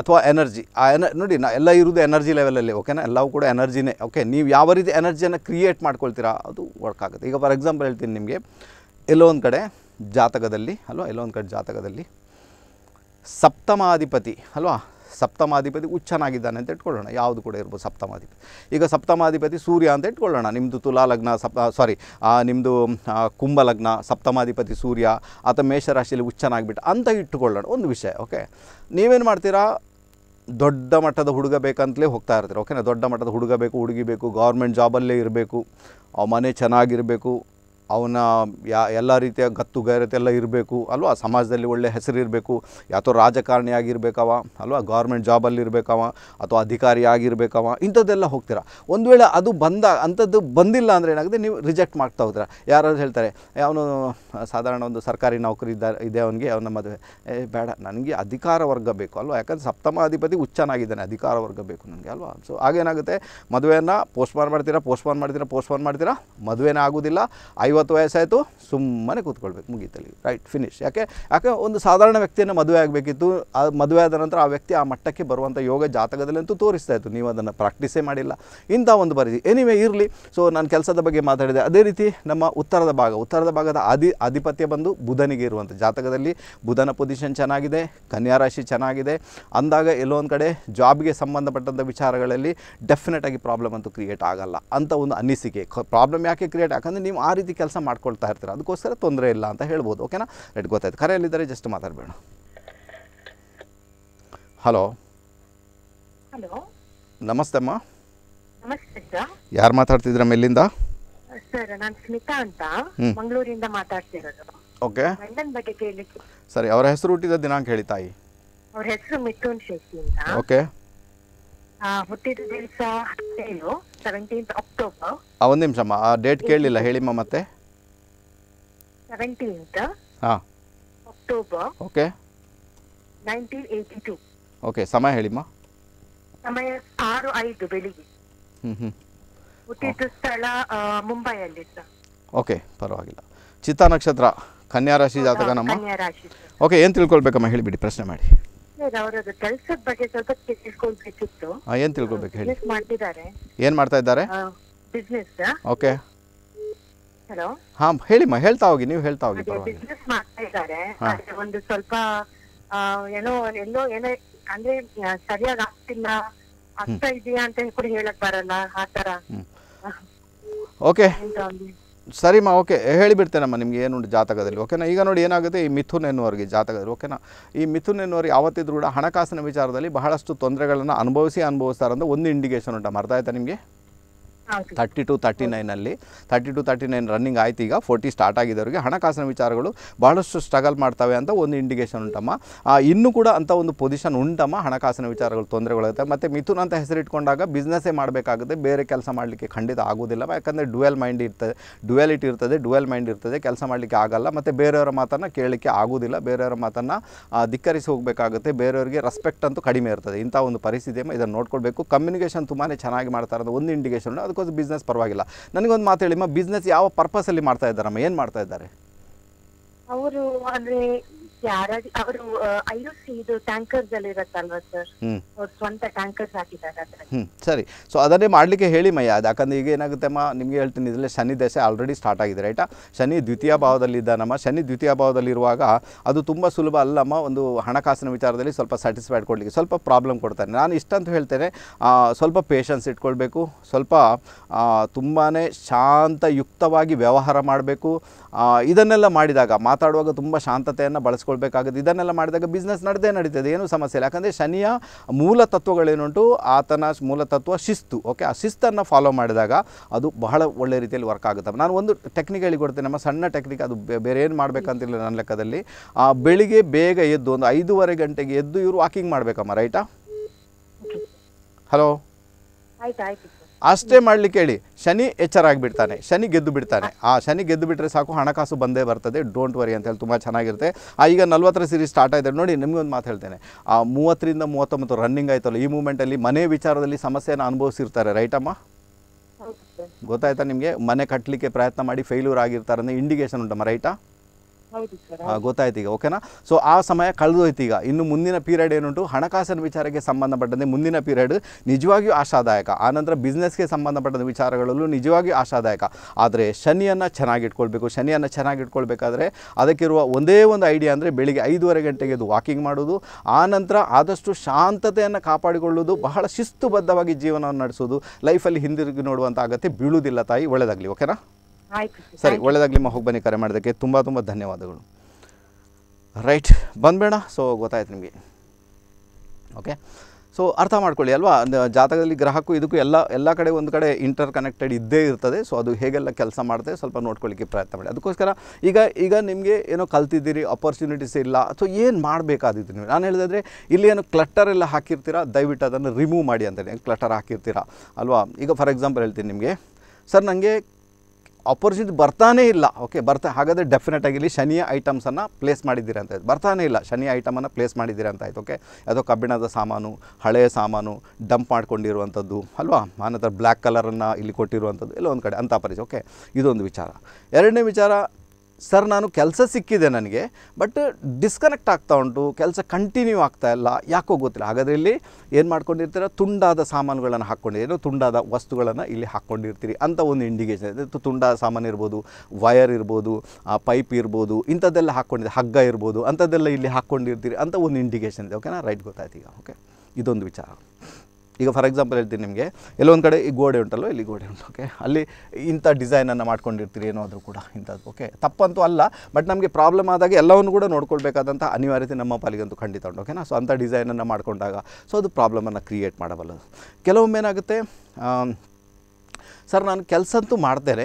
ಅಥವಾ ಎನರ್ಜಿ ಆ ಎನ ನೋಡಿ ನಾ ಎಲ್ಲ ಇರೋದು ಎನರ್ಜಿ ಲೆವೆಲಲ್ಲಿ ಓಕೆನಾ ಎಲ್ಲವೂ ಕೂಡ ಎನರ್ಜಿನೇ ಓಕೆ ನೀವು ಯಾವ ರೀತಿ ಎನರ್ಜಿಯನ್ನು ಕ್ರಿಯೇಟ್ ಮಾಡ್ಕೊಳ್ತೀರಾ ಅದು ವರ್ಕ್ ಆಗುತ್ತೆ ಈಗ ಫಾರ್ ಎಕ್ಸಾಂಪಲ್ ಹೇಳ್ತೀನಿ ನಿಮಗೆ ಎಲ್ಲೋ ಒಂದು ಕಡೆ ಜಾತಕದಲ್ಲಿ ಅಲ್ವಾ ಎಲ್ಲೊಂದು ಕಡೆ ಜಾತಕದಲ್ಲಿ ಸಪ್ತಮಾಧಿಪತಿ ಅಲ್ವಾ ಸಪ್ತಮಾಧಿಪತಿ ಉಚ್ಚನಾಗಿದ್ದಾನೆ ಅಂತ ಇಟ್ಕೊಳ್ಳೋಣ ಯಾವುದು ಕೂಡ ಇರ್ಬೋದು ಸಪ್ತಮಾಧಿಪತಿ ಈಗ ಸಪ್ತಮಾಧಿಪತಿ ಸೂರ್ಯ ಅಂತ ಇಟ್ಕೊಳ್ಳೋಣ ನಿಮ್ಮದು ತುಲಾ ಲಗ್ನ ಸಪ್ತ ಸಾರಿ ನಿಮ್ಮದು ಕುಂಭ ಲಗ್ನ ಸಪ್ತಮಾಧಿಪತಿ ಸೂರ್ಯ ಅಥವಾ ಮೇಷರಾಶಿಯಲ್ಲಿ ಉಚ್ಚನಾಗಿಬಿಟ್ಟು ಅಂತ ಇಟ್ಟುಕೊಳ್ಳೋಣ ಒಂದು ವಿಷಯ ಓಕೆ ನೀವೇನು ಮಾಡ್ತೀರಾ ದೊಡ್ಡ ಮಟ್ಟದ ಹುಡುಗ ಬೇಕಂತಲೇ ಹೋಗ್ತಾ ಇರ್ತೀರ ಓಕೆನಾ ದೊಡ್ಡ ಮಟ್ಟದ ಹುಡುಗ ಬೇಕು ಹುಡುಗಿ ಬೇಕು ಗೌರ್ಮೆಂಟ್ ಜಾಬಲ್ಲೇ ಇರಬೇಕು ಮನೆ ಚೆನ್ನಾಗಿರಬೇಕು ಅವನ ಯಾ ಎಲ್ಲ ರೀತಿಯ ಗತ್ತು ಗೈರತೆ ಎಲ್ಲ ಇರಬೇಕು ಅಲ್ವಾ ಸಮಾಜದಲ್ಲಿ ಒಳ್ಳೆ ಹೆಸರು ಇರಬೇಕು ಯಾತೋ ರಾಜಕಾರಣಿ ಆಗಿರಬೇಕವ ಅಲ್ವಾ ಗೌರ್ಮೆಂಟ್ ಜಾಬಲ್ಲಿ ಇರಬೇಕವ ಅಥವಾ ಅಧಿಕಾರಿ ಆಗಿರ್ಬೇಕವ ಇಂಥದ್ದೆಲ್ಲ ಹೋಗ್ತೀರಾ ಒಂದು ವೇಳೆ ಅದು ಬಂದ ಅಂಥದ್ದು ಬಂದಿಲ್ಲ ಅಂದರೆ ಏನಾಗುತ್ತೆ ನೀವು ರಿಜೆಕ್ಟ್ ಮಾಡ್ತಾ ಹೋಗ್ತೀರಾ ಯಾರಾದರೂ ಹೇಳ್ತಾರೆ ಅವನು ಸಾಧಾರಣ ಒಂದು ಸರ್ಕಾರಿ ನೌಕರಿ ಇದ್ದ ಇದೆ ಅವನಿಗೆ ಅವನ ಮದುವೆ ಬೇಡ ನನಗೆ ಅಧಿಕಾರ ವರ್ಗ ಬೇಕು ಅಲ್ವಾ ಯಾಕಂದರೆ ಸಪ್ತಮಾಧಿಪತಿ ಹುಚ್ಚನಾಗಿದ್ದಾನೆ ಅಧಿಕಾರ ವರ್ಗ ಬೇಕು ನನಗೆ ಅಲ್ವಾ ಸೊ ಆಗೇನಾಗುತ್ತೆ ಮದುವೆಯನ್ನು ಪೋಸ್ಟ್ಪೋನ್ ಮಾಡ್ತೀರಾ ಪೋಸ್ಟ್ಪೋನ್ ಮಾಡ್ತೀರಾ ಪೋಸ್ಟ್ಪೋನ್ ಮಾಡ್ತೀರಾ ಮದುವೆನೇ ಆಗೋದಿಲ್ಲ ಐವತ್ತು ಐವತ್ತು ವಯಸ್ಸಾಯಿತು ಸುಮ್ಮನೆ ಕೂತ್ಕೊಳ್ಬೇಕು ಮುಗೀತಲ್ಲಿ ರೈಟ್ ಫಿನಿಶ್ ಯಾಕೆ ಯಾಕೆ ಒಂದು ಸಾಧಾರಣ ವ್ಯಕ್ತಿಯನ್ನು ಮದುವೆ ಆಗಬೇಕಿತ್ತು ಆ ಮದುವೆ ಆದ ನಂತರ ಆ ವ್ಯಕ್ತಿ ಆ ಮಟ್ಟಕ್ಕೆ ಬರುವಂಥ ಯೋಗ ಅಂತೂ ತೋರಿಸ್ತಾ ಇತ್ತು ನೀವು ಅದನ್ನು ಪ್ರಾಕ್ಟೀಸೇ ಮಾಡಿಲ್ಲ ಇಂಥ ಒಂದು ಬರಿ ಎನಿವೆ ಇರಲಿ ಸೊ ನಾನು ಕೆಲಸದ ಬಗ್ಗೆ ಮಾತಾಡಿದೆ ಅದೇ ರೀತಿ ನಮ್ಮ ಉತ್ತರದ ಭಾಗ ಉತ್ತರದ ಭಾಗದ ಆದಿ ಆಧಿಪತ್ಯ ಬಂದು ಬುಧನಿಗೆ ಇರುವಂಥ ಜಾತಕದಲ್ಲಿ ಬುಧನ ಪೊಸಿಷನ್ ಚೆನ್ನಾಗಿದೆ ಕನ್ಯಾ ರಾಶಿ ಚೆನ್ನಾಗಿದೆ ಅಂದಾಗ ಎಲ್ಲೋ ಒಂದು ಕಡೆ ಜಾಬ್ಗೆ ಸಂಬಂಧಪಟ್ಟಂಥ ವಿಚಾರಗಳಲ್ಲಿ ಆಗಿ ಪ್ರಾಬ್ಲಮ್ ಅಂತೂ ಕ್ರಿಯೇಟ್ ಆಗಲ್ಲ ಅಂತ ಒಂದು ಅನಿಸಿಕೆ ಪ್ರಾಬ್ಲಮ್ ಯಾಕೆ ಕ್ರಿಯೇಟ್ ಯಾಕಂದರೆ ನೀವು ಆ ರೀತಿ ಕೆಲಸ ಕೆಲಸ ಮಾಡ್ಕೊಳ್ತಾ ಇರ್ತೀರ ಅದಕ್ಕೋಸ್ಕರ ತೊಂದರೆ ಇಲ್ಲ ಅಂತ ಹೇಳ್ಬೋದು ಓಕೆನಾ ರೆಡ್ ಗೊತ್ತಾಯ್ತು ಕರೆಯಲ್ಲಿದ್ದಾರೆ ಜಸ್ಟ್ ಮಾತಾಡಬೇಡ ಹಲೋ ಹಲೋ ನಮಸ್ತೆ ಅಮ್ಮ ನಮಸ್ತೆ ಸರ್ ಯಾರು ಮಾತಾಡ್ತಿದ್ರ ಎಲ್ಲಿಂದ ಸರ್ ನಾನು ಸ್ಮಿತಾ ಅಂತ ಮಂಗಳೂರಿಂದ ಮಾತಾಡ್ತಿರೋದು ಓಕೆ ಗಂಡನ ಬಗ್ಗೆ ಕೇಳಲಿಕ್ಕೆ ಸರಿ ಅವರ ಹೆಸರು ಹುಟ್ಟಿದ ದಿನಾಂಕ ಹೇಳಿ ತಾಯಿ ಅವ್ರ ಹೆಸರು ಮಿಥುನ್ ಶಶಿ ಅಂತ ಓಕೆ ಹುಟ್ಟಿದ ದಿವಸ ಹದಿನೇಳು ಸೆವೆಂಟೀನ್ತ್ ಅಕ್ಟೋಬರ್ ಒಂದು ನಿಮಿಷಮ್ಮ ಆ ಡೇಟ್ ಕೇಳಲಿಲ್ಲ ಹೇಳಿಮ್ಮ ಮತ್ತೆ seventeenth October okay nineteen eighty two okay ಸಮಯ ಹೇಳಿಮ್ಮ ಸಮಯ ಆರು ಐದು ಬೆಳಿಗ್ಗೆ ಹುಟ್ಟಿದ ಸ್ಥಳ ಮುಂಬೈಯಲ್ಲಿ ಸರ್ ಓಕೆ ಪರವಾಗಿಲ್ಲ ಚಿತ್ತಾ ನಕ್ಷತ್ರ ಕನ್ಯಾ ರಾಶಿ ಜಾತಕ ನಮ್ಮ ಓಕೆ ಏನು ತಿಳ್ಕೊಳ್ಬೇಕಮ್ಮ ಹೇಳಿಬಿಡಿ ಪ್ರಶ್ನೆ ಮಾಡಿ ಅವರದ್ದು ಕೆಲಸದ ಬಗ್ಗೆ ಸ್ವಲ್ಪ ತಿಳ್ಕೊಳ್ಬೇಕಿತ್ತು ಏನು ತಿಳ್ಕೊಳ್ಬೇಕು ಹೇಳಿ ಮಾಡ್ತಿದ್ದಾರೆ ಏನು ಮಾಡ್ತಾ ಇದ್ದಾರೆ ಬಿಸ್ನೆಸ್ ಓಕೆ ಹಲೋ ಹಾ ಹೇಳಿಮ್ಮ ಹೇಳ್ತಾ ಹೋಗಿ ನೀವು ಹೇಳ್ತಾ ಹೋಗಿ ಮಾಡ್ತಾ ಇದ್ದಾರೆ ಒಂದು ಸ್ವಲ್ಪ ಏನೋ ಎಲ್ಲೋ ಏನೋ ಅಂದ್ರೆ ಸರಿಯಾಗಿ ಆಗ್ತಿಲ್ಲ ಆಗ್ತಾ ಇದೆಯಾ ಅಂತ ಕೂಡ ಹೇಳಕ್ ಬರಲ್ಲ ಆ ಓಕೆ ಸರಿ ಮಾ ಸರಿಮ್ಮ ಓಕೆ ಹೇಳಿಬಿಡ್ತೇನಮ್ಮ ನಿಮ್ಗೆ ಏನು ಜಾತಕದಲ್ಲಿ ಓಕೆನಾ ಈಗ ನೋಡಿ ಏನಾಗುತ್ತೆ ಈ ಮಿಥುನ್ ಎನ್ನುವರಿಗೆ ಜಾತಕದಲ್ಲಿ ಓಕೆನಾ ಈ ಮಿಥುನ್ ಎನ್ನುವರಿಗೆ ಯಾವತ್ತಿದ್ರೂ ಕೂಡ ಹಣಕಾಸಿನ ವಿಚಾರದಲ್ಲಿ ಬಹಳಷ್ಟು ತೊಂದರೆಗಳನ್ನು ಅನುಭವಿಸಿ ಅನುಭವಿಸ್ತಾರಂತ ಒಂದು ಇಂಡಿಕೇಶನ್ ಉಂಟಾ ಮರ್ತಾಯ್ತಾ ನಿಮಗೆ ತರ್ಟಿ ಟು ತರ್ಟಿ ನೈನಲ್ಲಿ thirty two thirty nine running ಆಯ್ತು ಈಗ ಫೋರ್ಟಿ ಸ್ಟಾರ್ಟ್ ಆಗಿದ್ದವರಿಗೆ ಹಣಕಾಸಿನ ವಿಚಾರಗಳು ಭಾಳಷ್ಟು ಸ್ಟ್ರಗಲ್ ಮಾಡ್ತವೆ ಅಂತ ಒಂದು ಇಂಡಿಕೇಷನ್ ಉಂಟಮ್ಮ ಇನ್ನೂ ಕೂಡ ಅಂತ ಒಂದು ಪೊಸಿಷನ್ ಉಂಟಮ್ಮ ಹಣಕಾಸಿನ ವಿಚಾರಗಳು ತೊಂದರೆಗಳಾಗುತ್ತೆ ಮತ್ತು ಮಿಥುನ್ ಅಂತ ಹೆಸರಿಟ್ಕೊಂಡಾಗ ಬಿಸ್ನೆಸ್ಸೇ ಮಾಡಬೇಕಾಗುತ್ತೆ ಬೇರೆ ಕೆಲಸ ಮಾಡಲಿಕ್ಕೆ ಖಂಡಿತ ಆಗೋದಿಲ್ಲ ಯಾಕಂದರೆ ಡುವೆಲ್ ಮೈಂಡ್ ಇರ್ತದೆ ಡುವೆಲಿಟಿ ಇರ್ತದೆ ಡುವೆಲ್ ಮೈಂಡ್ ಇರ್ತದೆ ಕೆಲಸ ಮಾಡಲಿಕ್ಕೆ ಆಗಲ್ಲ ಮತ್ತು ಬೇರೆಯವರ ಮಾತನ್ನು ಕೇಳಲಿಕ್ಕೆ ಆಗೋದಿಲ್ಲ ಬೇರೆಯವರ ಮಾತನ್ನು ಧಿಕ್ಕರಿಸಿ ಹೋಗಬೇಕಾಗುತ್ತೆ ಬೇರೆಯವರಿಗೆ ರೆಸ್ಪೆಕ್ಟ್ ಅಂತೂ ಕಡಿಮೆ ಇರ್ತದೆ ಇಂಥ ಒಂದು ಪರಿಸ್ಥಿತಿ ಇದನ್ನು ನೋಡ್ಕೊಳ್ಬೇಕು ಕಮ್ಯುನಿಕೇಷನ್ ತುಂಬಾ ಚೆನ್ನಾಗಿ ಮಾಡ್ತಾರೆ ಒಂದು ಇಂಡಿಕೇಶನ್ ಅದು ಬಿಸ್ನೆಸ್ ಪರವಾಗಿಲ್ಲ ನನಗೊಂದು ಮಾತು ಹೇಳಿಮ್ಮ ಬಿಸ್ನೆಸ್ ಯಾವ ಪರ್ಪಸ್ ಅಲ್ಲಿ ಮಾಡ್ತಾ ಇದ್ದಾರಮ್ಮ ಏನ್ ಮಾಡ್ತಾ ಇದ್ದಾರೆ ಅವರು ಅಂದ್ರೆ ಅವರು ಟ್ಯಾಂಕರ್ಸ್ ಅಲ್ಲಿ ಸರ್ ಸ್ವಂತ ಟ್ಯಾಂಕರ್ಸ್ ಸರಿ ಸೊ ಅದನ್ನೇ ಮಾಡ್ಲಿಕ್ಕೆ ಹೇಳಿ ಮಯ್ಯ ಯಾಕಂದ್ರೆ ಈಗ ಅಮ್ಮ ನಿಮ್ಗೆ ಹೇಳ್ತೀನಿ ಇದರಲ್ಲಿ ಶನಿ ದೇಸೆ ಆಲ್ರೆಡಿ ಸ್ಟಾರ್ಟ್ ಆಗಿದೆ ರೈಟಾ ಶನಿ ದ್ವಿತೀಯ ಭಾವದಲ್ಲಿ ಭಾವದಲ್ಲಿದ್ದಾನಮ್ಮ ಶನಿ ದ್ವಿತೀಯ ಭಾವದಲ್ಲಿ ಇರುವಾಗ ಅದು ತುಂಬ ಸುಲಭ ಅಲ್ಲಮ್ಮ ಒಂದು ಹಣಕಾಸಿನ ವಿಚಾರದಲ್ಲಿ ಸ್ವಲ್ಪ ಸ್ಯಾಟಿಸ್ಫೈಡ್ ಕೊಡ್ಲಿಕ್ಕೆ ಸ್ವಲ್ಪ ಪ್ರಾಬ್ಲಮ್ ಕೊಡ್ತಾನೆ ನಾನು ಇಷ್ಟಂತ ಹೇಳ್ತೇನೆ ಸ್ವಲ್ಪ ಪೇಷನ್ಸ್ ಇಟ್ಕೊಳ್ಬೇಕು ಸ್ವಲ್ಪ ತುಂಬಾ ಶಾಂತಯುಕ್ತವಾಗಿ ವ್ಯವಹಾರ ಮಾಡಬೇಕು ಇದನ್ನೆಲ್ಲ ಮಾಡಿದಾಗ ಮಾತಾಡುವಾಗ ತುಂಬ ಶಾಂತತೆಯನ್ನು ಬಳಸ್ಕೊಂಡು ರೂಪಿಸ್ಕೊಳ್ಬೇಕಾಗುತ್ತೆ ಇದನ್ನೆಲ್ಲ ಮಾಡಿದಾಗ ಬಿಸ್ನೆಸ್ ನಡೆದೇ ನಡೀತದೆ ಏನು ಸಮಸ್ಯೆ ಇಲ್ಲ ಯಾಕಂದರೆ ಶನಿಯ ಮೂಲ ತತ್ವಗಳೇನುಂಟು ಆತನ ಮೂಲ ತತ್ವ ಶಿಸ್ತು ಓಕೆ ಆ ಶಿಸ್ತನ್ನು ಫಾಲೋ ಮಾಡಿದಾಗ ಅದು ಬಹಳ ಒಳ್ಳೆ ರೀತಿಯಲ್ಲಿ ವರ್ಕ್ ಆಗುತ್ತೆ ನಾನು ಒಂದು ಟೆಕ್ನಿಕ್ ಹೇಳಿಕೊಡ್ತೇನೆ ನಮ್ಮ ಸಣ್ಣ ಟೆಕ್ನಿಕ್ ಅದು ಬೇರೆ ಏನು ಮಾಡಬೇಕಂತಿಲ್ಲ ನನ್ನ ಲೆಕ್ಕದಲ್ಲಿ ಆ ಬೆಳಿಗ್ಗೆ ಬೇಗ ಎದ್ದು ಒಂದು ಐದೂವರೆ ಗಂಟೆಗೆ ಎದ್ದು ಇವರು ವಾಕಿಂಗ್ ಮಾಡಬೇಕಮ್ಮ ರೈಟಾ ಹಲೋ ಆಯ್ತು ಆಯ್ತು ಅಷ್ಟೇ ಮಾಡ್ಲಿಕ್ಕೆ ಹೇಳಿ ಶನಿ ಎಚ್ಚರಾಗಿಬಿಡ್ತಾನೆ ಶನಿ ಗೆದ್ದು ಬಿಡ್ತಾನೆ ಆ ಶನಿ ಗೆದ್ದು ಬಿಟ್ಟರೆ ಸಾಕು ಹಣಕಾಸು ಬಂದೇ ಬರ್ತದೆ ಡೋಂಟ್ ವರಿ ಅಂತ ಹೇಳಿ ತುಂಬ ಚೆನ್ನಾಗಿರುತ್ತೆ ಆ ಈಗ ನಲ್ವತ್ತರ ಸೀರೀಸ್ ಸ್ಟಾರ್ಟ್ ಆಯಿತು ನೋಡಿ ಒಂದು ಮಾತು ಹೇಳ್ತೇನೆ ಆ ಮೂವತ್ತರಿಂದ ಮೂವತ್ತೊಂಬತ್ತು ರನ್ನಿಂಗ್ ಆಯ್ತಲ್ಲ ಈ ಮೂಮೆಂಟಲ್ಲಿ ಮನೆ ವಿಚಾರದಲ್ಲಿ ಸಮಸ್ಯೆಯನ್ನು ಅನುಭವಿಸಿರ್ತಾರೆ ರೈಟಮ್ಮ ಗೊತ್ತಾಯ್ತಾ ನಿಮಗೆ ಮನೆ ಕಟ್ಟಲಿಕ್ಕೆ ಪ್ರಯತ್ನ ಮಾಡಿ ಫೇಲ್ಯೂರ್ ಆಗಿರ್ತಾರೆ ಅಂದರೆ ಇಂಡಿಕೇಶನ್ ಉಂಟಮ್ಮ ರೈಟಾ ಗೊತ್ತಾಯ್ತು ಈಗ ಓಕೆನಾ ಸೊ ಆ ಸಮಯ ಕಳೆದೋಯ್ತು ಈಗ ಇನ್ನು ಮುಂದಿನ ಪೀರಿಯಡ್ ಏನುಂಟು ಹಣಕಾಸಿನ ವಿಚಾರಕ್ಕೆ ಸಂಬಂಧಪಟ್ಟಂತೆ ಮುಂದಿನ ಪೀರಿಯಡ್ ನಿಜವಾಗಿಯೂ ಆಶಾದಾಯಕ ಆನಂತರ ಬಿಸ್ನೆಸ್ಗೆ ಸಂಬಂಧಪಟ್ಟಂತ ವಿಚಾರಗಳಲ್ಲೂ ನಿಜವಾಗಿಯೂ ಆಶಾದಾಯಕ ಆದರೆ ಶನಿಯನ್ನು ಚೆನ್ನಾಗಿಟ್ಕೊಳ್ಬೇಕು ಶನಿಯನ್ನು ಚೆನ್ನಾಗಿಟ್ಕೊಳ್ಬೇಕಾದ್ರೆ ಅದಕ್ಕಿರುವ ಒಂದೇ ಒಂದು ಐಡಿಯಾ ಅಂದರೆ ಬೆಳಿಗ್ಗೆ ಐದೂವರೆ ಗಂಟೆಗೆ ಅದು ವಾಕಿಂಗ್ ಮಾಡೋದು ಆನಂತರ ಆದಷ್ಟು ಶಾಂತತೆಯನ್ನು ಕಾಪಾಡಿಕೊಳ್ಳೋದು ಬಹಳ ಶಿಸ್ತುಬದ್ಧವಾಗಿ ಜೀವನವನ್ನು ನಡೆಸೋದು ಲೈಫಲ್ಲಿ ಹಿಂದಿರುಗಿ ನೋಡುವಂಥ ಅಗತ್ಯ ಬೀಳುವುದಿಲ್ಲ ತಾಯಿ ಒಳ್ಳೆಯದಾಗಲಿ ಓಕೆನಾ ಸರಿ ನಿಮ್ಮ ಹೋಗಿ ಬನ್ನಿ ಕರೆ ಮಾಡೋದಕ್ಕೆ ತುಂಬ ತುಂಬ ಧನ್ಯವಾದಗಳು ರೈಟ್ ಬಂದಬೇಡ ಸೊ ಗೊತ್ತಾಯ್ತು ನಿಮಗೆ ಓಕೆ ಸೊ ಅರ್ಥ ಮಾಡ್ಕೊಳ್ಳಿ ಅಲ್ವಾ ಜಾತಕದಲ್ಲಿ ಗ್ರಹಕ್ಕೂ ಇದಕ್ಕೂ ಎಲ್ಲ ಎಲ್ಲ ಕಡೆ ಒಂದು ಕಡೆ ಇಂಟರ್ ಕನೆಕ್ಟೆಡ್ ಇದ್ದೇ ಇರ್ತದೆ ಸೊ ಅದು ಹೇಗೆಲ್ಲ ಕೆಲಸ ಮಾಡ್ತದೆ ಸ್ವಲ್ಪ ನೋಡ್ಕೊಳ್ಳಿಕ್ಕೆ ಪ್ರಯತ್ನ ಮಾಡಿ ಅದಕ್ಕೋಸ್ಕರ ಈಗ ಈಗ ನಿಮಗೆ ಏನೋ ಕಲ್ತಿದ್ದೀರಿ ಅಪರ್ಚುನಿಟೀಸ್ ಇಲ್ಲ ಸೊ ಏನು ಮಾಡಬೇಕಾದಿತ್ತು ನೀವು ನಾನು ಹೇಳಿದ್ರೆ ಇಲ್ಲಿ ಏನು ಕ್ಲಟರ್ ಎಲ್ಲ ಹಾಕಿರ್ತೀರಾ ದಯವಿಟ್ಟು ಅದನ್ನು ರಿಮೂವ್ ಮಾಡಿ ಅಂತೇಳಿ ಕ್ಲಟರ್ ಹಾಕಿರ್ತೀರಾ ಅಲ್ವಾ ಈಗ ಫಾರ್ ಎಕ್ಸಾಂಪಲ್ ಹೇಳ್ತೀನಿ ನಿಮಗೆ ಸರ್ ನನಗೆ ಅಪರ್ಚುನಿಟಿ ಬರ್ತಾನೇ ಇಲ್ಲ ಓಕೆ ಬರ್ತಾ ಹಾಗಾದರೆ ಡೆಫಿನೆಟಾಗಿ ಆಗಿ ಇಲ್ಲಿ ಶನಿಯ ಐಟಮ್ಸನ್ನು ಪ್ಲೇಸ್ ಮಾಡಿದ್ದೀರಿ ಅಂತ ಬರ್ತಾನೆ ಇಲ್ಲ ಶನಿಯ ಐಟಮನ್ನು ಪ್ಲೇಸ್ ಮಾಡಿದ್ದೀರಿ ಅಂತ ಆಯ್ತು ಓಕೆ ಯಾವುದೋ ಕಬ್ಬಿಣದ ಸಾಮಾನು ಹಳೆಯ ಸಾಮಾನು ಡಂಪ್ ಮಾಡ್ಕೊಂಡಿರುವಂಥದ್ದು ಅಲ್ವಾ ಆನಂತರ ಬ್ಲ್ಯಾಕ್ ಕಲರನ್ನು ಇಲ್ಲಿ ಕೊಟ್ಟಿರುವಂಥದ್ದು ಎಲ್ಲ ಒಂದು ಕಡೆ ಅಂತ ಪರಿಚಯ ಓಕೆ ಇದೊಂದು ವಿಚಾರ ಎರಡನೇ ವಿಚಾರ ಸರ್ ನಾನು ಕೆಲಸ ಸಿಕ್ಕಿದೆ ನನಗೆ ಬಟ್ ಡಿಸ್ಕನೆಕ್ಟ್ ಆಗ್ತಾ ಉಂಟು ಕೆಲಸ ಕಂಟಿನ್ಯೂ ಆಗ್ತಾ ಇಲ್ಲ ಯಾಕೋ ಗೊತ್ತಿಲ್ಲ ಹಾಗಾದರೆ ಇಲ್ಲಿ ಏನು ಮಾಡ್ಕೊಂಡಿರ್ತೀರ ತುಂಡಾದ ಸಾಮಾನುಗಳನ್ನು ಹಾಕ್ಕೊಂಡಿದ್ದೀರೋ ತುಂಡಾದ ವಸ್ತುಗಳನ್ನು ಇಲ್ಲಿ ಹಾಕ್ಕೊಂಡಿರ್ತೀರಿ ಅಂತ ಒಂದು ಇಂಡಿಕೇಶನ್ ಇದೆ ತುಂಡಾದ ಸಾಮಾನು ಇರ್ಬೋದು ವಯರ್ ಇರ್ಬೋದು ಆ ಪೈಪ್ ಇರ್ಬೋದು ಇಂಥದ್ದೆಲ್ಲ ಹಾಕ್ಕೊಂಡಿದೆ ಹಗ್ಗ ಇರ್ಬೋದು ಅಂಥದ್ದೆಲ್ಲ ಇಲ್ಲಿ ಹಾಕ್ಕೊಂಡಿರ್ತೀರಿ ಅಂತ ಒಂದು ಇಂಡಿಕೇಷನ್ ಇದೆ ಓಕೆನಾ ರೈಟ್ ಗೊತ್ತಾಯ್ತು ಈಗ ಓಕೆ ಇದೊಂದು ವಿಚಾರ ಈಗ ಫಾರ್ ಎಕ್ಸಾಂಪಲ್ ಹೇಳ್ತೀನಿ ನಿಮಗೆ ಎಲ್ಲೊಂದು ಕಡೆ ಈ ಗೋಡೆ ಉಂಟಲ್ಲ ಇಲ್ಲಿ ಗೋಡೆ ಉಂಟು ಓಕೆ ಅಲ್ಲಿ ಇಂಥ ಡಿಸೈನನ್ನು ಮಾಡ್ಕೊಂಡಿರ್ತೀರಿ ಏನೋ ಆದರೂ ಕೂಡ ಇಂಥದ್ದು ಓಕೆ ತಪ್ಪಂತೂ ಅಲ್ಲ ಬಟ್ ನಮಗೆ ಪ್ರಾಬ್ಲಮ್ ಆದಾಗ ಎಲ್ಲವನ್ನು ಕೂಡ ನೋಡ್ಕೊಳ್ಬೇಕಾದಂಥ ಅನಿವಾರ್ಯತೆ ನಮ್ಮ ಪಾಲಿಗಂತೂ ಖಂಡಿತ ಉಂಟು ಓಕೆನಾ ಸೊ ಅಂಥ ಡಿಸೈನನ್ನು ಮಾಡಿಕೊಂಡಾಗ ಸೊ ಅದು ಪ್ರಾಬ್ಲಮನ್ನು ಕ್ರಿಯೇಟ್ ಮಾಡಬಲ್ಲದು ಕೆಲವೊಮ್ಮೆ ಏನಾಗುತ್ತೆ ಸರ್ ನಾನು ಕೆಲಸಂತೂ ಅಂತೂ ಮಾಡ್ತೇನೆ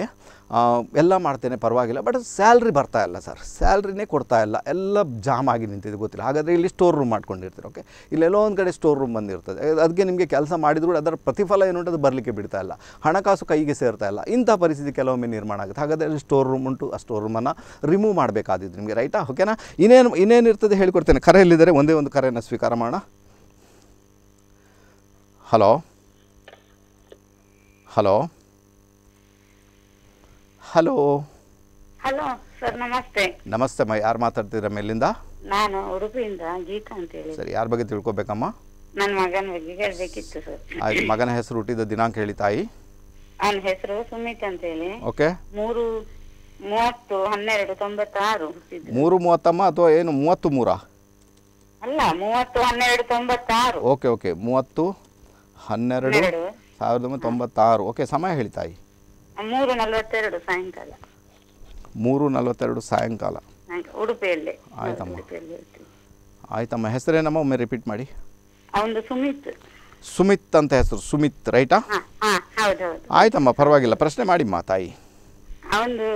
ಎಲ್ಲ ಮಾಡ್ತೇನೆ ಪರವಾಗಿಲ್ಲ ಬಟ್ ಸ್ಯಾಲ್ರಿ ಬರ್ತಾ ಇಲ್ಲ ಸರ್ ಸ್ಯಾಲ್ರಿನೇ ಕೊಡ್ತಾ ಇಲ್ಲ ಎಲ್ಲ ಜಾಮ್ ಆಗಿ ನಿಂತಿದೆ ಗೊತ್ತಿಲ್ಲ ಹಾಗಾದರೆ ಇಲ್ಲಿ ಸ್ಟೋರ್ ರೂಮ್ ಮಾಡ್ಕೊಂಡಿರ್ತೀರಿ ಓಕೆ ಇಲ್ಲೆಲ್ಲೋ ಒಂದು ಕಡೆ ಸ್ಟೋರ್ ರೂಮ್ ಬಂದಿರ್ತದೆ ಅದಕ್ಕೆ ನಿಮಗೆ ಕೆಲಸ ಮಾಡಿದ್ರು ಅದರ ಪ್ರತಿಫಲ ಏನು ಉಂಟು ಅದು ಬರಲಿಕ್ಕೆ ಬಿಡ್ತಾ ಇಲ್ಲ ಹಣಕಾಸು ಕೈಗೆ ಸೇರ್ತಾ ಇಲ್ಲ ಇಂಥ ಪರಿಸ್ಥಿತಿ ಕೆಲವೊಮ್ಮೆ ನಿರ್ಮಾಣ ಆಗುತ್ತೆ ಹಾಗಾದರೆ ಅಲ್ಲಿ ಸ್ಟೋರ್ ರೂಮ್ ಉಂಟು ಆ ಸ್ಟೋರ್ ರೂಮನ್ನು ರಿಮೂವ್ ಮಾಡಬೇಕಾದಿದ್ದು ನಿಮಗೆ ರೈಟಾ ಓಕೆನಾ ಇನ್ನೇನು ಇನ್ನೇನಿರ್ತದೆ ಹೇಳಿಕೊಡ್ತೇನೆ ಇಲ್ಲಿದ್ದರೆ ಒಂದೇ ಒಂದು ಕರೆಯನ್ನು ಸ್ವೀಕಾರ ಮಾಡೋಣ hello hello hello hello sir ನಮಸ್ತೆ ನಮಸ್ತೆ ಅಮ್ಮ ಯಾರು ಮಾತಾಡ್ತಿದ್ರ ಮೇಲಿಂದ ನಾನು ಉಡುಪಿಯಿಂದ ಗೀತಾ ಅಂತ ಹೇಳಿ ಸರಿ ಯಾರ ಬಗ್ಗೆ ತಿಳ್ಕೊಬೇಕಮ್ಮ ನನ್ನ ಮಗನ ಬಗ್ಗೆ ಹೇಳಬೇಕಿತ್ತು ಸರ್ ಆಯ್ತು ಮಗನ ಹೆಸರು ಹುಟ್ಟಿದ ದಿನಾಂಕ ಹೇಳಿ ತಾಯಿ ಅವನ ಹೆಸರು ಸುಮಿತ್ ಅಂತ ಹೇಳಿ ಓಕೆ ಮೂರು ಮೂವತ್ತು ಹನ್ನೆರಡು ತೊಂಬತ್ತಾರು ಮೂರು ಮೂವತ್ತಮ್ಮ ಅಥವಾ ಏನು ಮೂವತ್ತು ಮೂರಾ ಅಲ್ಲ ಮೂವತ್ತು ಹನ್ನೆರಡು ತೊಂಬತ್ತಾರು ಓಕೆ ಓಕೆ ಮೂವತ್ತು ಹನ್ನೆರಡು ಸಾವಿರದ ಒಂಬೈನೂರ ತೊಂಬತ್ತಾರು ಓಕೆ ಸಮಯ ಹೇಳಿ ತಾಯಿ ಮೂರು ನಲವತ್ತೆರಡು ಸಾಯಂಕಾಲ ಮೂರು ನಲವತ್ತೆರಡು ಸಾಯಂಕಾಲ ಉಡುಪಿಯಲ್ಲೇ ಆಯ್ತಮ್ಮ ಆಯ್ತಮ್ಮ ಹೆಸರೇನಮ್ಮ ಒಮ್ಮೆ ರಿಪೀಟ್ ಮಾಡಿ ಅವನು ಸುಮಿತ್ ಸುಮಿತ್ ಅಂತ ಹೆಸರು ಸುಮಿತ್ ರೈಟಾ ಆಯ್ತಮ್ಮ ಪರವಾಗಿಲ್ಲ ಪ್ರಶ್ನೆ ಮಾಡಿಮ್ಮ ತಾಯಿ ಅವನದು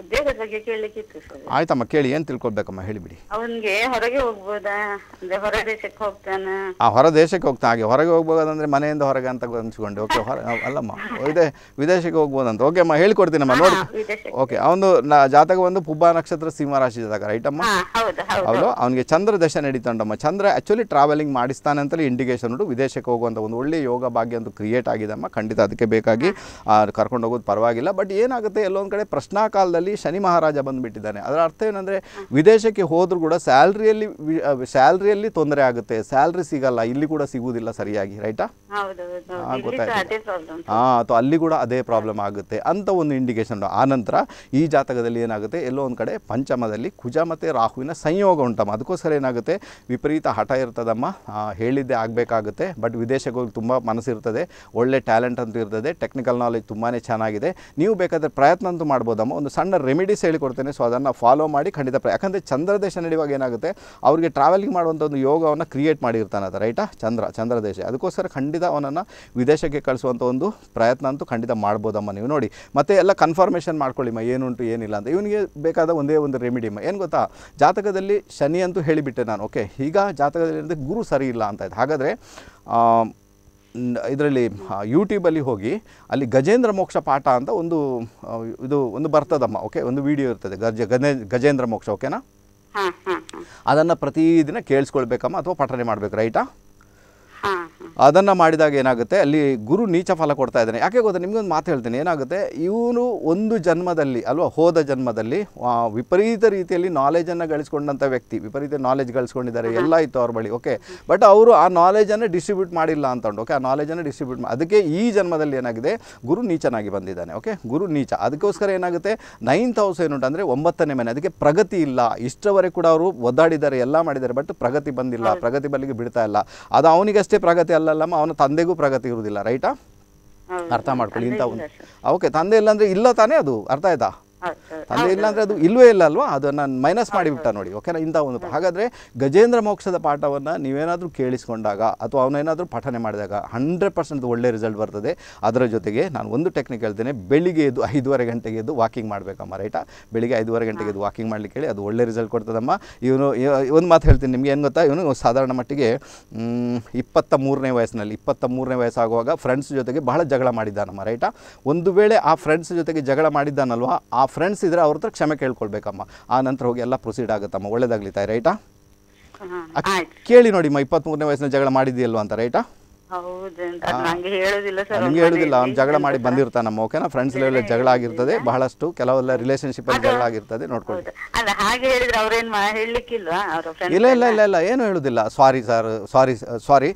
ಉದ್ಯೋಗದ ಬಗ್ಗೆ ಕೇಳಲಿಕ್ಕಿತ್ತು ಸರ್ ಆಯ್ತಮ್ಮ ಕೇಳಿ ಏನು ತಿಳ್ಕೊಳ್ಬೇಕಮ್ಮ ಹೇಳಿಬಿಡಿ ಅವನಿಗೆ ಹೊರಗೆ ಹೋಗ್ಬೋದಾ ಅಂದ್ರೆ ಹೊರ ದೇಶಕ್ಕೆ ಹೋಗ್ತಾನ ಆ ಹೊರ ದೇಶಕ್ಕೆ ಹೋಗ್ತಾ ಹಾಗೆ ಹೊರಗೆ ಹೋಗ್ಬೋದಂದ್ರೆ ಮನೆಯಿಂದ ಹೊರಗೆ ಅಂತ ಅನ್ಸ್ಕೊಂಡು ಓಕೆ ಹೊರ ಅಲ್ಲಮ್ಮ ಇದೆ ವಿದೇಶಕ್ಕೆ ಹೋಗ್ಬೋದಂತ ಓಕೆ ಅಮ್ಮ ಹೇಳ್ಕೊಡ್ತೀನಮ್ಮ ನೋಡಿ ಓಕೆ ಅವನು ಜಾತಕ ಒಂದು ಪುಬ್ಬ ನಕ್ಷತ್ರ ಸಿಂಹ ರಾಶಿ ಜಾತಕ ರೈಟ್ ಅಮ್ಮ ಹೌದು ಅವನಿಗೆ ಚಂದ್ರ ದಶೆ ನಡೀತಂಡಮ್ಮ ಚಂದ್ರ ಆಕ್ಚುಲಿ ಟ್ರಾವೆಲಿಂಗ್ ಮಾಡಿಸ್ತಾನೆ ಅಂತಲೇ ಇಂಡಿಕೇಶನ್ ಉಂಟು ವಿದೇಶಕ್ಕೆ ಹೋಗುವಂತ ಒಂದು ಒಳ್ಳೆಯ ಯೋಗ ಭಾಗ್ಯ ಅಂತೂ ಕ್ರಿಯೇಟ್ ಆಗಿದೆ ಅಮ್ಮ ಖಂಡಿತ ಅದಕ್ಕೆ ಬೇಕಾಗಿ ಕರ್ಕೊಂಡು ಹೋಗೋದು ಪರವಾಗಿಲ್ಲ ಬಟ್ ಏನಾಗುತ್ತೆ ಎಲ್ಲೊಂದು ಕಡೆ ಪ್ರಶ್ನಾ ಕಾಲದಲ್ಲಿ ಶನಿ ಮಹಾರಾಜ ಬಂದುಬಿಟ್ಟಿದ್ದಾನೆ ಅದರ ಅರ್ಥ ಏನಂದರೆ ವಿದೇಶಕ್ಕೆ ಹೋದರೂ ಕೂಡ ಸ್ಯಾಲ್ರಿಯಲ್ಲಿ ಸ್ಯಾಲ್ರಿಯಲ್ಲಿ ತೊಂದರೆ ಆಗುತ್ತೆ ಸ್ಯಾಲ್ರಿ ಸಿಗಲ್ಲ ಇಲ್ಲಿ ಕೂಡ ಸಿಗುವುದಿಲ್ಲ ಸರಿಯಾಗಿ ರೈಟಾ ಗೊತ್ತಾಯ್ತು ಹಾಂ ಅಲ್ಲಿ ಕೂಡ ಅದೇ ಪ್ರಾಬ್ಲಮ್ ಆಗುತ್ತೆ ಅಂತ ಒಂದು ಇಂಡಿಕೇಶನ್ ನಂತರ ಈ ಜಾತಕದಲ್ಲಿ ಏನಾಗುತ್ತೆ ಎಲ್ಲೋ ಒಂದು ಕಡೆ ಪಂಚಮದಲ್ಲಿ ಕುಜ ಮತ್ತು ರಾಹುವಿನ ಸಂಯೋಗ ಉಂಟಮ್ಮ ಅದಕ್ಕೋಸ್ಕರ ಏನಾಗುತ್ತೆ ವಿಪರೀತ ಹಠ ಇರ್ತದಮ್ಮ ಹೇಳಿದ್ದೆ ಆಗಬೇಕಾಗುತ್ತೆ ಬಟ್ ವಿದೇಶಕ್ಕೆ ಹೋಗಿ ತುಂಬ ಮನಸ್ಸಿರ್ತದೆ ಒಳ್ಳೆ ಟ್ಯಾಲೆಂಟ್ ಅಂತ ಇರ್ತದೆ ಟೆಕ್ನಿಕಲ್ ನಾಲೆಜ್ ತುಂಬಾ ಚೆನ್ನಾಗಿದೆ ನೀವು ಬೇಕಾದರೆ ಪ್ರಯತ್ನ ಅಂತ ಏನಾದರೂ ಮಾಡ್ಬೋದಮ್ಮ ಒಂದು ಸಣ್ಣ ರೆಮಿಡೀಸ್ ಹೇಳಿಕೊಡ್ತೇನೆ ಸೊ ಅದನ್ನು ಫಾಲೋ ಮಾಡಿ ಖಂಡಿತ ಯಾಕಂದರೆ ಚಂದ್ರದೇಶ ನಡೆಯುವಾಗ ಏನಾಗುತ್ತೆ ಅವ್ರಿಗೆ ಟ್ರಾವೆಲಿಂಗ್ ಮಾಡುವಂಥ ಒಂದು ಯೋಗವನ್ನು ಕ್ರಿಯೇಟ್ ಮಾಡಿರ್ತಾನೆ ಅದು ರೈಟಾ ಚಂದ್ರ ಚಂದ್ರದೇಶ ಅದಕ್ಕೋಸ್ಕರ ಖಂಡಿತ ಅವನನ್ನು ವಿದೇಶಕ್ಕೆ ಕಳಿಸುವಂಥ ಒಂದು ಪ್ರಯತ್ನ ಅಂತೂ ಖಂಡಿತ ಮಾಡ್ಬೋದಮ್ಮ ನೀವು ನೋಡಿ ಮತ್ತೆ ಎಲ್ಲ ಕನ್ಫರ್ಮೇಷನ್ ಮಾಡ್ಕೊಳ್ಳಿಮ್ಮ ಏನುಂಟು ಏನಿಲ್ಲ ಅಂತ ಇವನಿಗೆ ಬೇಕಾದ ಒಂದೇ ಒಂದು ರೆಮಿಡಿಮ್ಮ ಏನು ಗೊತ್ತಾ ಜಾತಕದಲ್ಲಿ ಶನಿ ಅಂತೂ ಹೇಳಿಬಿಟ್ಟೆ ನಾನು ಓಕೆ ಈಗ ಜಾತಕದಲ್ಲಿ ಗುರು ಸರಿ ಇಲ್ಲ ಅಂತ ಇದೆ ಹಾಗಾದರೆ ಇದರಲ್ಲಿ ಯೂಟ್ಯೂಬಲ್ಲಿ ಹೋಗಿ ಅಲ್ಲಿ ಗಜೇಂದ್ರ ಮೋಕ್ಷ ಪಾಠ ಅಂತ ಒಂದು ಇದು ಒಂದು ಬರ್ತದಮ್ಮ ಓಕೆ ಒಂದು ವಿಡಿಯೋ ಇರ್ತದೆ ಗಜ ಗಜೇಂದ್ರ ಮೋಕ್ಷ ಓಕೆನಾ ಅದನ್ನು ಪ್ರತಿದಿನ ಕೇಳಿಸ್ಕೊಳ್ಬೇಕಮ್ಮ ಅಥವಾ ಪಠನೆ ಮಾಡಬೇಕು ರೈಟಾ ಅದನ್ನು ಮಾಡಿದಾಗ ಏನಾಗುತ್ತೆ ಅಲ್ಲಿ ಗುರು ನೀಚ ಫಲ ಕೊಡ್ತಾ ಇದ್ದಾನೆ ಯಾಕೆ ಗೊತ್ತಾ ನಿಮಗೊಂದು ಮಾತು ಹೇಳ್ತೀನಿ ಏನಾಗುತ್ತೆ ಇವನು ಒಂದು ಜನ್ಮದಲ್ಲಿ ಅಲ್ವಾ ಹೋದ ಜನ್ಮದಲ್ಲಿ ವಿಪರೀತ ರೀತಿಯಲ್ಲಿ ನಾಲೆಜನ್ನು ಗಳಿಸ್ಕೊಂಡಂಥ ವ್ಯಕ್ತಿ ವಿಪರೀತ ನಾಲೆಜ್ ಗಳಿಸ್ಕೊಂಡಿದ್ದಾರೆ ಎಲ್ಲ ಇತ್ತು ಅವ್ರ ಬಳಿ ಓಕೆ ಬಟ್ ಅವರು ಆ ನಾಲೆಜನ್ನು ಡಿಸ್ಟ್ರಿಬ್ಯೂಟ್ ಮಾಡಿಲ್ಲ ಅಂತಂಡು ಓಕೆ ಆ ನಾಲೆಜನ್ನು ಡಿಸ್ಟ್ರಿಬ್ಯೂಟ್ ಮಾಡಿ ಅದಕ್ಕೆ ಈ ಜನ್ಮದಲ್ಲಿ ಏನಾಗಿದೆ ಗುರು ನೀಚನಾಗಿ ಬಂದಿದ್ದಾನೆ ಓಕೆ ಗುರು ನೀಚ ಅದಕ್ಕೋಸ್ಕರ ಏನಾಗುತ್ತೆ ನೈನ್ತ್ ಹೌಸ್ ಏನು ಅಂದರೆ ಒಂಬತ್ತನೇ ಮನೆ ಅದಕ್ಕೆ ಪ್ರಗತಿ ಇಲ್ಲ ಇಷ್ಟವರೆಗೆ ಕೂಡ ಅವರು ಒದ್ದಾಡಿದ್ದಾರೆ ಎಲ್ಲ ಮಾಡಿದ್ದಾರೆ ಬಟ್ ಪ್ರಗತಿ ಬಂದಿಲ್ಲ ಪ್ರಗತಿ ಬಲ್ಲಿಗೆ ಬಿಡ್ತಾ ಇಲ್ಲ ಅದು ಅವನಿಗೆ ಪ್ರಗತಿ ಅಲ್ಲಲ್ಲಮ್ಮ ಅವನ ತಂದೆಗೂ ಪ್ರಗತಿ ಇರುವುದಿಲ್ಲ ರೈಟಾ ಅರ್ಥ ಮಾಡ್ಕೊಳ್ಳಿ ಇಂಥ ಒಂದು ಓಕೆ ತಂದೆ ಇಲ್ಲಾಂದ್ರೆ ಇಲ್ಲ ತಾನೇ ಅದು ಅರ್ಥ ಆಯ್ತಾ ಅಲ್ಲಿ ಇಲ್ಲಾಂದರೆ ಅದು ಇಲ್ಲವೇ ಇಲ್ಲ ಅಲ್ವಾ ಅದನ್ನು ನಾನು ಮೈನಸ್ ಮಾಡಿಬಿಟ್ಟ ನೋಡಿ ಓಕೆನಾ ಇಂಥ ಒಂದು ಹಾಗಾದ್ರೆ ಗಜೇಂದ್ರ ಮೋಕ್ಷದ ಪಾಠವನ್ನು ನೀವೇನಾದರೂ ಕೇಳಿಸ್ಕೊಂಡಾಗ ಅಥವಾ ಅವನೇನಾದರೂ ಪಠನೆ ಮಾಡಿದಾಗ ಹಂಡ್ರೆಡ್ ಪರ್ಸೆಂಟ್ ಒಳ್ಳೆ ರಿಸಲ್ಟ್ ಬರ್ತದೆ ಅದರ ಜೊತೆಗೆ ನಾನು ಒಂದು ಟೆಕ್ನಿಕ್ ಹೇಳ್ತೇನೆ ಬೆಳಿಗ್ಗೆ ಎದ್ದು ಐದೂವರೆ ಗಂಟೆಗೆ ಎದ್ದು ವಾಕಿಂಗ್ ಮಾಡ್ಬೇಕಮ್ಮ ರೈಟಾ ಬೆಳಿಗ್ಗೆ ಐದೂವರೆ ಗಂಟೆಗೆ ಎದ್ದು ವಾಕಿಂಗ್ ಮಾಡ್ಲಿಕ್ಕೆ ಹೇಳಿ ಅದು ಒಳ್ಳೆ ರಿಸಲ್ಟ್ ಕೊಡ್ತದಮ್ಮ ಇವನು ಒಂದು ಮಾತು ಹೇಳ್ತೀನಿ ನಿಮಗೆ ಏನು ಗೊತ್ತಾ ಇವನು ಸಾಧಾರಣ ಮಟ್ಟಿಗೆ ಇಪ್ಪತ್ತ ಮೂರನೇ ವಯಸ್ಸಿನಲ್ಲಿ ಇಪ್ಪತ್ತ ಮೂರನೇ ವಯಸ್ಸಾಗುವಾಗ ಫ್ರೆಂಡ್ಸ್ ಜೊತೆಗೆ ಬಹಳ ಜಗಳ ಮಾಡಿದ್ದಾನಮ್ಮ ರೈಟಾ ಒಂದು ವೇಳೆ ಆ ಫ್ರೆಂಡ್ಸ್ ಜೊತೆಗೆ ಜಗಳ ಮಾಡಿದ್ದಾನಲ್ವಾ ಆ ಫ್ರೆಂಡ್ಸ್ ಇದ್ರೆ ಅವ್ರ ಹತ್ರ ಕ್ಷಮೆ ಕೇಳ್ಕೊಳ್ಬೇಕಮ್ಮ ಆ ನಂತರ ಹೋಗಿ ಎಲ್ಲ ಪ್ರೊಸೀಡ್ ಆಗುತ್ತಮ್ಮ ಒಳ್ಳೇದಾಗ್ಲಿ ತಾಯಿ ರೈಟಾ ಕೇಳಿ ನೋಡಿಮ್ಮ ಇಪ್ಪತ್ತ್ಮೂರನೇ ವಯಸ್ಸಿನ ಜಗಳ ಮಾಡಿದೆಯಲ್ವ ಅಂತ ರೈಟಾ ನನಗೆ ಹೇಳುದಿಲ್ಲ ಅವ್ನು ಜಗಳ ಮಾಡಿ ಬಂದಿರ್ತಾನ ನಮ್ಮ ಓಕೆನಾ ಫ್ರೆಂಡ್ಸ್ ಲೆವೆಲ್ ಜಗಳ ಆಗಿರ್ತದೆ ಬಹಳಷ್ಟು ಕೆಲವೆಲ್ಲ ರಿಲೇಶನ್ಶಿಪ್ ಅಲ್ಲಿ ಜಗಳ ಆಗಿರ್ತದೆ ನೋಡ್ಕೊಳ್ಳಿ ಇಲ್ಲ ಇಲ್ಲ ಇಲ್ಲ ಇಲ್ಲ ಏನು ಹೇಳುದಿಲ್ಲ ಸಾರಿ ಸರ್ ಸಾರಿ ಸಾರಿ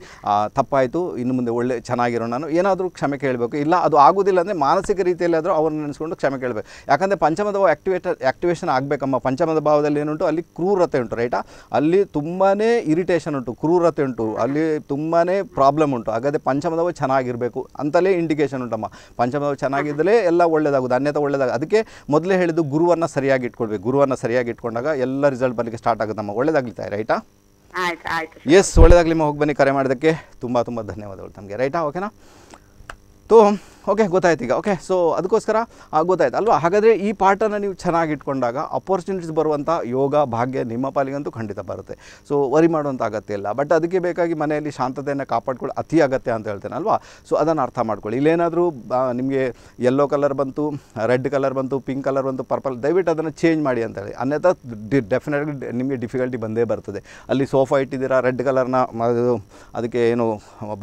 ತಪ್ಪಾಯ್ತು ಇನ್ನು ಮುಂದೆ ಒಳ್ಳೆ ಚೆನ್ನಾಗಿರೋ ನಾನು ಏನಾದರೂ ಕ್ಷಮೆ ಕೇಳಬೇಕು ಇಲ್ಲ ಅದು ಆಗುದಿಲ್ಲ ಅಂದ್ರೆ ಮಾನಸಿಕ ರೀತಿಯಲ್ಲಾದರೂ ಅವ್ರನ್ನ ನೆನೆಸ್ಕೊಂಡು ಕ್ಷಮೆ ಕೇಳಬೇಕು ಯಾಕಂದ್ರೆ ಪಂಚಮದ ಆಕ್ಟಿವೇಟ್ ಆಕ್ಟಿವೇಶನ್ ಆಗ್ಬೇಕಮ್ಮ ಪಂಚಮದ ಭಾವದಲ್ಲಿ ಏನುಂಟು ಅಲ್ಲಿ ಕ್ರೂರತೆ ಉಂಟು ರೈಟಾ ಅಲ್ಲಿ ತುಂಬಾನೇ ಇರಿಟೇಷನ್ ಉಂಟು ಕ್ರೂರತೆ ಉಂಟು ಅಲ್ಲಿ ತುಂಬಾನೇ ಪ್ರಾಬ್ಲಮ್ ಉಂಟು ಹಾಗಾದರೆ ಪಂಚಮದವ ಚೆನ್ನಾಗಿರಬೇಕು ಅಂತಲೇ ಇಂಡಿಕೇಶನ್ ಉಂಟಮ್ಮ ಪಂಚಮದವ ಚೆನ್ನಾಗಿದ್ದರೆ ಎಲ್ಲ ಒಳ್ಳೆಯದಾಗೋದು ಅನ್ಯತೆ ಒಳ್ಳೆಯದಾಗ ಅದಕ್ಕೆ ಮೊದಲೇ ಹೇಳಿದ್ದು ಗುರುವನ್ನು ಸರಿಯಾಗಿ ಇಟ್ಕೊಳ್ಬೇಕು ಗುರುವನ್ನು ಸರಿಯಾಗಿ ಇಟ್ಕೊಂಡಾಗ ಎಲ್ಲ ರಿಸಲ್ಟ್ ಬರಲಿಕ್ಕೆ ಸ್ಟಾರ್ಟ್ ಆಗುತ್ತಮ್ಮ ನಮ್ಮ ರೈಟಾ ಎಸ್ ಒಳ್ಳೇದಾಗಲಿ ಹೋಗಿ ಬನ್ನಿ ಕರೆ ಮಾಡೋದಕ್ಕೆ ತುಂಬ ತುಂಬ ಧನ್ಯವಾದಗಳು ತಮಗೆ ರೈಟಾ ಓಕೆನಾ ತೋ ಓಕೆ ಗೊತ್ತಾಯ್ತು ಈಗ ಓಕೆ ಸೊ ಅದಕ್ಕೋಸ್ಕರ ಗೊತ್ತಾಯ್ತು ಅಲ್ವಾ ಹಾಗಾದರೆ ಈ ಪಾಠನ ನೀವು ಚೆನ್ನಾಗಿ ಇಟ್ಕೊಂಡಾಗ ಅಪರ್ಚುನಿಟೀಸ್ ಬರುವಂಥ ಯೋಗ ಭಾಗ್ಯ ನಿಮ್ಮ ಪಾಲಿಗಂತೂ ಖಂಡಿತ ಬರುತ್ತೆ ಸೊ ವರಿ ಮಾಡುವಂಥ ಅಗತ್ಯ ಇಲ್ಲ ಬಟ್ ಅದಕ್ಕೆ ಬೇಕಾಗಿ ಮನೆಯಲ್ಲಿ ಶಾಂತತೆಯನ್ನು ಕಾಪಾಡ್ಕೊಳ್ಳಿ ಅತಿ ಅಗತ್ಯ ಅಂತ ಹೇಳ್ತೇನೆ ಅಲ್ವಾ ಸೊ ಅದನ್ನು ಅರ್ಥ ಮಾಡ್ಕೊಳ್ಳಿ ಇಲ್ಲೇನಾದರೂ ನಿಮಗೆ ಯೆಲ್ಲೋ ಕಲರ್ ಬಂತು ರೆಡ್ ಕಲರ್ ಬಂತು ಪಿಂಕ್ ಕಲರ್ ಬಂತು ಪರ್ಪಲ್ ದಯವಿಟ್ಟು ಅದನ್ನು ಚೇಂಜ್ ಮಾಡಿ ಅಂತ ಹೇಳಿ ಅನ್ಯಥಾ ಡಿ ಡೆಫಿನೆಟ್ಲಿ ನಿಮಗೆ ಡಿಫಿಕಲ್ಟಿ ಬಂದೇ ಬರ್ತದೆ ಅಲ್ಲಿ ಸೋಫಾ ಇಟ್ಟಿದ್ದೀರಾ ರೆಡ್ ಕಲರ್ನ ಅದಕ್ಕೆ ಏನು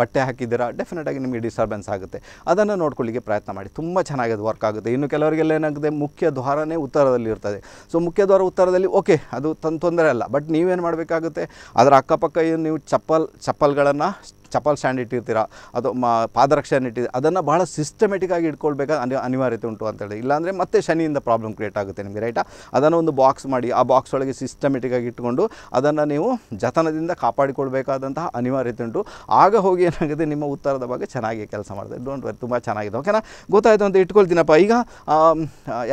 ಬಟ್ಟೆ ಹಾಕಿದ್ದೀರಾ ಡೆಫಿನೆಟಾಗಿ ನಿಮಗೆ ಡಿಸ್ಟರ್ಬೆನ್ಸ್ ಆಗುತ್ತೆ ಅದನ್ನು ನೋಡ್ಕೊಂಡು ನೋಡ್ಕೊಳ್ಳಿಕ್ಕೆ ಪ್ರಯತ್ನ ಮಾಡಿ ತುಂಬ ಚೆನ್ನಾಗಿ ಅದು ವರ್ಕ್ ಆಗುತ್ತೆ ಇನ್ನು ಕೆಲವರಿಗೆಲ್ಲ ಏನಾಗುತ್ತೆ ಮುಖ್ಯ ದ್ವಾರನೇ ಉತ್ತರದಲ್ಲಿ ಇರ್ತದೆ ಸೊ ಮುಖ್ಯ ದ್ವಾರ ಉತ್ತರದಲ್ಲಿ ಓಕೆ ಅದು ತನ್ನ ತೊಂದರೆ ಅಲ್ಲ ಬಟ್ ನೀವೇನು ಮಾಡಬೇಕಾಗುತ್ತೆ ಅದರ ಅಕ್ಕಪಕ್ಕ ಏನು ನೀವು ಚಪ್ಪಲ್ ಚಪ್ಪಲ್ಗಳನ್ನು ಚಪಲ್ ಸ್ಯಾಂಡ್ ಇಟ್ಟಿರ್ತೀರ ಅದು ಮಾ ಪಾದರಕ್ಷೆಯನ್ನು ಇಟ್ಟಿದೆ ಅದನ್ನು ಬಹಳ ಸಿಸ್ಟಮೆಟಿಕ್ಕಾಗಿ ಇಟ್ಕೊಳ್ಬೇಕಾದ ಅನಿ ಅನಿವಾರ್ಯತೆ ಉಂಟು ಅಂತೇಳಿ ಇಲ್ಲಾಂದರೆ ಮತ್ತೆ ಶನಿಯಿಂದ ಪ್ರಾಬ್ಲಮ್ ಕ್ರಿಯೇಟ್ ಆಗುತ್ತೆ ನಿಮಗೆ ರೈಟಾ ಅದನ್ನು ಒಂದು ಬಾಕ್ಸ್ ಮಾಡಿ ಆ ಬಾಕ್ಸ್ ಒಳಗೆ ಸಿಸ್ಟಮೆಟಿಕ್ಕಾಗಿ ಇಟ್ಕೊಂಡು ಅದನ್ನು ನೀವು ಜತನದಿಂದ ಕಾಪಾಡಿಕೊಳ್ಬೇಕಾದಂತಹ ಅನಿವಾರ್ಯತೆ ಉಂಟು ಆಗ ಹೋಗಿ ಏನಾಗುತ್ತೆ ನಿಮ್ಮ ಉತ್ತರದ ಬಗ್ಗೆ ಚೆನ್ನಾಗಿ ಕೆಲಸ ಮಾಡಿದೆ ಡೋಂಟ್ ವರಿ ತುಂಬ ಚೆನ್ನಾಗಿದೆ ಓಕೆನಾ ಗೊತ್ತಾಯಿತು ಅಂತ ಇಟ್ಕೊಳ್ತೀನಪ್ಪ ಈಗ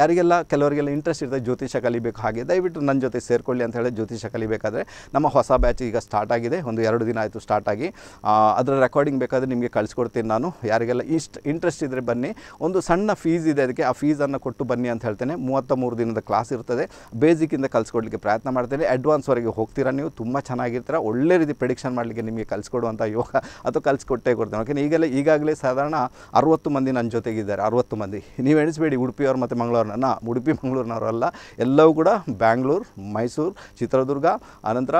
ಯಾರಿಗೆಲ್ಲ ಕೆಲವರಿಗೆಲ್ಲ ಇಂಟ್ರೆಸ್ಟ್ ಇರ್ತದೆ ಜ್ಯೋತಿಷ ಕಲಿಬೇಕು ಹಾಗೆ ದಯವಿಟ್ಟು ನನ್ನ ಜೊತೆ ಸೇರಿಕೊಳ್ಳಿ ಅಂತ ಹೇಳಿ ಜ್ಯೋತಿಷ ಕಲಿಬೇಕಾದ್ರೆ ನಮ್ಮ ಹೊಸ ಬ್ಯಾಚ್ ಈಗ ಸ್ಟಾರ್ಟ್ ಆಗಿದೆ ಒಂದು ಎರಡು ದಿನ ಆಯಿತು ಸ್ಟಾರ್ಟ್ ಆಗಿ ಅದರ ರೆಕಾರ್ಡಿಂಗ್ ಬೇಕಾದರೆ ನಿಮಗೆ ಕಳಿಸ್ಕೊಡ್ತೀನಿ ನಾನು ಯಾರಿಗೆಲ್ಲ ಇಷ್ಟು ಇಂಟ್ರೆಸ್ಟ್ ಇದ್ದರೆ ಬನ್ನಿ ಒಂದು ಸಣ್ಣ ಫೀಸ್ ಇದೆ ಅದಕ್ಕೆ ಆ ಫೀಸನ್ನು ಕೊಟ್ಟು ಬನ್ನಿ ಅಂತ ಹೇಳ್ತೇನೆ ಮೂವತ್ತ ಮೂರು ದಿನದ ಕ್ಲಾಸ್ ಇರ್ತದೆ ಬೇಸಿಕ್ಕಿಂದ ಕಲಿಸ್ಕೊಡ್ಲಿಕ್ಕೆ ಪ್ರಯತ್ನ ಮಾಡ್ತೇನೆ ಅಡ್ವಾನ್ಸ್ವರೆಗೆ ಹೋಗ್ತೀರಾ ನೀವು ತುಂಬ ಚೆನ್ನಾಗಿರ್ತೀರ ಒಳ್ಳೆ ರೀತಿ ಪ್ರಿಡಿಕ್ಷನ್ ಮಾಡಲಿಕ್ಕೆ ನಿಮಗೆ ಕಲಿಸ್ಕೊಡುವಂಥ ಯೋಗ ಅಥವಾ ಕಲಿಸ್ಕೊಟ್ಟೇ ಕೊಡ್ತೇನೆ ಓಕೆ ಈಗೆಲ್ಲ ಈಗಾಗಲೇ ಸಾಧಾರಣ ಅರುವತ್ತು ಮಂದಿ ನನ್ನ ಜೊತೆಗಿದ್ದಾರೆ ಅರುವತ್ತು ಮಂದಿ ನೀವು ಎಣಿಸ್ಬೇಡಿ ಉಡುಪಿಯವ್ರು ಮತ್ತು ಮಂಗಳೂರಿನ ಉಡುಪಿ ಮಂಗಳೂರಿನವರಲ್ಲ ಎಲ್ಲವೂ ಕೂಡ ಬ್ಯಾಂಗ್ಳೂರು ಮೈಸೂರು ಚಿತ್ರದುರ್ಗ ಆನಂತರ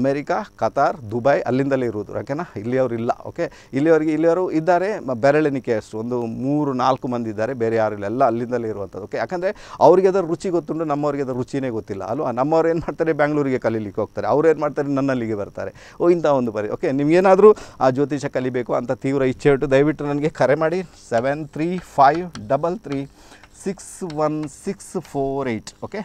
ಅಮೇರಿಕಾ ಕತಾರ್ ದುಬೈ ಅಲ್ಲಿಂದಲೇ ಇರುವುದು ಓಕೆನಾ ಇಲ್ಲಿಯವರು ಇಲ್ಲ ಓಕೆ ಇಲ್ಲಿಯವರಿಗೆ ಇಲ್ಲಿಯವರು ಇದ್ದಾರೆ ಅಷ್ಟು ಒಂದು ಮೂರು ನಾಲ್ಕು ಮಂದಿ ಇದ್ದಾರೆ ಬೇರೆ ಯಾರು ಇಲ್ಲ ಎಲ್ಲ ಅಲ್ಲಿಂದಲೇ ಇರುವಂಥದ್ದು ಓಕೆ ಯಾಕಂದರೆ ಅವರಿಗೆ ಅದರ ರುಚಿ ಗೊತ್ತುಂಟು ನಮ್ಮವರಿಗೆ ಅದರ ರುಚಿನೇ ಗೊತ್ತಿಲ್ಲ ಅಲ್ವಾ ನಮ್ಮವ್ರು ಏನು ಮಾಡ್ತಾರೆ ಬೆಂಗಳೂರಿಗೆ ಕಲೀಲಿಕ್ಕೆ ಹೋಗ್ತಾರೆ ಅವ್ರು ಏನು ಮಾಡ್ತಾರೆ ನನ್ನಲ್ಲಿಗೆ ಬರ್ತಾರೆ ಓ ಇಂಥ ಒಂದು ಬರಿ ಓಕೆ ನಿಮಗೇನಾದರೂ ಆ ಜ್ಯೋತಿಷ ಕಲಿಬೇಕು ಅಂತ ತೀವ್ರ ಇಚ್ಛೆ ಬಿಟ್ಟು ದಯವಿಟ್ಟು ನನಗೆ ಕರೆ ಮಾಡಿ seven three five double three six one six four eight okay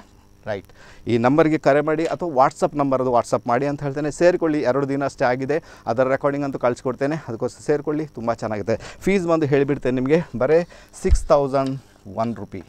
right ಈ ನಂಬರ್ಗೆ ಕರೆ ಮಾಡಿ ಅಥವಾ ವಾಟ್ಸಪ್ ನಂಬರ್ ಅದು ವಾಟ್ಸಪ್ ಮಾಡಿ ಅಂತ ಹೇಳ್ತೇನೆ ಸೇರಿಕೊಳ್ಳಿ ಎರಡು ದಿನ ಅಷ್ಟೇ ಆಗಿದೆ ಅದರ ರೆಕಾರ್ಡಿಂಗ್ ಅಂತೂ ಕಳಿಸ್ಕೊಡ್ತೇನೆ ಅದಕ್ಕೋಸ್ಕರ ಸೇರಿಕೊಳ್ಳಿ ತುಂಬ ಚೆನ್ನಾಗಿದೆ ಫೀಸ್ ಬಂದು ಹೇಳಿಬಿಡ್ತೇನೆ ನಿಮಗೆ ಬರೇ ಸಿಕ್ಸ್ ತೌಸಂಡ್ ಒನ್ ರುಪಿ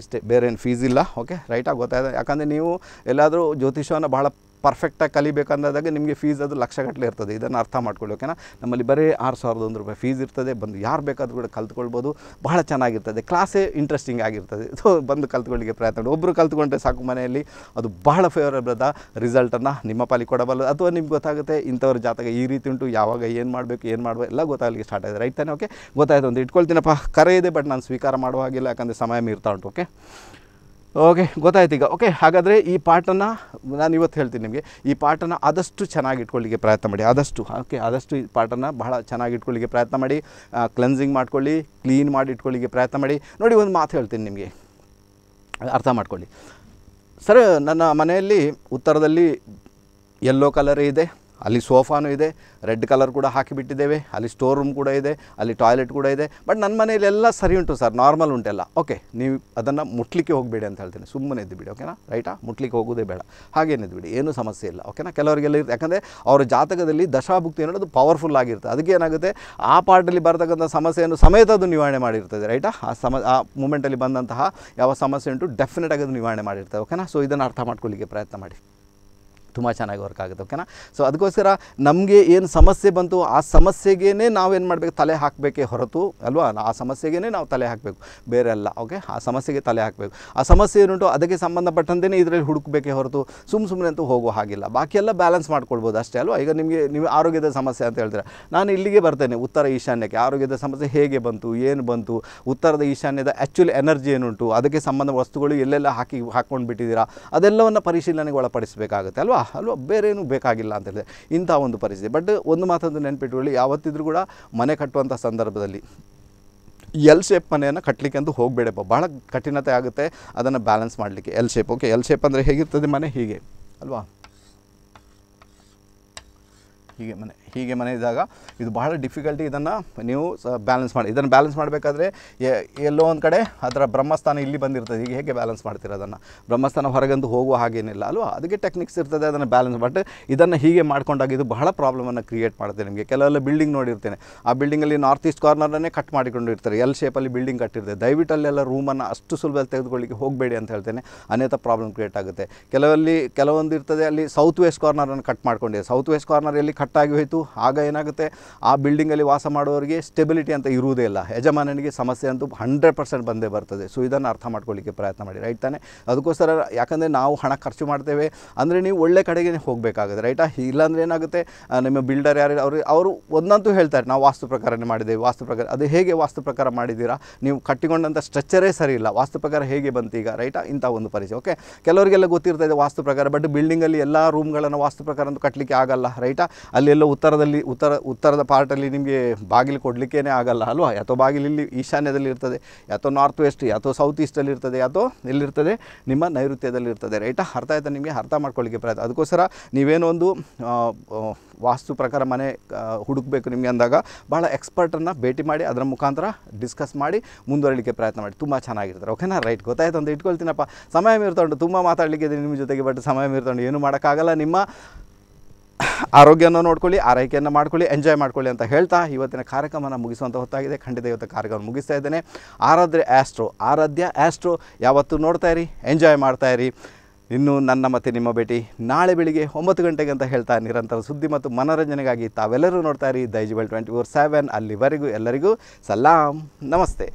ಇಷ್ಟೇ ಬೇರೆ ಏನು ಫೀಸ್ ಇಲ್ಲ ಓಕೆ ರೈಟಾಗಿ ಗೊತ್ತಾಯಿದೆ ಯಾಕಂದರೆ ನೀವು ಎಲ್ಲಾದರೂ ಜ್ಯೋತಿಷವನ್ನು ಭಾಳ ಪರ್ಫೆಕ್ಟಾಗಿ ಕಲಿಬೇಕಂದಾಗ ನಿಮಗೆ ಫೀಸ್ ಅದು ಲಕ್ಷಗಟ್ಟಲೆ ಇರ್ತದೆ ಇದನ್ನು ಅರ್ಥ ಮಾಡ್ಕೊಳ್ಳಿ ಓಕೆನಾ ನಮ್ಮಲ್ಲಿ ಬರೀ ಆರು ಸಾವಿರದ ಒಂದು ರೂಪಾಯಿ ಫೀಸ್ ಇರ್ತದೆ ಬಂದು ಯಾರು ಬೇಕಾದರೂ ಕೂಡ ಕಲ್ತ್ಕೊಳ್ಬೋದು ಬಹಳ ಚೆನ್ನಾಗಿರ್ತದೆ ಕ್ಲಾಸೇ ಇಂಟ್ರೆಸ್ಟಿಂಗ್ ಆಗಿರ್ತದೆ ಸೊ ಬಂದು ಕಲ್ತ್ಕೊಳ್ಳಿಕ್ಕೆ ಪ್ರಯತ್ನ ಮಾಡಿ ಒಬ್ಬರು ಕಲ್ತ್ಕೊಂಡ್ರೆ ಸಾಕು ಮನೆಯಲ್ಲಿ ಅದು ಬಹಳ ಫೇವರಬಲ್ ರಿಸಲ್ಟನ್ನು ನಿಮ್ಮ ಪಾಲಿಗೆ ಕೊಡಬಲ್ಲ ಅಥವಾ ನಿಮ್ಗೆ ಗೊತ್ತಾಗುತ್ತೆ ಇಂಥವ್ರ ಜಾತಕ ಈ ರೀತಿ ಉಂಟು ಯಾವಾಗ ಏನು ಮಾಡಬೇಕು ಏನು ಮಾಡಬೇಕು ಎಲ್ಲ ಗೊತ್ತಾಗಲಿಕ್ಕೆ ಸ್ಟಾರ್ಟ್ ಆಗಿದೆ ರೈಟ್ ತಾನೆ ಓಕೆ ಗೊತ್ತಾಯ್ತು ಅಂತ ಇಟ್ಕೊಳ್ತೀನಪ್ಪ ಕರೆ ಇದೆ ಬಟ್ ನಾನು ಸ್ವೀಕಾರ ಮಾಡುವಾಗಿಲ್ಲ ಯಾಕಂದರೆ ಸಮಯ ಮೀರ್ತಾ ಉಂಟು ಓಕೆ ಓಕೆ ಗೊತ್ತಾಯ್ತು ಈಗ ಓಕೆ ಹಾಗಾದರೆ ಈ ಪಾಠನ ನಾನು ಇವತ್ತು ಹೇಳ್ತೀನಿ ನಿಮಗೆ ಈ ಪಾಠನ ಆದಷ್ಟು ಚೆನ್ನಾಗಿ ಇಟ್ಕೊಳ್ಳಿಕ್ಕೆ ಪ್ರಯತ್ನ ಮಾಡಿ ಆದಷ್ಟು ಓಕೆ ಆದಷ್ಟು ಈ ಪಾಠನ ಬಹಳ ಚೆನ್ನಾಗಿ ಇಟ್ಕೊಳ್ಳಿಕ್ಕೆ ಪ್ರಯತ್ನ ಮಾಡಿ ಕ್ಲೆನ್ಸಿಂಗ್ ಮಾಡ್ಕೊಳ್ಳಿ ಕ್ಲೀನ್ ಮಾಡಿ ಇಟ್ಕೊಳ್ಳಿಕ್ಕೆ ಪ್ರಯತ್ನ ಮಾಡಿ ನೋಡಿ ಒಂದು ಮಾತು ಹೇಳ್ತೀನಿ ನಿಮಗೆ ಅರ್ಥ ಮಾಡ್ಕೊಳ್ಳಿ ಸರ್ ನನ್ನ ಮನೆಯಲ್ಲಿ ಉತ್ತರದಲ್ಲಿ ಯೆಲ್ಲೋ ಕಲರ್ ಇದೆ ಅಲ್ಲಿ ಸೋಫಾನೂ ಇದೆ ರೆಡ್ ಕಲರ್ ಕೂಡ ಹಾಕಿಬಿಟ್ಟಿದ್ದೇವೆ ಅಲ್ಲಿ ಸ್ಟೋರ್ ರೂಮ್ ಕೂಡ ಇದೆ ಅಲ್ಲಿ ಟಾಯ್ಲೆಟ್ ಕೂಡ ಇದೆ ಬಟ್ ನನ್ನ ಮನೆಯಲ್ಲೆಲ್ಲ ಸರಿ ಉಂಟು ಸರ್ ನಾರ್ಮಲ್ ಉಂಟೆಲ್ಲ ಓಕೆ ನೀವು ಅದನ್ನು ಮುಟ್ಲಿಕ್ಕೆ ಹೋಗಬೇಡಿ ಅಂತ ಹೇಳ್ತೀನಿ ಸುಮ್ಮನೆ ಇದ್ದು ಓಕೆನಾ ರೈಟಾ ಮುಟ್ಲಿಕ್ಕೆ ಹೋಗೋದೇ ಬೇಡ ಹಾಗೇನಿದ್ಬಿಡಿ ಬಿಡಿ ಏನೂ ಸಮಸ್ಯೆ ಇಲ್ಲ ಓಕೆನಾ ಕೆಲವರಿಗೆಲ್ಲ ಯಾಕಂದರೆ ಅವರ ಜಾತಕದಲ್ಲಿ ದಶಾಭುಕ್ತಿ ಅನ್ನೋದು ಪವರ್ಫುಲ್ ಆಗಿರುತ್ತೆ ಅದಕ್ಕೆ ಏನಾಗುತ್ತೆ ಆ ಪಾರ್ಟಲ್ಲಿ ಬರ್ತಕ್ಕಂಥ ಸಮಸ್ಯೆಯನ್ನು ಸಮೇತ ಅದು ನಿವಾರಣೆ ಮಾಡಿರ್ತದೆ ರೈಟಾ ಆ ಸಮ ಆ ಮೂಮೆಂಟಲ್ಲಿ ಬಂದಂತಹ ಯಾವ ಸಮಸ್ಯೆ ಉಂಟು ಡೆಫಿನೆಟ್ ಆಗಿ ಅದು ನಿವಾರಣೆ ಮಾಡಿರ್ತದೆ ಓಕೆನಾ ಸೊ ಇದನ್ನು ಅರ್ಥ ಮಾಡ್ಕೊಳ್ಳಿಕ್ಕೆ ಪ್ರಯತ್ನ ಮಾಡಿ ತುಂಬ ಚೆನ್ನಾಗಿ ವರ್ಕ್ ಆಗುತ್ತೆ ಓಕೆನಾ ಸೊ ಅದಕ್ಕೋಸ್ಕರ ನಮಗೆ ಏನು ಸಮಸ್ಯೆ ಬಂತು ಆ ಸಮಸ್ಯೆಗೇ ನಾವೇನು ಮಾಡಬೇಕು ತಲೆ ಹಾಕಬೇಕೇ ಹೊರತು ಅಲ್ವಾ ಆ ಸಮಸ್ಯೆಗೇ ನಾವು ತಲೆ ಹಾಕಬೇಕು ಬೇರೆ ಅಲ್ಲ ಓಕೆ ಆ ಸಮಸ್ಯೆಗೆ ತಲೆ ಹಾಕಬೇಕು ಆ ಸಮಸ್ಯೆ ಏನುಂಟು ಅದಕ್ಕೆ ಸಂಬಂಧಪಟ್ಟಂತೆಯೇ ಇದರಲ್ಲಿ ಹುಡುಕಬೇಕೇ ಹೊರತು ಸುಮ್ಮ ಸುಮ್ಮನೆ ಅಂತೂ ಹೋಗೋ ಹಾಗಿಲ್ಲ ಬಾಕಿ ಎಲ್ಲ ಬ್ಯಾಲೆನ್ಸ್ ಮಾಡ್ಕೊಳ್ಬೋದು ಅಷ್ಟೇ ಅಲ್ವಾ ಈಗ ನಿಮಗೆ ನೀವು ಆರೋಗ್ಯದ ಸಮಸ್ಯೆ ಅಂತ ಹೇಳ್ತೀರ ನಾನು ಇಲ್ಲಿಗೆ ಬರ್ತೇನೆ ಉತ್ತರ ಈಶಾನ್ಯಕ್ಕೆ ಆರೋಗ್ಯದ ಸಮಸ್ಯೆ ಹೇಗೆ ಬಂತು ಏನು ಬಂತು ಉತ್ತರದ ಈಶಾನ್ಯದ ಆ್ಯಕ್ಚುಲಿ ಎನರ್ಜಿ ಏನುಂಟು ಅದಕ್ಕೆ ಸಂಬಂಧ ವಸ್ತುಗಳು ಎಲ್ಲೆಲ್ಲ ಹಾಕಿ ಹಾಕ್ಕೊಂಡು ಬಿಟ್ಟಿದ್ದೀರಾ ಅದೆಲ್ಲವನ್ನು ಪರಿಶೀಲನೆಗೆ ಒಳಪಡಿಸಬೇಕಾಗುತ್ತೆ ಅಲ್ವಾ ಅಲ್ವಾ ಬೇರೇನು ಬೇಕಾಗಿಲ್ಲ ಅಂತ ಹೇಳಿದೆ ಇಂಥ ಒಂದು ಪರಿಸ್ಥಿತಿ ಬಟ್ ಒಂದು ಮಾತಂದು ನೆನಪಿಟ್ಟುಕೊಳ್ಳಿ ಯಾವತ್ತಿದ್ರೂ ಕೂಡ ಮನೆ ಕಟ್ಟುವಂಥ ಸಂದರ್ಭದಲ್ಲಿ ಎಲ್ ಶೇಪ್ ಮನೆಯನ್ನು ಕಟ್ಟಲಿಕ್ಕೆ ಅಂತೂ ಹೋಗಬೇಡಪ್ಪ ಭಾಳ ಕಠಿಣತೆ ಆಗುತ್ತೆ ಅದನ್ನು ಬ್ಯಾಲೆನ್ಸ್ ಮಾಡಲಿಕ್ಕೆ L shape okay L shape ಅಂದರೆ ಹೇಗಿರ್ತದೆ ಮನೆ ಹೀಗೆ ಅಲ್ವಾ ಹೀಗೆ ಮನೆ ಹೀಗೆ ಮನೆ ಇದ್ದಾಗ ಇದು ಬಹಳ ಡಿಫಿಕಲ್ಟಿ ಇದನ್ನು ನೀವು ಬ್ಯಾಲೆನ್ಸ್ ಮಾಡಿ ಇದನ್ನು ಬ್ಯಾಲೆನ್ಸ್ ಮಾಡಬೇಕಾದ್ರೆ ಎಲ್ಲೋ ಒಂದು ಕಡೆ ಅದರ ಬ್ರಹ್ಮಸ್ಥಾನ ಇಲ್ಲಿ ಬಂದಿರ್ತದೆ ಈಗ ಹೇಗೆ ಬ್ಯಾಲೆನ್ಸ್ ಮಾಡ್ತೀರ ಅದನ್ನು ಬ್ರಹ್ಮಸ್ಥಾನ ಹೊರಗಂದು ಹೋಗುವ ಹಾಗೇನಿಲ್ಲ ಅಲ್ವಾ ಅದಕ್ಕೆ ಟೆಕ್ನಿಕ್ಸ್ ಇರ್ತದೆ ಅದನ್ನು ಬ್ಯಾಲೆನ್ಸ್ ಬಟ್ ಇದನ್ನು ಹೀಗೆ ಮಾಡ್ಕೊಂಡಾಗ ಇದು ಬಹಳ ಪ್ರಾಬ್ಲಮನ್ನು ಕ್ರಿಯೇಟ್ ಮಾಡುತ್ತೆ ನಿಮಗೆ ಕೆಲವೆಲ್ಲ ಬಿಲ್ಡಿಂಗ್ ನೋಡಿರ್ತೇನೆ ಆ ಬಿಲ್ಡಿಂಗಲ್ಲಿ ನಾರ್ತ್ ಈಸ್ಟ್ ಕಾರ್ನರನ್ನೇ ಕಟ್ ಮಾಡಿಕೊಂಡಿರ್ತಾರೆ ಎಲ್ ಶೇಪಲ್ಲಿ ಬಿಲ್ಡಿಂಗ್ ಕಟ್ಟಿರ್ತದೆ ದಯವಿಟ್ಟಲ್ಲೆಲ್ಲ ರೂಮನ್ನು ಅಷ್ಟು ಸುಲಭದಲ್ಲಿ ತೆಗೆದುಕೊಳ್ಳಿಕ್ಕೆ ಹೋಗಬೇಡಿ ಅಂತ ಹೇಳ್ತೇನೆ ಅನೇಕ ಪ್ರಾಬ್ಲಮ್ ಕ್ರಿಯೇಟ್ ಆಗುತ್ತೆ ಕೆಲವಲ್ಲಿ ಕೆಲವೊಂದು ಇರ್ತದೆ ಅಲ್ಲಿ ಸೌತ್ ವೆಸ್ಟ್ ಕಾರ್ನರನ್ನು ಕಟ್ ಮಾಡ್ಕೊಂಡಿದೆ ಸೌತ್ ವೆಸ್ಟ್ ಕಾರ್ನರ್ ಎಲ್ಲಿ ಕಟ್ ಹೋಯಿತು ಆಗ ಏನಾಗುತ್ತೆ ಆ ಬಿಲ್ಡಿಂಗಲ್ಲಿ ವಾಸ ಮಾಡೋರಿಗೆ ಸ್ಟೆಬಿಲಿಟಿ ಅಂತ ಇರುವುದೇ ಇಲ್ಲ ಯಜಮಾನನಿಗೆ ಸಮಸ್ಯೆ ಅಂತೂ ಹಂಡ್ರೆಡ್ ಪರ್ಸೆಂಟ್ ಬಂದೇ ಬರ್ತದೆ ಸೊ ಇದನ್ನು ಅರ್ಥ ಮಾಡ್ಕೊಳ್ಳಿಕ್ಕೆ ಪ್ರಯತ್ನ ಮಾಡಿ ರೈಟ್ ತಾನೆ ಅದಕ್ಕೋಸ್ಕರ ಯಾಕಂದರೆ ನಾವು ಹಣ ಖರ್ಚು ಮಾಡ್ತೇವೆ ಅಂದರೆ ನೀವು ಒಳ್ಳೆ ಕಡೆಗೆ ಹೋಗಬೇಕಾಗುತ್ತೆ ರೈಟಾ ಇಲ್ಲಾಂದರೆ ಏನಾಗುತ್ತೆ ನಿಮ್ಮ ಬಿಲ್ಡರ್ ಯಾರು ಅವರು ಅವರು ಒಂದಂತೂ ಹೇಳ್ತಾರೆ ನಾವು ವಾಸ್ತು ಪ್ರಕಾರನೇ ಮಾಡಿದ್ದೇವೆ ವಾಸ್ತು ಪ್ರಕಾರ ಅದು ಹೇಗೆ ವಾಸ್ತು ಪ್ರಕಾರ ಮಾಡಿದ್ದೀರಾ ನೀವು ಕಟ್ಟಿಕೊಂಡಂಥ ಸ್ಟ್ರಕ್ಚರೇ ಸರಿ ಇಲ್ಲ ವಾಸ್ತು ಪ್ರಕಾರ ಹೇಗೆ ಬಂತು ಈಗ ರೈಟಾ ಇಂಥ ಒಂದು ಪರಿಚಯ ಓಕೆ ಕೆಲವರಿಗೆಲ್ಲ ಗೊತ್ತಿರ್ತದೆ ವಾಸ್ತು ಪ್ರಕಾರ ಬಟ್ ಬಿಲ್ಡಿಂಗಲ್ಲಿ ಎಲ್ಲ ರೂಮ್ಗಳನ್ನು ವಾಸ್ತು ಪ್ರಕಾರ ಅಂತೂ ಕಟ್ಟಲಿಕ್ಕೆ ಆಗಲ್ಲ ರೈಟಾ ಅಲ್ಲೆಲ್ಲ ಉತ್ತರ ಉತ್ತರದಲ್ಲಿ ಉತ್ತರ ಉತ್ತರದ ಪಾರ್ಟಲ್ಲಿ ನಿಮಗೆ ಬಾಗಿಲು ಕೊಡಲಿಕ್ಕೇ ಆಗಲ್ಲ ಅಲ್ವಾ ಯಾತೋ ಬಾಗಿಲು ಇಲ್ಲಿ ಈಶಾನ್ಯದಲ್ಲಿ ಇರ್ತದೆ ಯಾತೋ ನಾರ್ತ್ ವೆಸ್ಟ್ ಯಾತೋ ಸೌತ್ ಈಸ್ಟಲ್ಲಿ ಇರ್ತದೆ ಯಾತೋ ಎಲ್ಲಿರ್ತದೆ ನಿಮ್ಮ ನೈಋತ್ಯದಲ್ಲಿ ಇರ್ತದೆ ರೈಟಾ ಅರ್ಥ ಆಯ್ತಾ ನಿಮಗೆ ಅರ್ಥ ಮಾಡ್ಕೊಳ್ಳಿಕ್ಕೆ ಪ್ರಯತ್ನ ಅದಕ್ಕೋಸ್ಕರ ನೀವೇನೋ ಒಂದು ವಾಸ್ತು ಪ್ರಕಾರ ಮನೆ ಹುಡುಕಬೇಕು ನಿಮಗೆ ಅಂದಾಗ ಭಾಳ ಎಕ್ಸ್ಪರ್ಟನ್ನು ಭೇಟಿ ಮಾಡಿ ಅದರ ಮುಖಾಂತರ ಡಿಸ್ಕಸ್ ಮಾಡಿ ಮುಂದುವರಲಿಕ್ಕೆ ಪ್ರಯತ್ನ ಮಾಡಿ ತುಂಬ ಚೆನ್ನಾಗಿರ್ತಾರೆ ಓಕೆನಾ ರೈಟ್ ಗೊತ್ತಾಯ್ತು ಅಂತ ಇಟ್ಕೊಳ್ತೀನಪ್ಪ ಸಮಯ ಮೀರ್ಕೊಂಡು ತುಂಬ ಮಾತಾಡಲಿಕ್ಕೆ ನಿಮ್ಮ ಜೊತೆಗೆ ಬಟ್ ಸಮಯ ಮೀರ್ಕೊಂಡು ಏನು ಮಾಡೋಕ್ಕಾಗಲ್ಲ ನಿಮ್ಮ ಆರೋಗ್ಯವನ್ನು ನೋಡ್ಕೊಳ್ಳಿ ಆರೈಕೆಯನ್ನು ಮಾಡ್ಕೊಳ್ಳಿ ಎಂಜಾಯ್ ಮಾಡ್ಕೊಳ್ಳಿ ಅಂತ ಹೇಳ್ತಾ ಇವತ್ತಿನ ಕಾರ್ಯಕ್ರಮನ ಮುಗಿಸುವಂಥ ಹೊತ್ತಾಗಿದೆ ಖಂಡಿತ ಇವತ್ತು ಕಾರ್ಯಕ್ರಮ ಮುಗಿಸ್ತಾ ಇದ್ದೇನೆ ಆರಾಧ್ಯ ಆಸ್ಟ್ರೋ ಆರಾಧ್ಯ ಆಸ್ಟ್ರೋ ಯಾವತ್ತೂ ನೋಡ್ತಾ ಇರಿ ಎಂಜಾಯ್ ಮಾಡ್ತಾ ಇರಿ ಇನ್ನು ನನ್ನ ಮತ್ತೆ ನಿಮ್ಮ ಭೇಟಿ ನಾಳೆ ಬೆಳಿಗ್ಗೆ ಒಂಬತ್ತು ಗಂಟೆಗೆ ಅಂತ ಹೇಳ್ತಾ ನಿರಂತರ ಸುದ್ದಿ ಮತ್ತು ಮನೋರಂಜನೆಗಾಗಿ ತಾವೆಲ್ಲರೂ ನೋಡ್ತಾ ಇರಿ ದೈಜಿಬಲ್ ಟ್ವೆಂಟಿ ಫೋರ್ ಸೆವೆನ್ ಅಲ್ಲಿವರೆಗೂ ಎಲ್ಲರಿಗೂ ಸಲಾಂ ನಮಸ್ತೆ